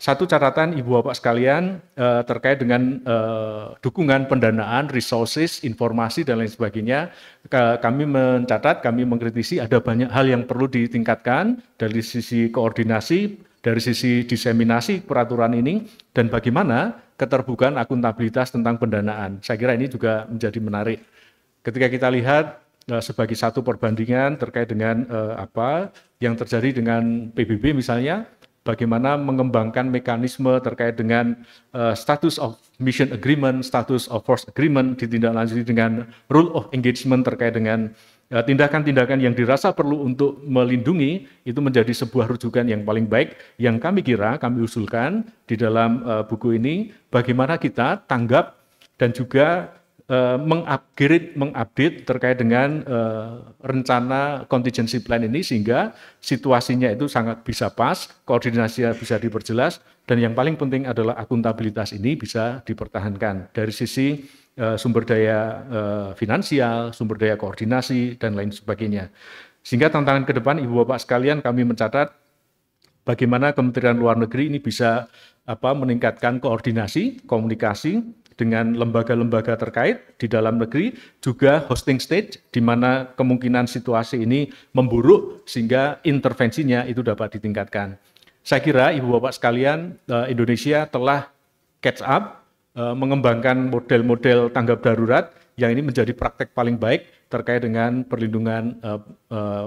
Satu catatan Ibu Bapak sekalian eh, terkait dengan eh, dukungan pendanaan, resources, informasi dan lain sebagainya, kami mencatat, kami mengkritisi ada banyak hal yang perlu ditingkatkan dari sisi koordinasi, dari sisi diseminasi peraturan ini dan bagaimana keterbukaan akuntabilitas tentang pendanaan. Saya kira ini juga menjadi menarik. Ketika kita lihat Eh, sebagai satu perbandingan terkait dengan eh, apa yang terjadi dengan PBB misalnya bagaimana mengembangkan mekanisme terkait dengan eh, status of mission agreement, status of force agreement ditindaklanjuti dengan rule of engagement terkait dengan tindakan eh, tindakan-tindakan yang dirasa perlu untuk melindungi itu menjadi sebuah rujukan yang paling baik yang kami kira kami usulkan di dalam eh, buku ini bagaimana kita tanggap dan juga Eh, mengupgrade mengupdate terkait dengan uh, rencana contingency plan ini sehingga situasinya itu sangat bisa pas, koordinasinya bisa diperjelas dan yang paling penting adalah akuntabilitas ini bisa dipertahankan dari sisi uh, sumber daya uh, finansial, sumber daya koordinasi dan lain sebagainya. Sehingga tantangan ke depan Ibu Bapak sekalian kami mencatat bagaimana Kementerian Luar Negeri ini bisa apa meningkatkan koordinasi, komunikasi dengan lembaga-lembaga terkait di dalam negeri, juga hosting stage di mana kemungkinan situasi ini memburuk sehingga intervensinya itu dapat ditingkatkan. Saya kira Ibu Bapak sekalian, eh, Indonesia telah catch up eh, mengembangkan model-model tanggap darurat yang ini menjadi praktek paling baik terkait dengan perlindungan eh,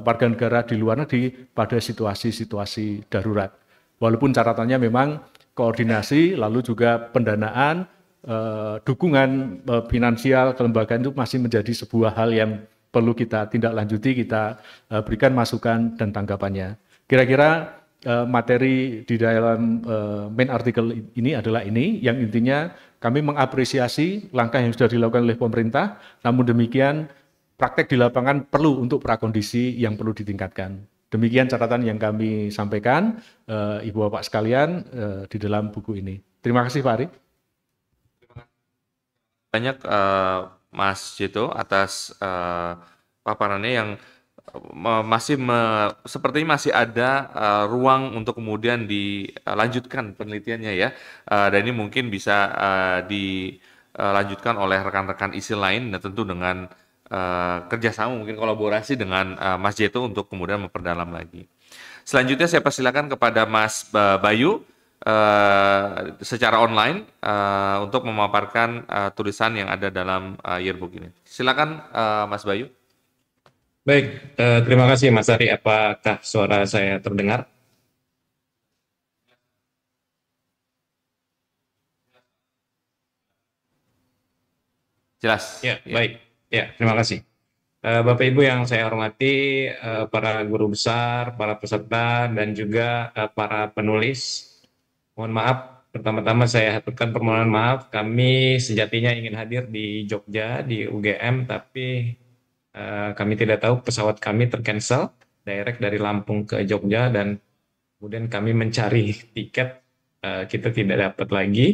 warga negara di luar negeri pada situasi-situasi darurat. Walaupun catatannya memang koordinasi, lalu juga pendanaan, Eh, dukungan eh, finansial kelembagaan itu masih menjadi sebuah hal yang perlu kita tindak lanjuti, kita eh, berikan masukan dan tanggapannya. Kira-kira materi di dalam main artikel ini adalah ini, yang intinya kami mengapresiasi langkah yang sudah dilakukan oleh pemerintah, namun demikian praktek di lapangan perlu untuk prakondisi yang perlu ditingkatkan. Demikian catatan yang kami sampaikan, Ibu Bapak sekalian, di dalam buku ini. Terima kasih, Pak Ari banyak uh, Mas Jito atas uh, paparannya yang eh, masih me, sepertinya masih ada uh, ruang untuk kemudian dilanjutkan penelitiannya ya uh, dan ini mungkin bisa uh, dilanjutkan oleh rekan-rekan isi lain dan tentu dengan uh, kerjasama mungkin kolaborasi dengan uh, Mas Jeto untuk kemudian memperdalam lagi. Selanjutnya saya persilakan kepada Mas Bayu uh, secara online uh, untuk memaparkan uh, tulisan yang ada dalam uh, yearbook ini. Silakan uh, Mas Bayu. Baik, uh, terima kasih Mas Ari. Apakah suara saya terdengar? Jelas. Ya, ya. baik. Ya, terima kasih. Bapak Ibu yang saya hormati, para guru besar, para peserta, dan juga para penulis Mohon maaf, pertama-tama saya haturkan permohonan maaf. Kami sejatinya ingin hadir di Jogja, di UGM, tapi uh, kami tidak tahu pesawat kami tercancel direct dari Lampung ke Jogja dan kemudian kami mencari tiket uh, kita tidak dapat lagi.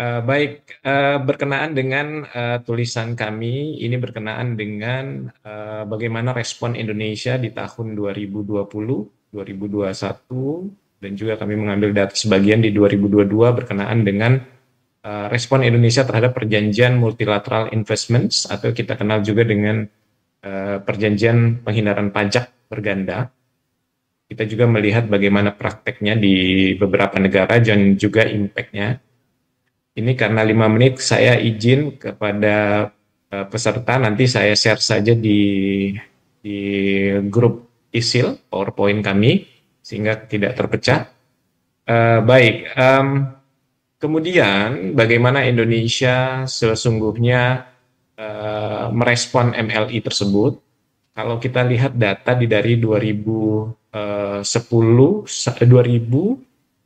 Uh, baik, uh, berkenaan dengan uh, tulisan kami, ini berkenaan dengan uh, bagaimana respon Indonesia di tahun 2020, 2021, dan juga kami mengambil data sebagian di 2022 berkenaan dengan uh, respon Indonesia terhadap perjanjian multilateral investments atau kita kenal juga dengan uh, perjanjian penghindaran pajak berganda. Kita juga melihat bagaimana prakteknya di beberapa negara dan juga impactnya. Ini karena lima menit saya izin kepada eh, peserta nanti saya share saja di di grup ISIL PowerPoint kami sehingga tidak terpecah. Uh, baik, um, kemudian bagaimana Indonesia sesungguhnya uh, merespon MLI tersebut? Kalau kita lihat data di dari 2010, 2000 eh,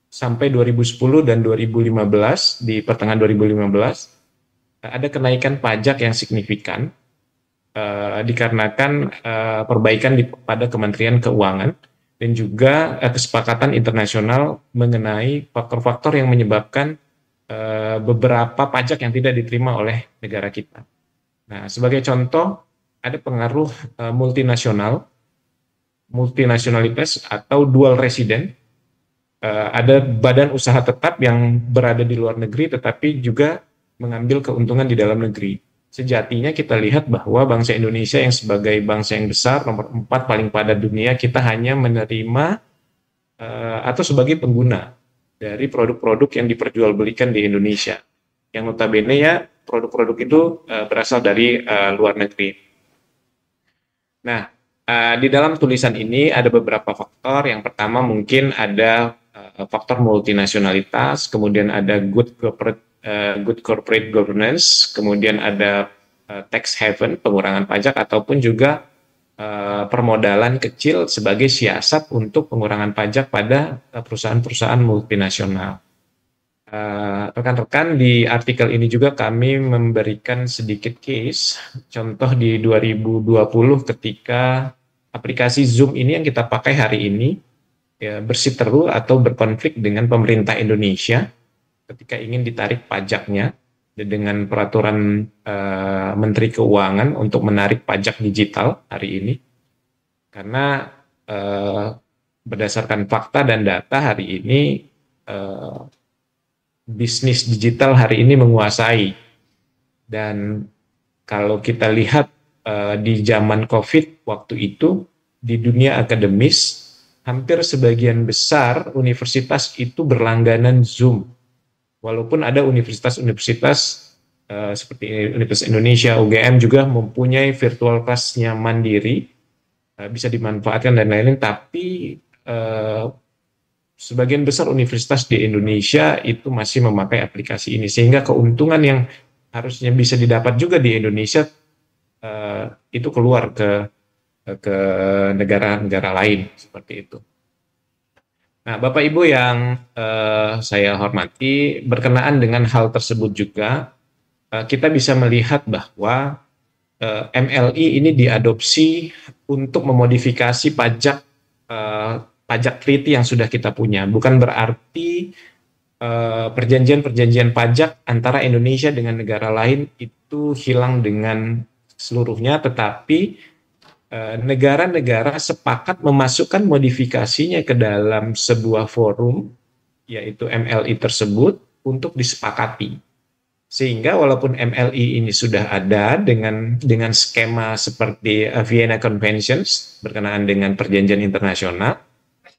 sampai 2010 dan 2015 di pertengahan 2015 ada kenaikan pajak yang signifikan uh, dikarenakan uh, perbaikan di, pada Kementerian Keuangan dan juga eh, kesepakatan internasional mengenai faktor-faktor yang menyebabkan eh, beberapa pajak yang tidak diterima oleh negara kita. Nah, sebagai contoh ada pengaruh eh, multinasional, multinasionalitas atau dual resident. Eh, ada badan usaha tetap yang berada di luar negeri tetapi juga mengambil keuntungan di dalam negeri sejatinya kita lihat bahwa bangsa Indonesia yang sebagai bangsa yang besar nomor empat paling padat dunia kita hanya menerima uh, atau sebagai pengguna dari produk-produk yang diperjualbelikan di Indonesia yang notabene ya produk-produk itu uh, berasal dari uh, luar negeri. Nah uh, di dalam tulisan ini ada beberapa faktor yang pertama mungkin ada uh, faktor multinasionalitas kemudian ada good corporate uh, good corporate governance, kemudian ada uh, tax haven, pengurangan pajak, ataupun juga uh, permodalan kecil sebagai siasat untuk pengurangan pajak pada perusahaan-perusahaan multinasional. Rekan-rekan, uh, di artikel ini juga kami memberikan sedikit case, contoh di 2020 ketika aplikasi Zoom ini yang kita pakai hari ini ya, bersiteru atau berkonflik dengan pemerintah Indonesia ketika ingin ditarik pajaknya dengan peraturan uh, Menteri Keuangan untuk menarik pajak digital hari ini karena uh, berdasarkan fakta dan data hari ini uh, bisnis digital hari ini menguasai dan kalau kita lihat uh, di zaman COVID waktu itu di dunia akademis hampir sebagian besar universitas itu berlangganan Zoom walaupun ada universitas-universitas uh, seperti Universitas Indonesia, UGM juga mempunyai virtual kelasnya mandiri, uh, bisa dimanfaatkan dan lain-lain, tapi uh, sebagian besar universitas di Indonesia itu masih memakai aplikasi ini, sehingga keuntungan yang harusnya bisa didapat juga di Indonesia uh, itu keluar ke ke negara-negara lain seperti itu. Nah, Bapak Ibu yang eh, saya hormati, berkenaan dengan hal tersebut juga, eh, kita bisa melihat bahwa eh, MLI ini diadopsi untuk memodifikasi pajak eh, pajak treaty yang sudah kita punya. Bukan berarti eh, perjanjian-perjanjian eh, pajak antara Indonesia dengan negara lain itu hilang dengan seluruhnya, tetapi Eh, negara-negara sepakat memasukkan modifikasinya ke dalam sebuah forum, yaitu MLI tersebut, untuk disepakati. Sehingga walaupun MLI ini sudah ada dengan dengan skema seperti eh, Vienna Conventions berkenaan dengan perjanjian internasional,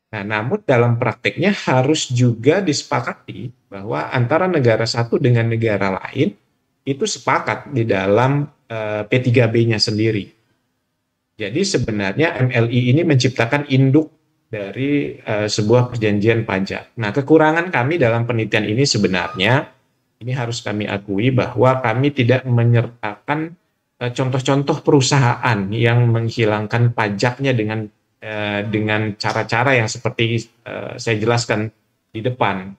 nah namun dalam praktiknya harus juga disepakati bahwa antara negara satu dengan negara lain itu sepakat di dalam uh, eh, P3B-nya sendiri jadi sebenarnya MLI ini menciptakan induk dari uh, sebuah perjanjian pajak. Nah, kekurangan kami dalam penelitian ini sebenarnya ini harus kami akui bahwa kami tidak menyertakan contoh eh, contoh-contoh perusahaan yang menghilangkan pajaknya dengan uh, dengan cara-cara yang seperti uh, saya jelaskan di depan.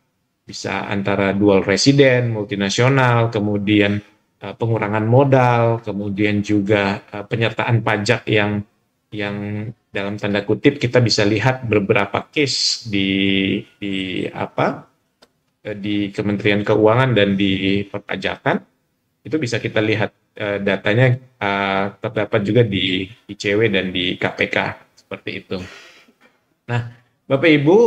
Bisa antara dual resident, multinasional, kemudian Eh, pengurangan modal, kemudian juga eh, penyertaan pajak yang yang dalam tanda kutip kita bisa lihat beberapa case di di apa eh, di Kementerian Keuangan dan di perpajakan itu bisa kita lihat datanya terdapat juga di ICW dan di KPK seperti itu. Nah, Bapak Ibu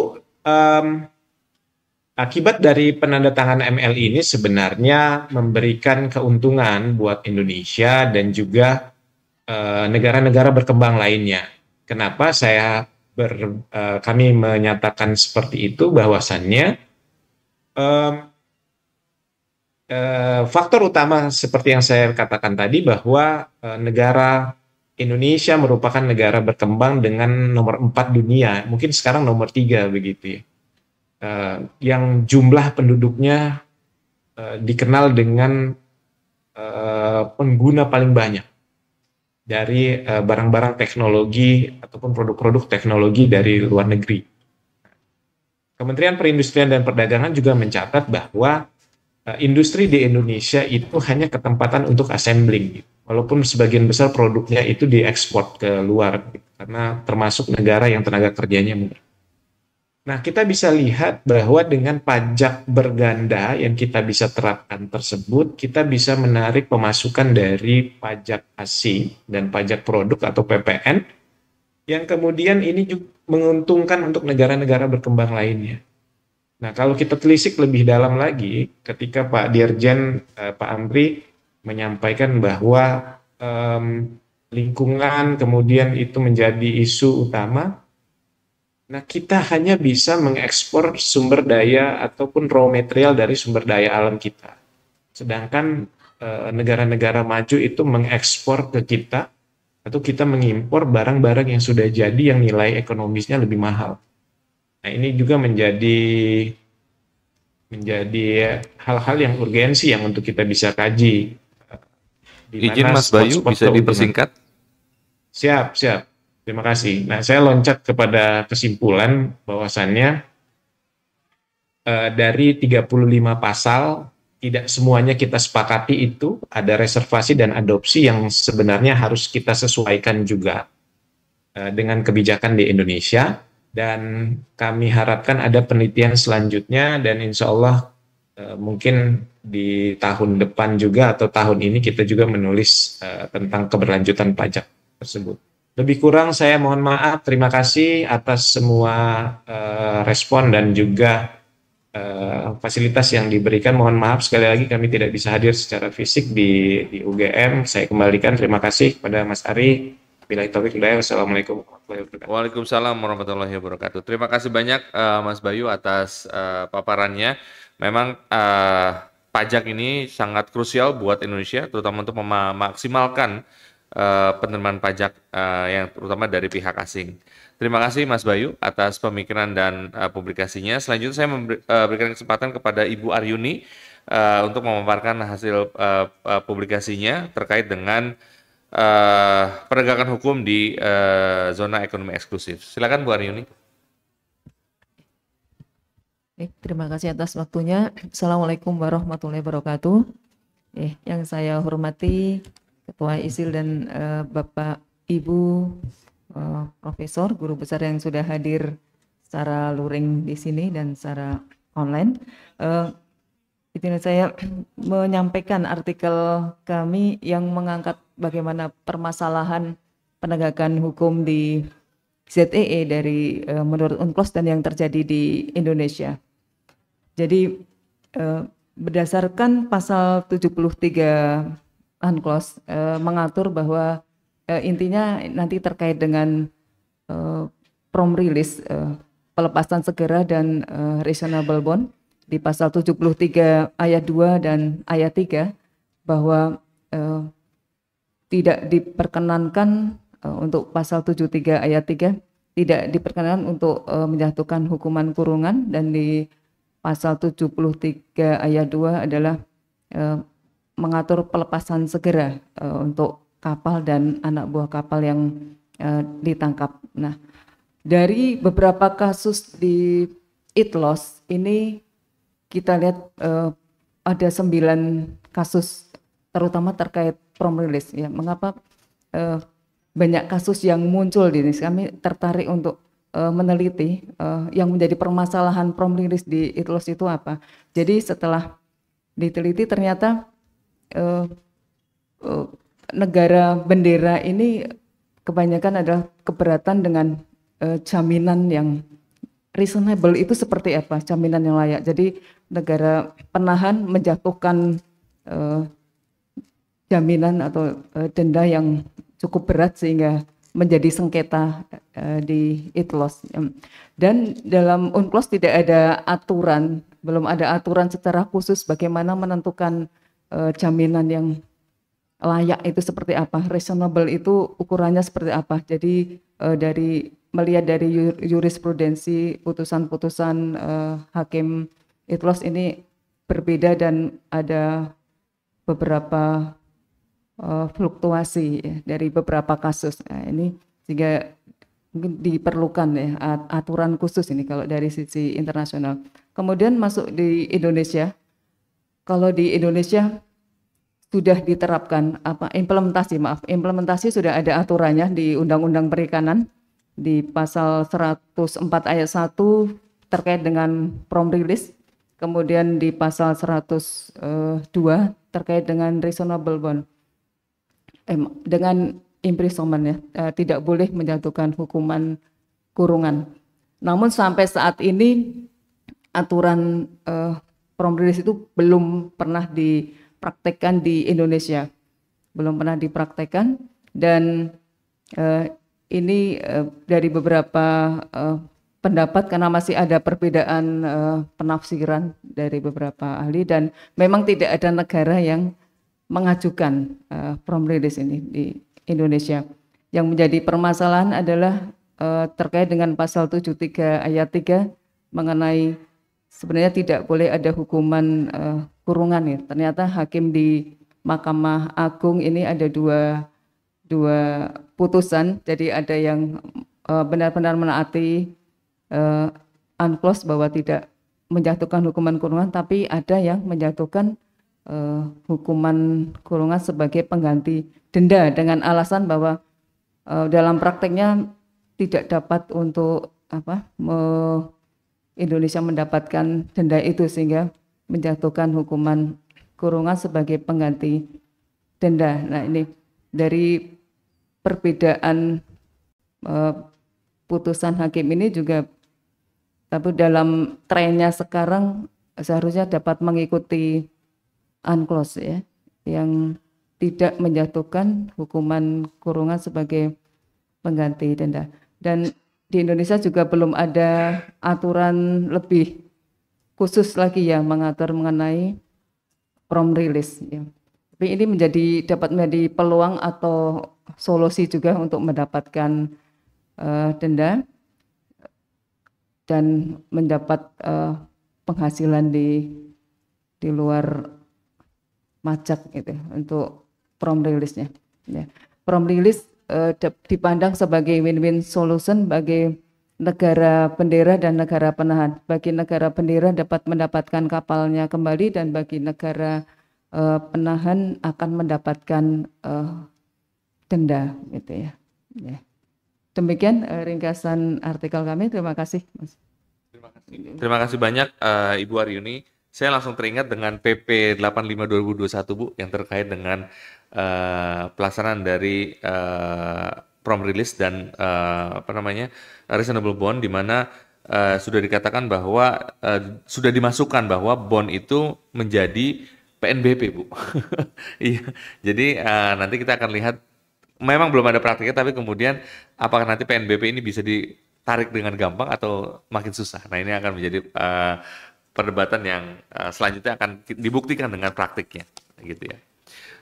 Akibat dari penandatangan ML ini sebenarnya memberikan keuntungan buat Indonesia dan juga eh, negara-negara berkembang lainnya. Kenapa saya ber, eh, kami menyatakan seperti itu bahwasannya eh, faktor utama seperti yang saya katakan tadi bahwa negara Indonesia merupakan negara berkembang dengan nomor 4 dunia, mungkin sekarang nomor 3 begitu ya uh, yang jumlah penduduknya uh, dikenal dengan uh, pengguna paling banyak dari barang-barang uh, teknologi ataupun produk-produk teknologi dari luar negeri. Kementerian Perindustrian dan Perdagangan juga mencatat bahwa industri di Indonesia itu hanya ketempatan untuk assembling, walaupun sebagian besar produknya itu diekspor ke luar, karena termasuk negara yang tenaga kerjanya murah. Nah, kita bisa lihat bahwa dengan pajak berganda yang kita bisa terapkan tersebut, kita bisa menarik pemasukan dari pajak ASI dan pajak produk atau PPN, yang kemudian ini juga menguntungkan untuk negara-negara berkembang lainnya. Nah, kalau kita telisik lebih dalam lagi, ketika Pak Dirjen, eh, Pak Amri menyampaikan bahwa eh, lingkungan kemudian itu menjadi isu utama, Nah, kita hanya bisa mengekspor sumber daya ataupun raw material dari sumber daya alam kita. Sedangkan eh, negara-negara maju itu mengekspor ke kita atau kita mengimpor barang-barang yang sudah jadi yang nilai ekonomisnya lebih mahal. Nah, ini juga menjadi menjadi hal-hal yang urgensi yang untuk kita bisa kaji. Eh, di Izin Mas Bayu bisa dipersingkat? Siap, siap. Terima kasih. Nah, saya loncat kepada kesimpulan bahwasannya eh, dari 35 pasal tidak semuanya kita sepakati itu ada reservasi dan adopsi yang sebenarnya harus kita sesuaikan juga eh, dengan kebijakan di Indonesia dan kami harapkan ada penelitian selanjutnya dan insya Allah eh, mungkin di tahun depan juga atau tahun ini kita juga menulis tentang keberlanjutan pajak tersebut. Lebih kurang saya mohon maaf, terima kasih atas semua uh, respon dan juga uh, fasilitas yang diberikan. Mohon maaf sekali lagi kami tidak bisa hadir secara fisik di, di UGM. Saya kembalikan terima kasih kepada Mas Ari. Bila itu Assalamualaikum warahmatullahi wabarakatuh. Waalaikumsalam warahmatullahi wabarakatuh. Terima kasih banyak uh, Mas Bayu atas uh, paparannya. Memang uh, pajak ini sangat krusial buat Indonesia, terutama untuk memaksimalkan Eh, penerimaan pajak uh, yang terutama dari pihak asing. Terima kasih Mas Bayu atas pemikiran dan uh, publikasinya. Selanjutnya saya memberikan kesempatan kepada Ibu Aryuni uh, untuk memaparkan hasil uh, publikasinya terkait dengan uh, penegakan hukum di uh, zona ekonomi eksklusif. Silakan Bu Aryuni. Eh, terima kasih atas waktunya. Assalamualaikum warahmatullahi wabarakatuh. Eh, yang saya hormati Ketua ISIL dan uh, Bapak Ibu uh, Profesor, guru besar yang sudah hadir secara luring di sini dan secara online. Uh, eh, itu saya menyampaikan artikel kami yang mengangkat bagaimana permasalahan penegakan hukum di ZEE e dari uh, menurut UNCLOS dan yang terjadi di Indonesia. Jadi uh, berdasarkan pasal 73 UNCLOS uh, eh, mengatur bahwa uh, intinya nanti terkait dengan uh, prom release uh, pelepasan segera dan uh, reasonable bond di pasal 73 ayat 2 dan ayat 3 bahwa uh, tidak diperkenankan uh, untuk pasal 73 ayat 3 tidak diperkenankan untuk uh, menjatuhkan hukuman kurungan dan di pasal 73 ayat 2 adalah uh, mengatur pelepasan segera uh, untuk kapal dan anak buah kapal yang uh, ditangkap. Nah, dari beberapa kasus di ITLOS ini kita lihat uh, ada sembilan kasus terutama terkait prom release ya. Mengapa uh, banyak kasus yang muncul di sini? Kami tertarik untuk meneliti uh, yang menjadi permasalahan prom release di ITLOS itu apa. Jadi setelah diteliti ternyata Eh, eh, negara bendera ini kebanyakan adalah keberatan dengan uh, jaminan yang reasonable itu seperti apa jaminan yang layak. Jadi negara penahan menjatuhkan uh, jaminan atau uh, denda yang cukup berat sehingga menjadi sengketa uh, di ITLOS. Dan dalam UNCLOS tidak ada aturan, belum ada aturan secara khusus bagaimana menentukan uh, jaminan yang layak itu seperti apa, reasonable itu ukurannya seperti apa. Jadi uh, dari melihat dari jurisprudensi putusan-putusan uh, hakim itlos ini berbeda dan ada beberapa uh, fluktuasi ya, dari beberapa kasus. Nah, ini sehingga mungkin diperlukan ya aturan khusus ini kalau dari sisi internasional. Kemudian masuk di Indonesia kalau di Indonesia sudah diterapkan apa implementasi maaf implementasi sudah ada aturannya di Undang-Undang Perikanan di pasal 104 ayat 1 terkait dengan prom release kemudian di pasal 102 eh, terkait dengan reasonable bond eh, dengan imprisonment ya eh, tidak boleh menjatuhkan hukuman kurungan namun sampai saat ini aturan eh, From release itu belum pernah dipraktekkan di Indonesia, belum pernah dipraktekkan dan uh, ini uh, dari beberapa uh, pendapat karena masih ada perbedaan uh, penafsiran dari beberapa ahli dan memang tidak ada negara yang mengajukan uh, prom release ini di Indonesia. Yang menjadi permasalahan adalah uh, terkait dengan pasal 73 ayat 3 mengenai sebenarnya tidak boleh ada hukuman uh, kurungan ya. Ternyata hakim di Mahkamah Agung ini ada dua dua putusan. Jadi ada yang eh, benar-benar uh, menaati uh, eh, UNCLOS bahwa tidak menjatuhkan hukuman kurungan, tapi ada yang menjatuhkan uh, hukuman kurungan sebagai pengganti denda dengan alasan bahwa uh, dalam prakteknya tidak dapat untuk apa me, Indonesia mendapatkan denda itu sehingga menjatuhkan hukuman kurungan sebagai pengganti denda. Nah ini dari perbedaan uh, putusan hakim ini juga tapi dalam trennya sekarang seharusnya dapat mengikuti UNCLOS ya yang tidak menjatuhkan hukuman kurungan sebagai pengganti denda dan di Indonesia juga belum ada aturan lebih khusus lagi ya mengatur mengenai prom release ya. Tapi ini menjadi dapat menjadi peluang atau solusi juga untuk mendapatkan uh, denda dan mendapat uh, penghasilan di di luar macet gitu ya untuk prom rilisnya. Ya. Prom rilis uh, dipandang sebagai win-win solution bagi negara bendera dan negara penahan. Bagi negara bendera dapat mendapatkan kapalnya kembali dan bagi negara uh, penahan akan mendapatkan uh, denda gitu ya. ya. Demikian uh, ringkasan artikel kami. Terima kasih, Mas. Terima kasih. Terima kasih banyak uh, Ibu Aryuni. Saya langsung teringat dengan PP 85 2021 Bu yang terkait dengan uh, eh, pelaksanaan dari uh, prom release dan uh, apa namanya reasonable bond di mana uh, sudah dikatakan bahwa uh, sudah dimasukkan bahwa bond itu menjadi PNBP bu. iya. Jadi uh, nanti kita akan lihat memang belum ada praktiknya tapi kemudian apakah nanti PNBP ini bisa ditarik dengan gampang atau makin susah. Nah ini akan menjadi uh, perdebatan yang uh, selanjutnya akan dibuktikan dengan praktiknya gitu ya.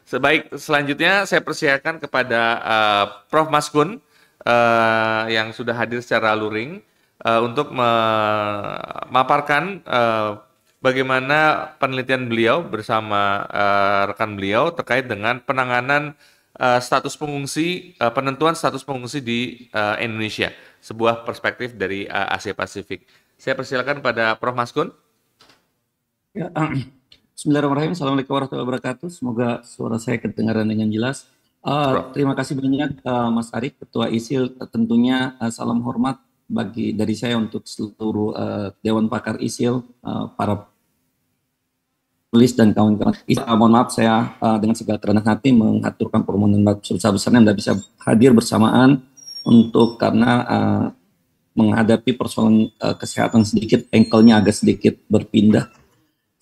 Sebaik selanjutnya saya persilakan kepada uh, Prof Mas Gun uh, yang sudah hadir secara luring uh, untuk memaparkan uh, bagaimana penelitian beliau bersama uh, rekan beliau terkait dengan penanganan uh, status pengungsi uh, penentuan status pengungsi di uh, Indonesia, sebuah perspektif dari uh, Asia Pasifik. Saya persilakan pada Prof Mas Gun. Ya, um. Bismillahirrahmanirrahim. Assalamualaikum warahmatullahi wabarakatuh. Semoga suara saya kedengaran dengan jelas. Uh, terima kasih banyak uh, Mas Arief, Ketua ISIL. Tentunya uh, salam hormat bagi dari saya untuk seluruh uh, Dewan Pakar ISIL, uh, para tulis dan kawan-kawan. Uh, mohon maaf saya uh, dengan segala kerendahan hati mengaturkan permohonan maaf sebesar-besarnya tidak bisa hadir bersamaan untuk karena uh, menghadapi persoalan uh, kesehatan sedikit, engkelnya agak sedikit berpindah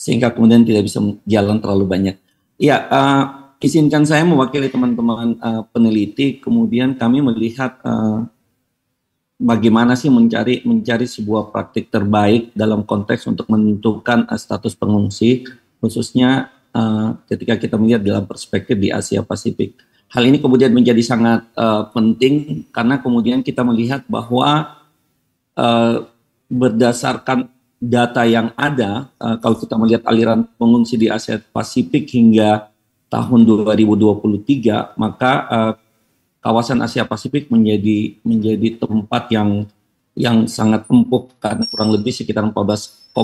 sehingga kemudian tidak bisa jalan terlalu banyak. Ya, uh, izinkan saya mewakili teman-teman uh, peneliti. Kemudian kami melihat uh, bagaimana sih mencari mencari sebuah praktik terbaik dalam konteks untuk menentukan uh, status pengungsi, khususnya uh, ketika kita melihat dalam perspektif di Asia Pasifik. Hal ini kemudian menjadi sangat uh, penting karena kemudian kita melihat bahwa uh, berdasarkan data yang ada, uh, kalau kita melihat aliran pengungsi di Asia Pasifik hingga tahun 2023, maka uh, kawasan Asia Pasifik menjadi menjadi tempat yang yang sangat empuk karena kurang lebih sekitar 14,3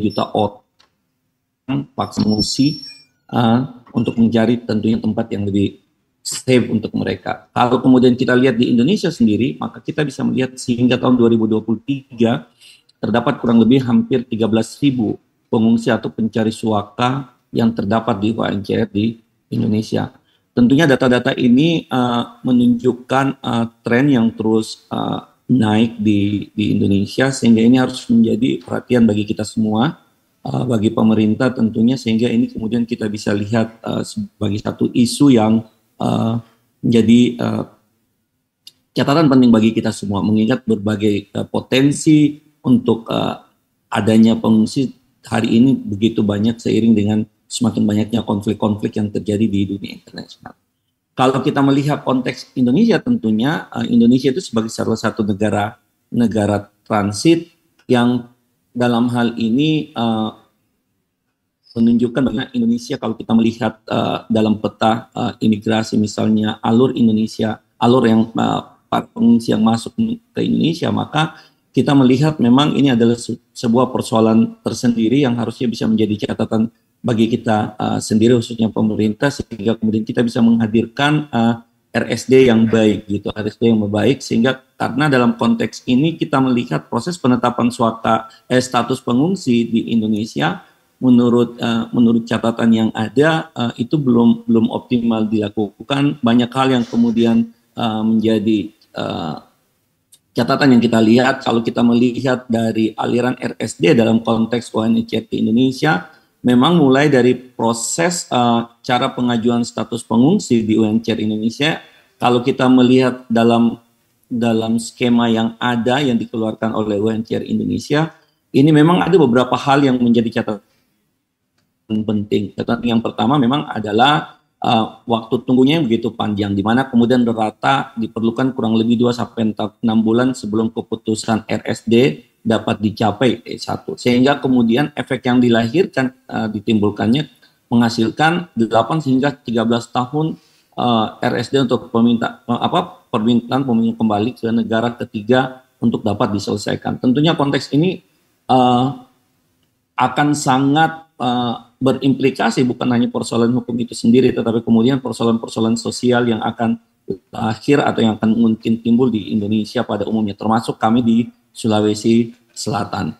juta orang paksa pengungsi uh, untuk mencari tentunya tempat yang lebih safe untuk mereka. Kalau kemudian kita lihat di Indonesia sendiri, maka kita bisa melihat sehingga tahun 2023 terdapat kurang lebih hampir 13.000 pengungsi atau pencari suaka yang terdapat di UNHCR di Indonesia. Tentunya data-data ini uh, menunjukkan uh, tren yang terus uh, naik di, di Indonesia sehingga ini harus menjadi perhatian bagi kita semua, uh, bagi pemerintah tentunya sehingga ini kemudian kita bisa lihat uh, sebagai satu isu yang uh, menjadi uh, catatan penting bagi kita semua mengingat berbagai uh, potensi untuk uh, adanya pengungsi hari ini begitu banyak seiring dengan semakin banyaknya konflik-konflik yang terjadi di dunia internasional. Kalau kita melihat konteks Indonesia tentunya uh, Indonesia itu sebagai salah satu negara negara transit yang dalam hal ini uh, menunjukkan bahwa Indonesia kalau kita melihat uh, dalam peta uh, imigrasi misalnya alur Indonesia alur yang uh, para pengungsi yang masuk ke Indonesia maka kita melihat memang ini adalah sebuah persoalan tersendiri yang harusnya bisa menjadi catatan bagi kita uh, sendiri khususnya pemerintah sehingga kemudian kita bisa menghadirkan uh, eh, RSD yang baik gitu RSD yang baik sehingga karena dalam konteks ini kita melihat proses penetapan suaka eh, status pengungsi di Indonesia menurut uh, menurut catatan yang ada uh, itu belum belum optimal dilakukan banyak hal yang kemudian uh, menjadi catatan yang kita lihat kalau kita melihat dari aliran RSD dalam konteks di Indonesia memang mulai dari proses uh, cara pengajuan status pengungsi di UNHCR Indonesia kalau kita melihat dalam dalam skema yang ada yang dikeluarkan oleh UNHCR Indonesia ini memang ada beberapa hal yang menjadi catatan penting. Catatan yang pertama memang adalah uh, waktu tunggunya yang begitu panjang, di mana kemudian rata diperlukan kurang lebih 2 sampai 6 bulan sebelum keputusan RSD dapat dicapai eh, satu, 1 Sehingga kemudian efek yang dilahirkan uh, ditimbulkannya menghasilkan 8 hingga 13 tahun uh, RSD untuk peminta uh, apa permintaan pemilu kembali ke negara ketiga untuk dapat diselesaikan. Tentunya konteks ini uh, akan sangat uh, berimplikasi bukan hanya persoalan hukum itu sendiri, tetapi kemudian persoalan-persoalan sosial yang akan lahir atau yang akan mungkin timbul di Indonesia pada umumnya, termasuk kami di Sulawesi Selatan.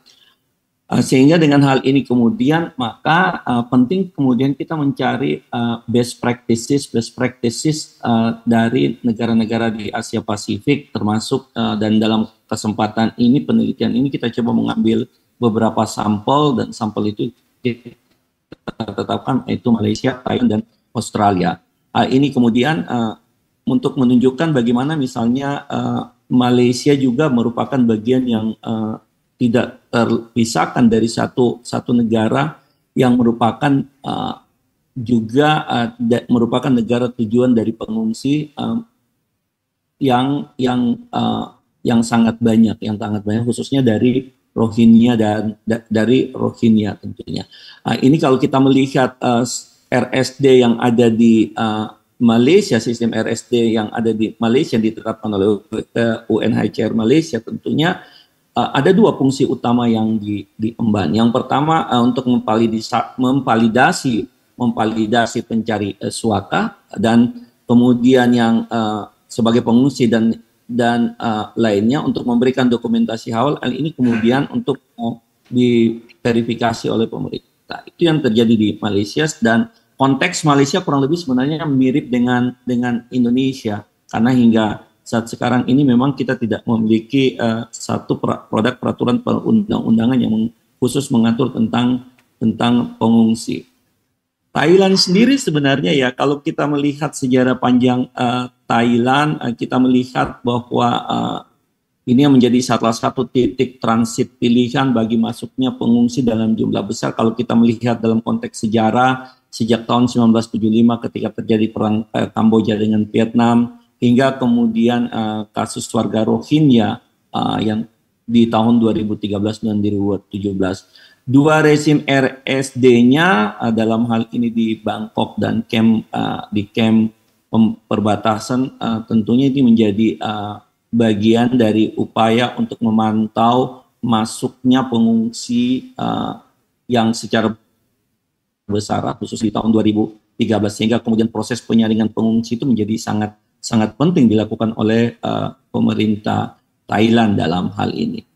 Eh, sehingga dengan hal ini kemudian maka uh, penting kemudian kita mencari uh, best practices, best practices uh, dari negara-negara di Asia Pasifik termasuk uh, dan dalam kesempatan ini penelitian ini kita coba mengambil beberapa sampel dan sampel itu tetapkan itu Malaysia, Thailand dan Australia. Uh, ini kemudian uh, untuk menunjukkan bagaimana misalnya uh, Malaysia juga merupakan bagian yang uh, tidak terpisahkan dari satu satu negara yang merupakan uh, juga uh, merupakan negara tujuan dari pengungsi um, yang yang uh, yang sangat banyak yang sangat banyak khususnya dari Rohingya dan da, dari Rohingya tentunya. Uh, ini kalau kita melihat uh, ah, RSD yang ada di uh, Malaysia, sistem RSD yang ada di Malaysia yang diterapkan oleh eh, UNHCR Malaysia tentunya uh, ada dua fungsi utama yang di, diemban. Yang pertama uh, untuk memvalidasi memvalidasi pencari uh, suaka dan kemudian yang uh, sebagai pengungsi dan dan uh, lainnya untuk memberikan dokumentasi awal dan ini kemudian untuk uh, diverifikasi oleh pemerintah. Itu yang terjadi di Malaysia dan konteks Malaysia kurang lebih sebenarnya mirip dengan dengan Indonesia karena hingga saat sekarang ini memang kita tidak memiliki uh, satu pra produk peraturan perundang-undangan yang khusus mengatur tentang tentang pengungsi. Thailand sendiri sebenarnya ya kalau kita melihat sejarah panjang uh, Thailand uh, kita melihat bahwa uh, ini yang menjadi salah satu titik transit pilihan bagi masuknya pengungsi dalam jumlah besar kalau kita melihat dalam konteks sejarah sejak tahun 1975 ketika terjadi perang eh, Kamboja dengan Vietnam hingga kemudian eh, kasus warga Rohingya eh, yang di tahun 2013 dan 2017 dua rezim RSD-nya eh, dalam hal ini di Bangkok dan camp eh, di camp perbatasan uh, tentunya ini menjadi uh, bagian dari upaya untuk memantau masuknya pengungsi uh, yang secara besar khusus di tahun 2013 sehingga kemudian proses penyaringan pengungsi itu menjadi sangat sangat penting dilakukan oleh uh, pemerintah Thailand dalam hal ini.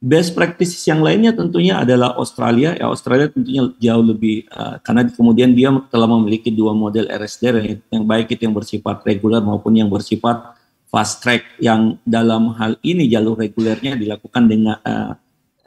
Best practices yang lainnya tentunya adalah Australia. Ya, Australia tentunya jauh lebih uh, karena kemudian dia telah memiliki dua model RSD yang baik itu yang bersifat reguler maupun yang bersifat fast track yang dalam hal ini jalur regulernya dilakukan dengan uh,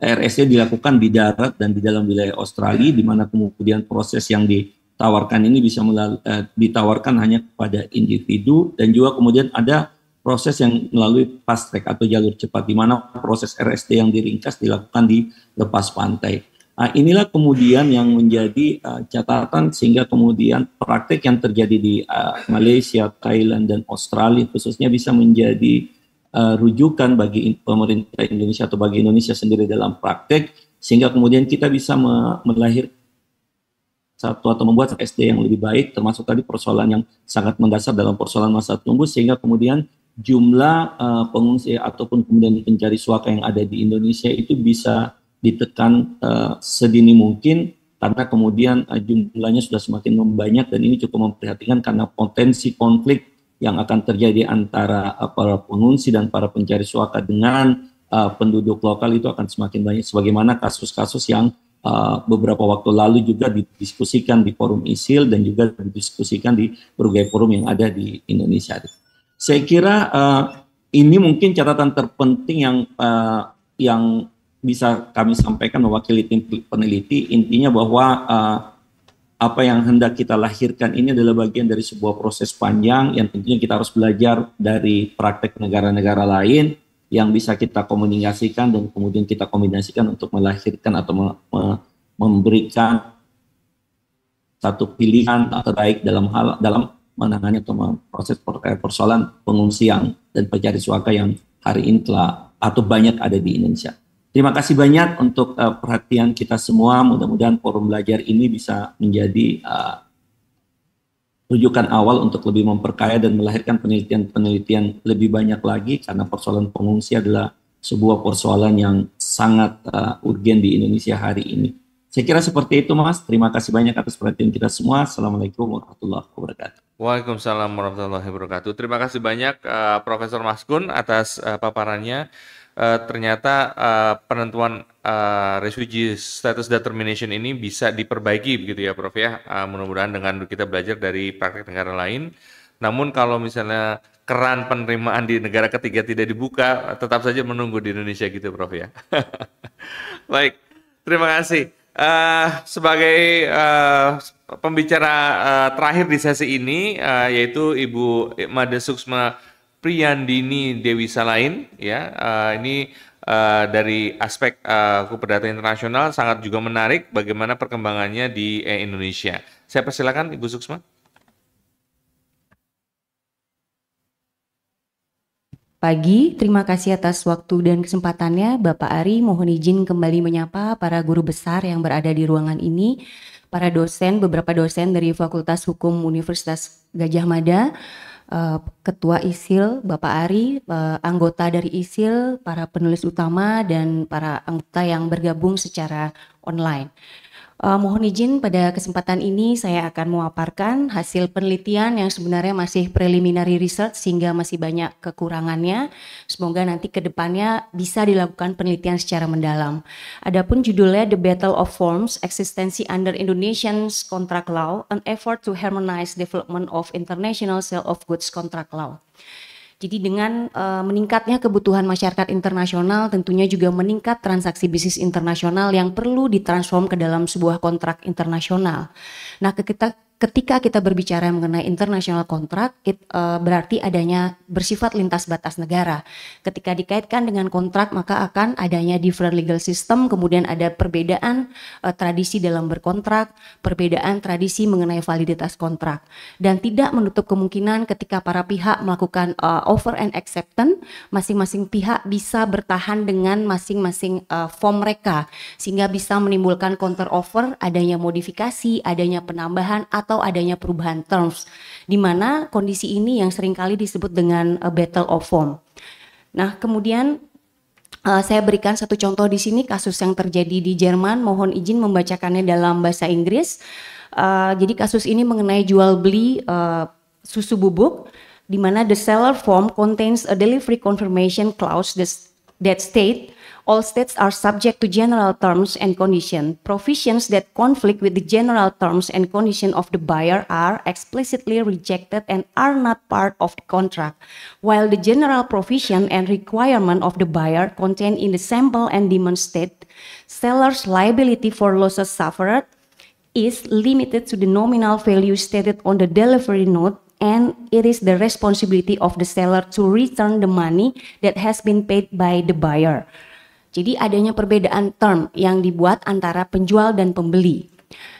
eh, RSD dilakukan di darat dan di dalam wilayah Australia di mana kemudian proses yang ditawarkan ini bisa melalui, uh, ditawarkan hanya kepada individu dan juga kemudian ada proses yang melalui fast track atau jalur cepat, di mana proses RST yang diringkas dilakukan di lepas pantai. Nah, inilah kemudian yang menjadi uh, catatan sehingga kemudian praktek yang terjadi di uh, Malaysia, Thailand, dan Australia khususnya bisa menjadi uh, rujukan bagi pemerintah Indonesia atau bagi Indonesia sendiri dalam praktek sehingga kemudian kita bisa me melahirkan satu atau membuat SD yang lebih baik termasuk tadi persoalan yang sangat mendasar dalam persoalan masa tunggu sehingga kemudian jumlah uh, pengungsi ataupun kemudian pencari suaka yang ada di Indonesia itu bisa ditekan uh, sedini mungkin karena kemudian uh, jumlahnya sudah semakin membanyak dan ini cukup memprihatinkan karena potensi konflik yang akan terjadi antara uh, para pengungsi dan para pencari suaka dengan uh, penduduk lokal itu akan semakin banyak sebagaimana kasus-kasus yang Uh, beberapa waktu lalu juga didiskusikan di forum ISIL dan juga didiskusikan di berbagai forum yang ada di Indonesia. Saya kira uh, ini mungkin catatan terpenting yang uh, yang bisa kami sampaikan mewakili tim peneliti intinya bahwa uh, apa yang hendak kita lahirkan ini adalah bagian dari sebuah proses panjang yang tentunya kita harus belajar dari praktek negara-negara lain yang bisa kita komunikasikan dan kemudian kita kombinasikan untuk melahirkan atau me me memberikan satu pilihan terbaik dalam hal dalam menangani atau proses eh, persoalan pengungsian dan pencari suaka yang hari ini telah atau banyak ada di Indonesia. Terima kasih banyak untuk uh, perhatian kita semua. Mudah-mudahan forum belajar ini bisa menjadi uh, rujukan awal untuk lebih memperkaya dan melahirkan penelitian-penelitian lebih banyak lagi karena persoalan pengungsi adalah sebuah persoalan yang sangat uh, urgen di Indonesia hari ini. Saya kira seperti itu Mas. Terima kasih banyak atas perhatian kita semua. Assalamualaikum warahmatullahi wabarakatuh. Waalaikumsalam warahmatullahi wabarakatuh. Terima kasih banyak uh, Profesor Maskun atas uh, paparannya. Uh, ternyata uh, penentuan uh, refugee status determination ini bisa diperbaiki begitu ya Prof ya. Uh, mudah-mudahan dengan kita belajar dari praktek negara lain. Namun kalau misalnya keran penerimaan di negara ketiga tidak dibuka, tetap saja menunggu di Indonesia gitu Prof ya. Baik. Terima kasih. Uh, sebagai uh, pembicara uh, terakhir di sesi ini uh, yaitu Ibu Made Suksma Priyandini Dewi Salain ya uh, ini uh, dari aspek uh, Kuperdata Internasional sangat juga menarik bagaimana perkembangannya di eh, Indonesia. Saya persilakan Ibu Suksma. Pagi, terima kasih atas waktu dan kesempatannya. Bapak Ari, mohon izin kembali menyapa para guru besar yang berada di ruangan ini para dosen, beberapa dosen dari Fakultas Hukum Universitas Gajah Mada, eh, Ketua ISIL, Bapak Ari, eh, anggota dari ISIL, para penulis utama, dan para anggota yang bergabung secara online. Uh, mohon izin pada kesempatan ini saya akan mewaparkan hasil penelitian yang sebenarnya masih preliminary research sehingga masih banyak kekurangannya. Semoga nanti ke depannya bisa dilakukan penelitian secara mendalam. Adapun judulnya The Battle of Forms, Existency Under Indonesian Contract Law, an effort to harmonize development of international sale of goods contract law. Jadi dengan uh, meningkatnya kebutuhan masyarakat internasional tentunya juga meningkat transaksi bisnis internasional yang perlu ditransform ke dalam sebuah kontrak internasional. Nah, ke kita ketika kita berbicara mengenai international contract, it, uh, berarti adanya bersifat lintas batas negara. Ketika dikaitkan dengan kontrak, maka akan adanya different legal system, kemudian ada perbedaan uh, tradisi dalam berkontrak, perbedaan tradisi mengenai validitas kontrak, dan tidak menutup kemungkinan ketika para pihak melakukan uh, offer and acceptance, masing-masing pihak bisa bertahan dengan masing-masing uh, form mereka, sehingga bisa menimbulkan counter offer, adanya modifikasi, adanya penambahan atau adanya perubahan terms di mana kondisi ini yang seringkali disebut dengan uh, battle of form. Nah, kemudian uh, saya berikan satu contoh di sini kasus yang terjadi di Jerman. Mohon izin membacakannya dalam bahasa Inggris. Uh, jadi kasus ini mengenai jual beli uh, susu bubuk, di mana the seller form contains a delivery confirmation clause that state all states are subject to general terms and conditions. Provisions that conflict with the general terms and conditions of the buyer are explicitly rejected and are not part of the contract, while the general provision and requirement of the buyer contained in the sample and demand state, seller's liability for losses suffered is limited to the nominal value stated on the delivery note and it is the responsibility of the seller to return the money that has been paid by the buyer. Jadi adanya perbedaan term yang dibuat antara penjual dan pembeli.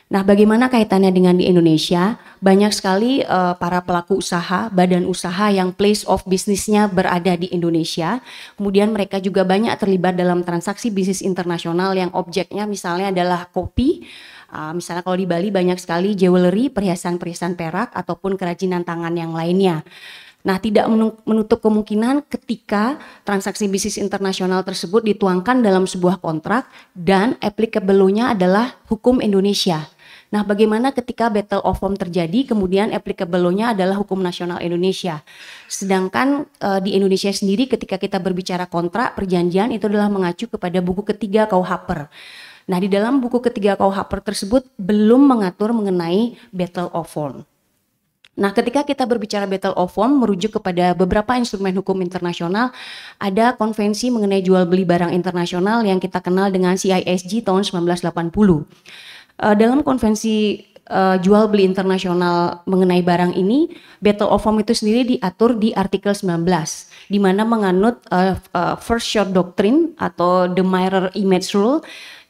Nah, bagaimana kaitannya dengan di Indonesia? Banyak sekali uh, para pelaku usaha, badan usaha yang place of bisnisnya berada di Indonesia. Kemudian mereka juga banyak terlibat dalam transaksi bisnis internasional yang objeknya misalnya adalah kopi. Uh, misalnya kalau di Bali banyak sekali jewelry, perhiasan-perhiasan perak ataupun kerajinan tangan yang lainnya. Nah, tidak menutup kemungkinan ketika transaksi bisnis internasional tersebut dituangkan dalam sebuah kontrak dan applicable-nya adalah hukum Indonesia. Nah, bagaimana ketika battle of form terjadi, kemudian applicable-nya adalah hukum nasional Indonesia. Sedangkan e, di Indonesia sendiri ketika kita berbicara kontrak, perjanjian itu adalah mengacu kepada buku ketiga KUHPER. Nah, di dalam buku ketiga KUHPER tersebut belum mengatur mengenai battle of form. Nah, ketika kita berbicara Battle of form merujuk kepada beberapa instrumen hukum internasional, ada konvensi mengenai jual beli barang internasional yang kita kenal dengan CISG tahun 1980. Uh, eh, dalam konvensi uh, jual beli internasional mengenai barang ini, Battle of form itu sendiri diatur di artikel 19 di mana menganut uh, uh, first shot doctrine atau the mirror image rule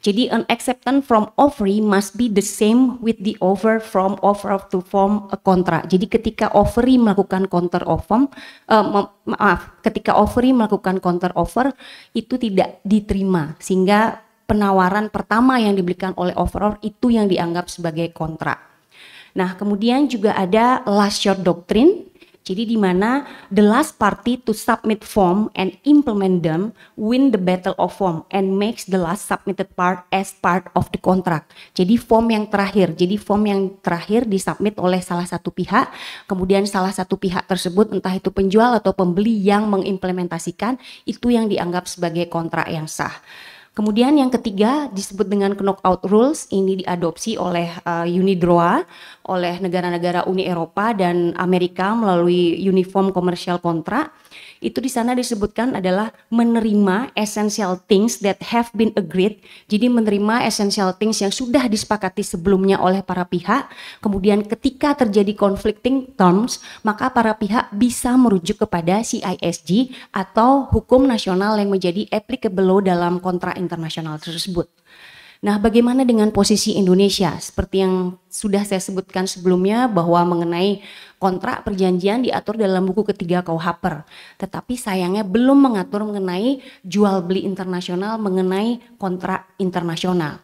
jadi an acceptance from offer must be the same with the offer from offer to form a contract. Jadi ketika offer melakukan counter offer, uh, maaf, ketika offer melakukan counter offer itu tidak diterima sehingga penawaran pertama yang diberikan oleh offeror itu yang dianggap sebagai kontrak. Nah, kemudian juga ada last short doctrine jadi di mana the last party to submit form and implement them win the battle of form and makes the last submitted part as part of the contract. Jadi form yang terakhir, jadi form yang terakhir disubmit oleh salah satu pihak, kemudian salah satu pihak tersebut entah itu penjual atau pembeli yang mengimplementasikan itu yang dianggap sebagai kontrak yang sah. Kemudian yang ketiga disebut dengan knockout rules ini diadopsi oleh uh, Unidroa oleh negara-negara Uni Eropa dan Amerika melalui Uniform Commercial Contract itu di sana disebutkan adalah menerima essential things that have been agreed. Jadi menerima essential things yang sudah disepakati sebelumnya oleh para pihak. Kemudian ketika terjadi conflicting terms, maka para pihak bisa merujuk kepada CISG atau hukum nasional yang menjadi applicable law dalam kontrak internasional tersebut. Nah, bagaimana dengan posisi Indonesia? Seperti yang sudah saya sebutkan sebelumnya bahwa mengenai kontrak perjanjian diatur dalam buku ketiga Kauhaper. Tetapi sayangnya belum mengatur mengenai jual beli internasional mengenai kontrak internasional.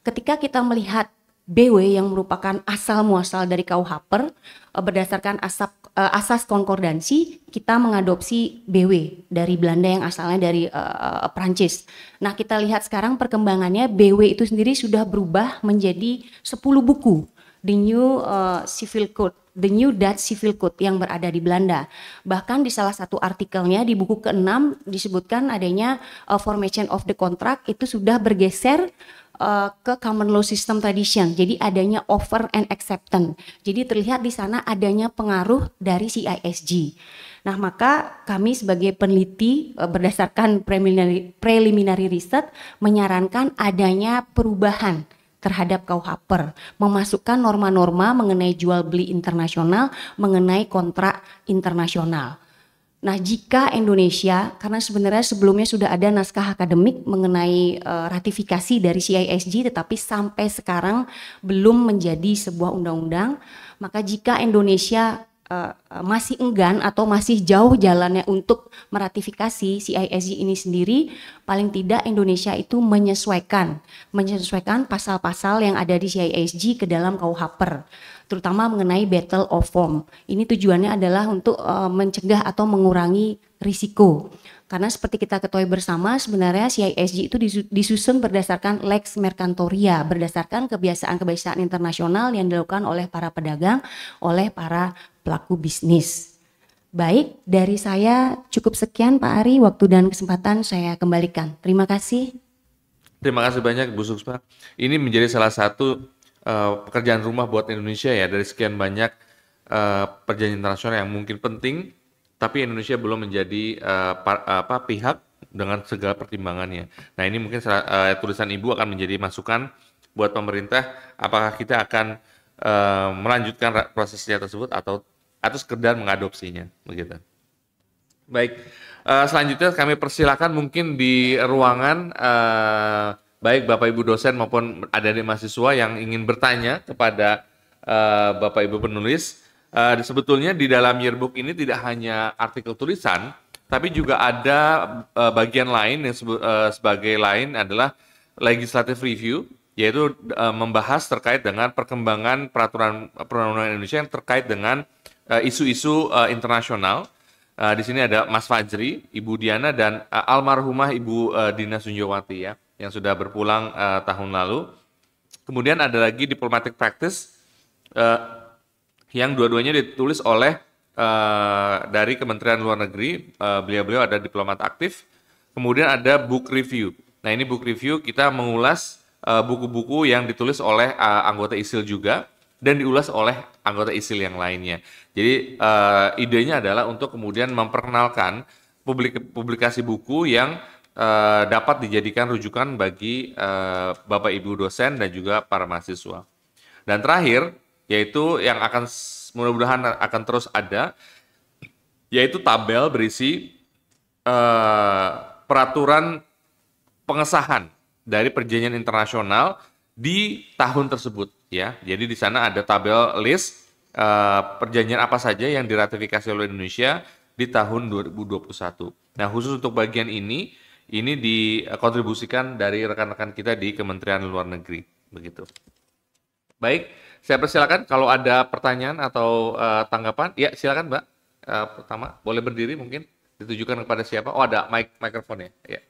Ketika kita melihat BW yang merupakan asal muasal dari Kauhaper eh, berdasarkan asap uh, asas konkordansi kita mengadopsi BW dari Belanda yang asalnya dari uh, eh, eh, Prancis. Nah, kita lihat sekarang perkembangannya BW itu sendiri sudah berubah menjadi 10 buku The New uh, Civil Code The New Dutch Civil Code yang berada di Belanda. Bahkan di salah satu artikelnya di buku ke-6 disebutkan adanya uh, formation of the contract itu sudah bergeser uh, ke common law system tradition. Jadi adanya offer and acceptance. Jadi terlihat di sana adanya pengaruh dari CISG. Nah, maka kami sebagai peneliti uh, berdasarkan preliminary, preliminary research menyarankan adanya perubahan terhadap KUHPER, memasukkan norma-norma mengenai jual beli internasional, mengenai kontrak internasional. Nah, jika Indonesia, karena sebenarnya sebelumnya sudah ada naskah akademik mengenai uh, ratifikasi dari CISG, tetapi sampai sekarang belum menjadi sebuah undang-undang, maka jika Indonesia Eh, masih enggan atau masih jauh jalannya untuk meratifikasi CISG ini sendiri, paling tidak Indonesia itu menyesuaikan, menyesuaikan pasal-pasal yang ada di CISG ke dalam KUHPER, terutama mengenai battle of form. Ini tujuannya adalah untuk uh, mencegah atau mengurangi risiko. Karena seperti kita ketahui bersama, sebenarnya CISG itu disusun berdasarkan lex mercantoria, berdasarkan kebiasaan-kebiasaan internasional yang dilakukan oleh para pedagang, oleh para pelaku bisnis. Baik, dari saya cukup sekian Pak Ari, waktu dan kesempatan saya kembalikan. Terima kasih. Terima kasih banyak Bu Suksma. Ini menjadi salah satu uh, pekerjaan rumah buat Indonesia ya dari sekian banyak uh, perjanjian internasional yang mungkin penting, tapi Indonesia belum menjadi uh, par, apa pihak dengan segala pertimbangannya. Nah ini mungkin uh, tulisan Ibu akan menjadi masukan buat pemerintah apakah kita akan uh, melanjutkan prosesnya tersebut atau atau sekedar mengadopsinya begitu. Baik, uh, selanjutnya kami persilakan mungkin di ruangan uh, baik Bapak Ibu dosen maupun ada di mahasiswa yang ingin bertanya kepada uh, Bapak Ibu penulis. Uh, sebetulnya di dalam yearbook ini tidak hanya artikel tulisan, tapi juga ada uh, bagian lain yang uh, sebagai lain adalah legislative review, yaitu uh, membahas terkait dengan perkembangan peraturan perundang-undangan Indonesia yang terkait dengan Eh, isu-isu uh, internasional. Uh, di sini ada Mas Fajri, Ibu Diana dan uh, almarhumah Ibu uh, Dina Sunjowati ya, yang sudah berpulang uh, tahun lalu. Kemudian ada lagi diplomatic practice uh, yang dua-duanya ditulis oleh uh, dari Kementerian Luar Negeri. beliau beliau-beliau ada diplomat aktif. Kemudian ada book review. Nah ini book review kita mengulas buku-buku uh, yang ditulis oleh uh, anggota ISIL juga dan diulas oleh anggota ISIL yang lainnya. Jadi uh, idenya adalah untuk kemudian memperkenalkan publik publikasi buku yang uh, dapat dijadikan rujukan bagi uh, Bapak Ibu dosen dan juga para mahasiswa. Dan terakhir yaitu yang akan mudah-mudahan akan terus ada yaitu tabel berisi uh, peraturan pengesahan dari perjanjian internasional di tahun tersebut ya. Jadi di sana ada tabel list Eh, perjanjian apa saja yang diratifikasi oleh Indonesia di tahun 2021. Nah, khusus untuk bagian ini ini dikontribusikan dari rekan-rekan kita di Kementerian Luar Negeri, begitu. Baik, saya persilakan kalau ada pertanyaan atau uh, tanggapan, ya silakan Mbak. Uh, pertama, boleh berdiri mungkin ditujukan kepada siapa? Oh, ada mic microphone ya. ya.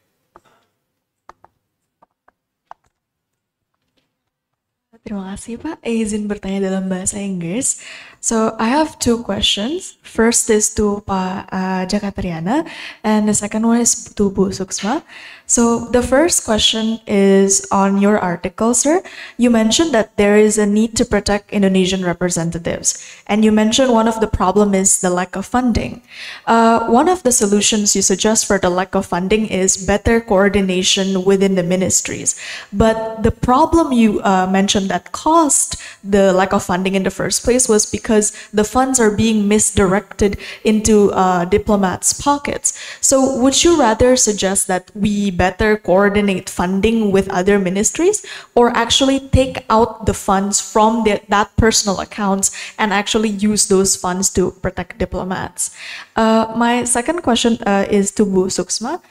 Terima kasih Pak. Eh, izin bertanya dalam bahasa Inggris. So I have two questions. First is to Pa uh, Jakatriana, and the second one is to Bu Suksma. So the first question is on your article, sir. You mentioned that there is a need to protect Indonesian representatives, and you mentioned one of the problem is the lack of funding. Uh, one of the solutions you suggest for the lack of funding is better coordination within the ministries. But the problem you uh, mentioned that caused the lack of funding in the first place was because because the funds are being misdirected into uh, diplomats' pockets. So, would you rather suggest that we better coordinate funding with other ministries or actually take out the funds from the, that personal accounts and actually use those funds to protect diplomats? Uh, my second question uh, is to Bu Suksma.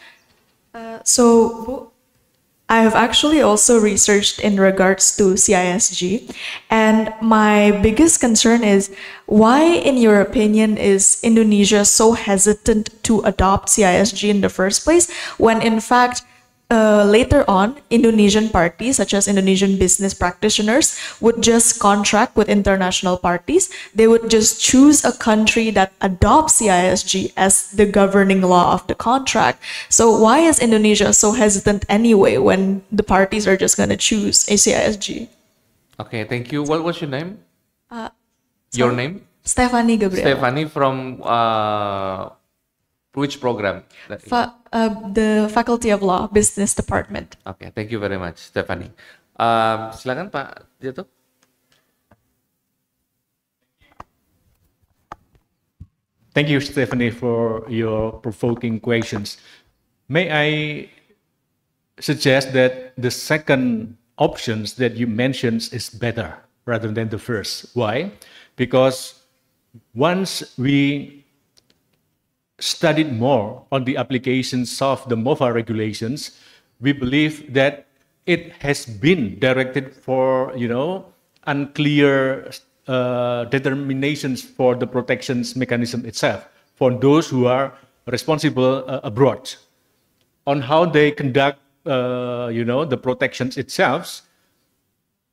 Uh, so, Bu, I have actually also researched in regards to CISG, and my biggest concern is why, in your opinion, is Indonesia so hesitant to adopt CISG in the first place when, in fact, uh, later on, Indonesian parties, such as Indonesian business practitioners, would just contract with international parties. They would just choose a country that adopts CISG as the governing law of the contract. So, why is Indonesia so hesitant anyway when the parties are just going to choose a CISG? Okay, thank you. What was your name? Uh, your name? Stephanie Gabriel. Stephanie from uh, which program? Fa uh, the Faculty of Law, Business Department. Okay, thank you very much, Stephanie. Um, silakan Pak Jato. Thank you, Stephanie, for your provoking questions. May I suggest that the second options that you mentioned is better rather than the first. Why? Because once we studied more on the applications of the MOFA regulations, we believe that it has been directed for, you know, unclear uh, determinations for the protections mechanism itself for those who are responsible uh, abroad on how they conduct, uh, you know, the protections itself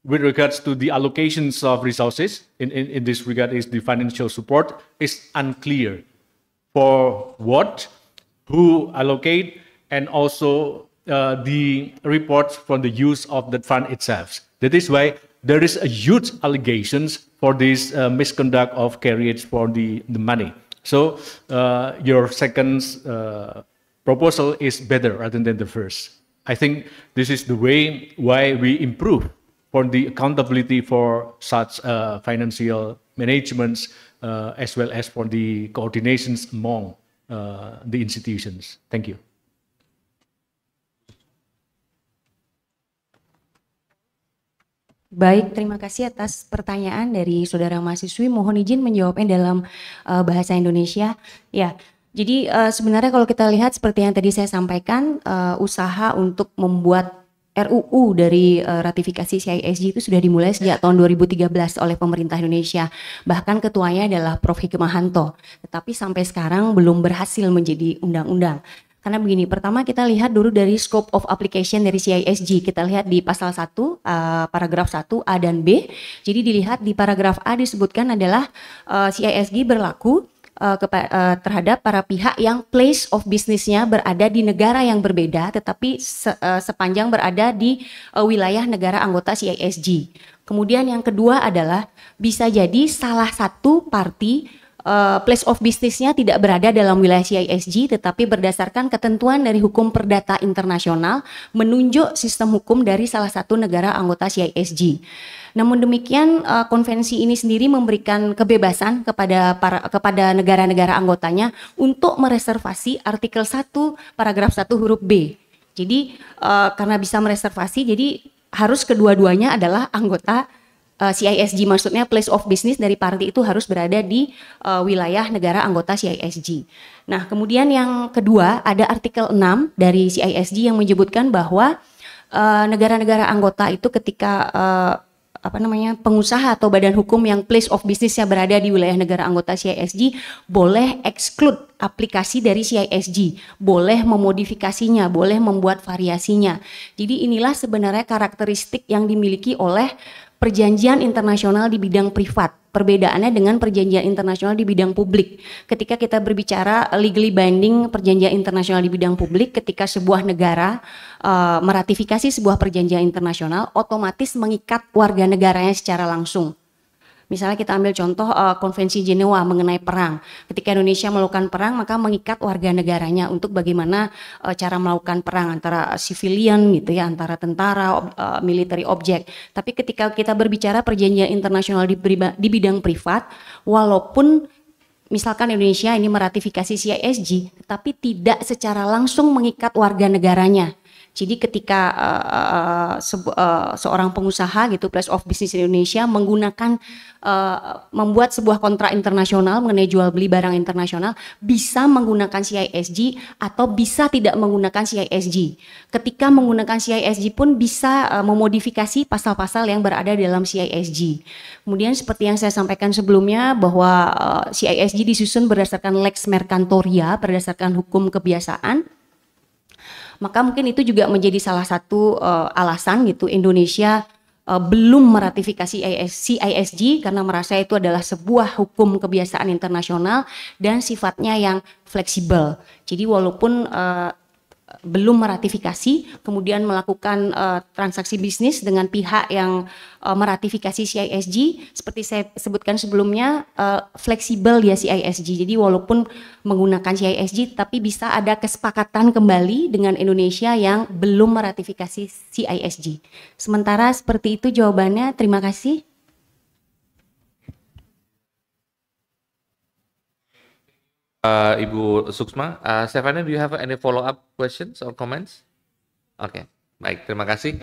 with regards to the allocations of resources in, in, in this regard is the financial support is unclear for what, who allocate, and also uh, the reports from the use of the fund itself. That is why there is a huge allegations for this uh, misconduct of carriage for the, the money. So uh, your second uh, proposal is better rather than the first. I think this is the way why we improve for the accountability for such uh, financial managements uh, as well as for the coordinations among uh, the institutions. Thank you. Baik, terima kasih atas pertanyaan dari saudara mahasiswi. Mohon izin menjawabnya dalam uh, bahasa Indonesia. Ya, jadi uh, sebenarnya kalau kita lihat seperti yang tadi saya sampaikan, uh, usaha untuk membuat RUU dari uh, ratifikasi CISG itu sudah dimulai sejak tahun 2013 oleh pemerintah Indonesia. Bahkan ketuanya adalah Prof. Hikmahanto. Tetapi sampai sekarang belum berhasil menjadi undang-undang. Karena begini, pertama kita lihat dulu dari scope of application dari CISG. Kita lihat di pasal 1, uh, eh, paragraf 1, A dan B. Jadi dilihat di paragraf A disebutkan adalah uh, eh, CISG berlaku uh, kepa- uh, terhadap para pihak yang place of bisnisnya berada di negara yang berbeda, tetapi se uh, sepanjang berada di uh, wilayah negara anggota CISG. Kemudian yang kedua adalah bisa jadi salah satu party uh, place of business-nya tidak berada dalam wilayah CISG tetapi berdasarkan ketentuan dari hukum perdata internasional menunjuk sistem hukum dari salah satu negara anggota CISG. Namun demikian uh, konvensi ini sendiri memberikan kebebasan kepada para, kepada negara-negara anggotanya untuk mereservasi artikel 1 paragraf 1 huruf B. Jadi uh, karena bisa mereservasi jadi harus kedua-duanya adalah anggota Eh, CISG maksudnya place of business dari party itu harus berada di uh, wilayah negara anggota CISG. Nah, kemudian yang kedua ada artikel 6 dari CISG yang menyebutkan bahwa eh, negara-negara uh, anggota itu ketika uh, apa namanya pengusaha atau badan hukum yang place of businessnya berada di wilayah negara anggota CISG boleh exclude aplikasi dari CISG, boleh memodifikasinya, boleh membuat variasinya. Jadi inilah sebenarnya karakteristik yang dimiliki oleh perjanjian internasional di bidang privat. Perbedaannya dengan perjanjian internasional di bidang publik. Ketika kita berbicara legally binding perjanjian internasional di bidang publik, ketika sebuah negara uh, meratifikasi sebuah perjanjian internasional, otomatis mengikat warga negaranya secara langsung Misalnya kita ambil contoh uh, Konvensi Jenewa mengenai perang. Ketika Indonesia melakukan perang, maka mengikat warga negaranya untuk bagaimana uh, cara melakukan perang antara civilian gitu ya, antara tentara, ob, uh, military object. Tapi ketika kita berbicara perjanjian internasional di, di bidang privat, walaupun misalkan Indonesia ini meratifikasi CISG, tapi tidak secara langsung mengikat warga negaranya jadi ketika uh, eh, uh, eh, eh, se uh, seorang pengusaha gitu Place of Business Indonesia menggunakan uh, membuat sebuah kontrak internasional mengenai jual beli barang internasional bisa menggunakan CISG atau bisa tidak menggunakan CISG. Ketika menggunakan CISG pun bisa uh, memodifikasi pasal-pasal yang berada dalam CISG. Kemudian seperti yang saya sampaikan sebelumnya bahwa uh, CISG disusun berdasarkan lex mercantoria berdasarkan hukum kebiasaan maka mungkin itu juga menjadi salah satu uh, alasan gitu Indonesia uh, belum meratifikasi CISG karena merasa itu adalah sebuah hukum kebiasaan internasional dan sifatnya yang fleksibel. Jadi walaupun uh, belum meratifikasi, kemudian melakukan uh, transaksi bisnis dengan pihak yang uh, meratifikasi CISG, seperti saya sebutkan sebelumnya, uh, fleksibel ya CISG. Jadi walaupun menggunakan CISG, tapi bisa ada kesepakatan kembali dengan Indonesia yang belum meratifikasi CISG. Sementara seperti itu jawabannya. Terima kasih. uh, Ibu Suksma. Uh, Stefania, do you have any follow-up questions or comments? Oke, okay. baik. Terima kasih.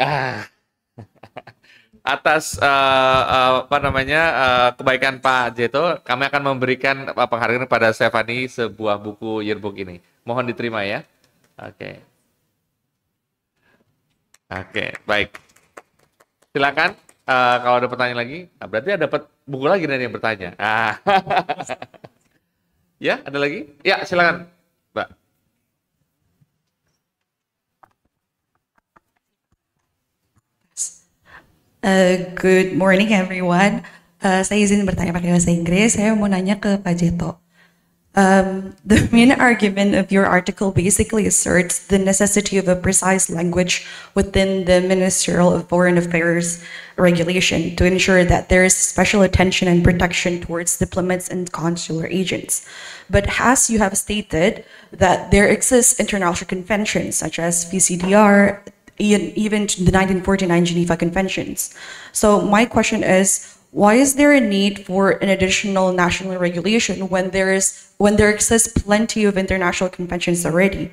Ah. atas uh, uh, apa namanya uh, kebaikan Pak Jeto, kami akan memberikan penghargaan kepada Stefani sebuah buku yearbook ini. Mohon diterima ya. Oke. Okay. Oke, okay, baik. Silakan uh, kalau ada pertanyaan lagi. Nah, berarti ada buku lagi nih yang bertanya. Ah. Ya, ada lagi? Ya, silakan, Mbak. Uh, good morning everyone. Uh, saya izin bertanya pakai bahasa Inggris. Saya mau nanya ke Pak Jeto. Um, the main argument of your article basically asserts the necessity of a precise language within the Ministerial of Foreign Affairs regulation to ensure that there is special attention and protection towards diplomats and consular agents. But as you have stated, that there exists international conventions such as VCDR, even the 1949 Geneva Conventions. So my question is, why is there a need for an additional national regulation when there is when there exists plenty of international conventions already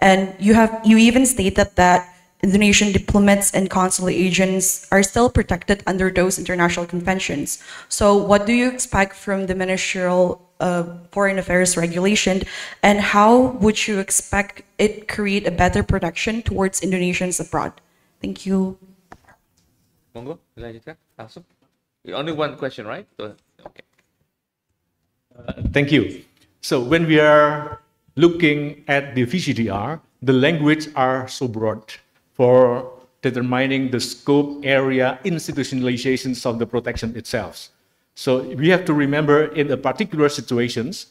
and you have you even stated that Indonesian diplomats and consular agents are still protected under those international conventions. So, what do you expect from the ministerial uh, foreign affairs regulation, and how would you expect it create a better protection towards Indonesians abroad? Thank you. Monggo, dilanjutkan langsung. Only one question, right? Okay. Uh, thank you. So when we are looking at the VCDR, the language are so broad for determining the scope, area, institutionalizations of the protection itself. So we have to remember in the particular situations,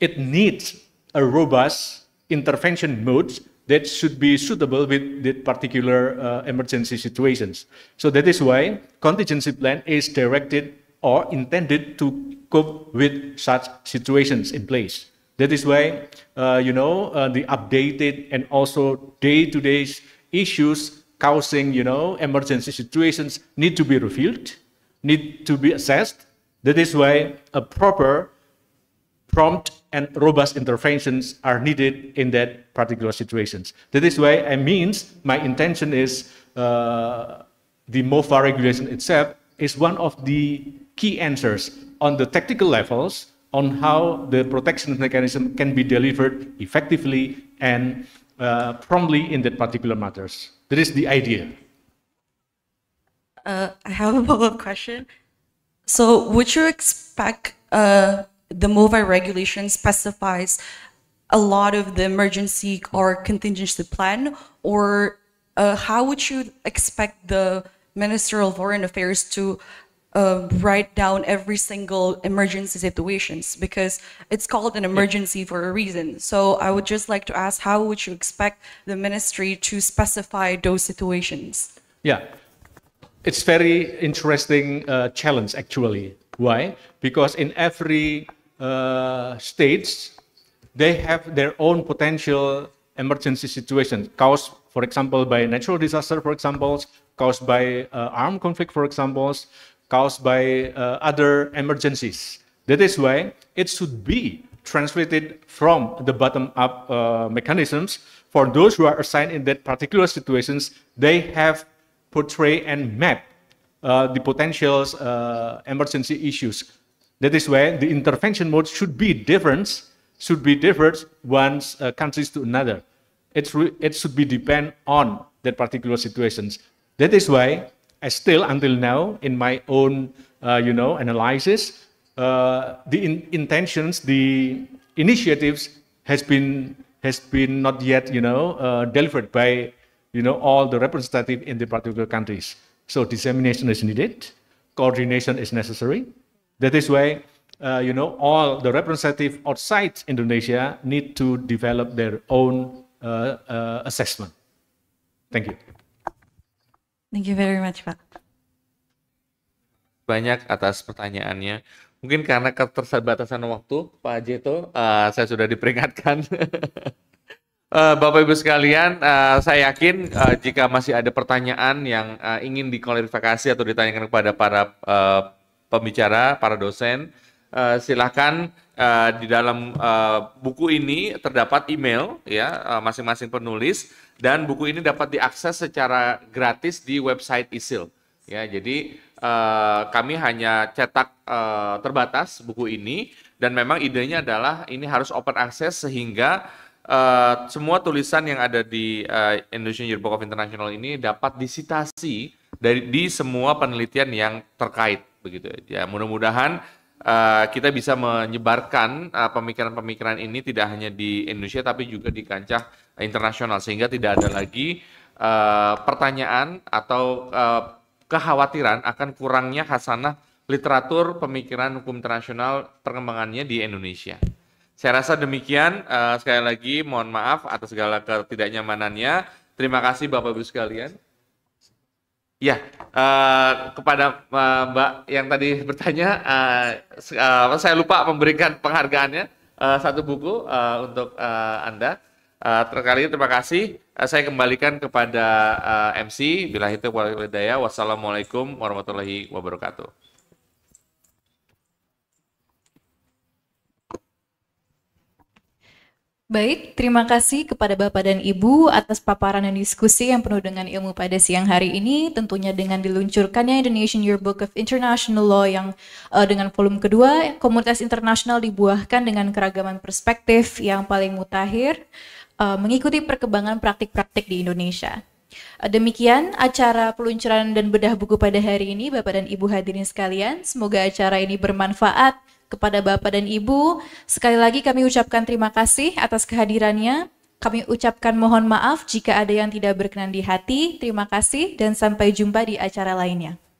it needs a robust intervention mode that should be suitable with the particular uh, emergency situations. So that is why contingency plan is directed or intended to cope with such situations in place. That is why, uh, you know, uh, the updated and also day-to-day issues causing, you know, emergency situations need to be reviewed, need to be assessed. That is why a proper prompt and robust interventions are needed in that particular situations. That is why I means my intention is uh, the MOFA regulation itself is one of the key answers on the technical levels on how the protection mechanism can be delivered effectively and uh, promptly in that particular matters. That is the idea. Uh, I have a follow-up question. So would you expect uh, the MOVI regulation specifies a lot of the emergency or contingency plan, or uh, how would you expect the Minister of Foreign Affairs to uh, write down every single emergency situations because it's called an emergency for a reason. So I would just like to ask, how would you expect the ministry to specify those situations? Yeah, it's very interesting uh, challenge actually. Why? Because in every uh, states, they have their own potential emergency situations caused, for example, by natural disaster, for example, caused by uh, armed conflict, for example, caused by uh, other emergencies. That is why it should be translated from the bottom-up uh, mechanisms. For those who are assigned in that particular situations, they have portray and map uh, the potential uh, emergency issues that is why the intervention mode should be different, should be different one uh, countries to another. it should be depend on that particular situations. That is why I still until now in my own uh, you know analysis, uh, the in intentions, the initiatives has been has been not yet you know uh, delivered by you know all the representative in the particular countries. So dissemination is needed, coordination is necessary, That is why, uh, you know, all the representative outside Indonesia need to develop their own uh, uh, assessment. Thank you. Thank you very much, Pak. Banyak atas pertanyaannya. Mungkin karena keterbatasan waktu, Pak Jeto, uh, saya sudah diperingatkan. Uh, Bapak Ibu sekalian, uh, saya yakin uh, jika masih ada pertanyaan yang uh, ingin diklarifikasi atau ditanyakan kepada para uh, pembicara, para dosen. Uh, silahkan uh, di dalam uh, buku ini terdapat email ya masing-masing uh, penulis dan buku ini dapat diakses secara gratis di website ISIL ya jadi uh, kami hanya cetak uh, terbatas buku ini dan memang idenya adalah ini harus open access sehingga Uh, semua tulisan yang ada di uh, Indonesian Yearbook of International ini dapat disitasi dari di semua penelitian yang terkait begitu ya mudah-mudahan uh, kita bisa menyebarkan eh, pemikiran-pemikiran uh, ini tidak hanya di Indonesia tapi juga di kancah internasional sehingga tidak ada lagi uh, pertanyaan atau uh, kekhawatiran akan kurangnya hasanah literatur pemikiran hukum internasional perkembangannya di Indonesia. Saya rasa demikian. sekali lagi mohon maaf atas segala ketidaknyamanannya. Terima kasih Bapak Ibu sekalian. Ya, uh, kepada uh, Mbak yang tadi bertanya, uh, uh, saya lupa memberikan penghargaannya uh, satu buku uh, untuk uh, Anda. Uh, terkali terima kasih. Uh, saya kembalikan kepada uh, MC. Bila itu, Wassalamualaikum warahmatullahi wabarakatuh. Baik, terima kasih kepada Bapak dan Ibu atas paparan dan diskusi yang penuh dengan ilmu pada siang hari ini, tentunya dengan diluncurkannya Indonesian Yearbook of International Law yang uh, dengan volume kedua, komunitas internasional dibuahkan dengan keragaman perspektif yang paling mutakhir, uh, mengikuti perkembangan praktik-praktik di Indonesia. Eh, demikian acara peluncuran dan bedah buku pada hari ini, Bapak dan Ibu hadirin sekalian. Semoga acara ini bermanfaat kepada Bapak dan Ibu. Sekali lagi kami ucapkan terima kasih atas kehadirannya. Kami ucapkan mohon maaf jika ada yang tidak berkenan di hati. Terima kasih dan sampai jumpa di acara lainnya.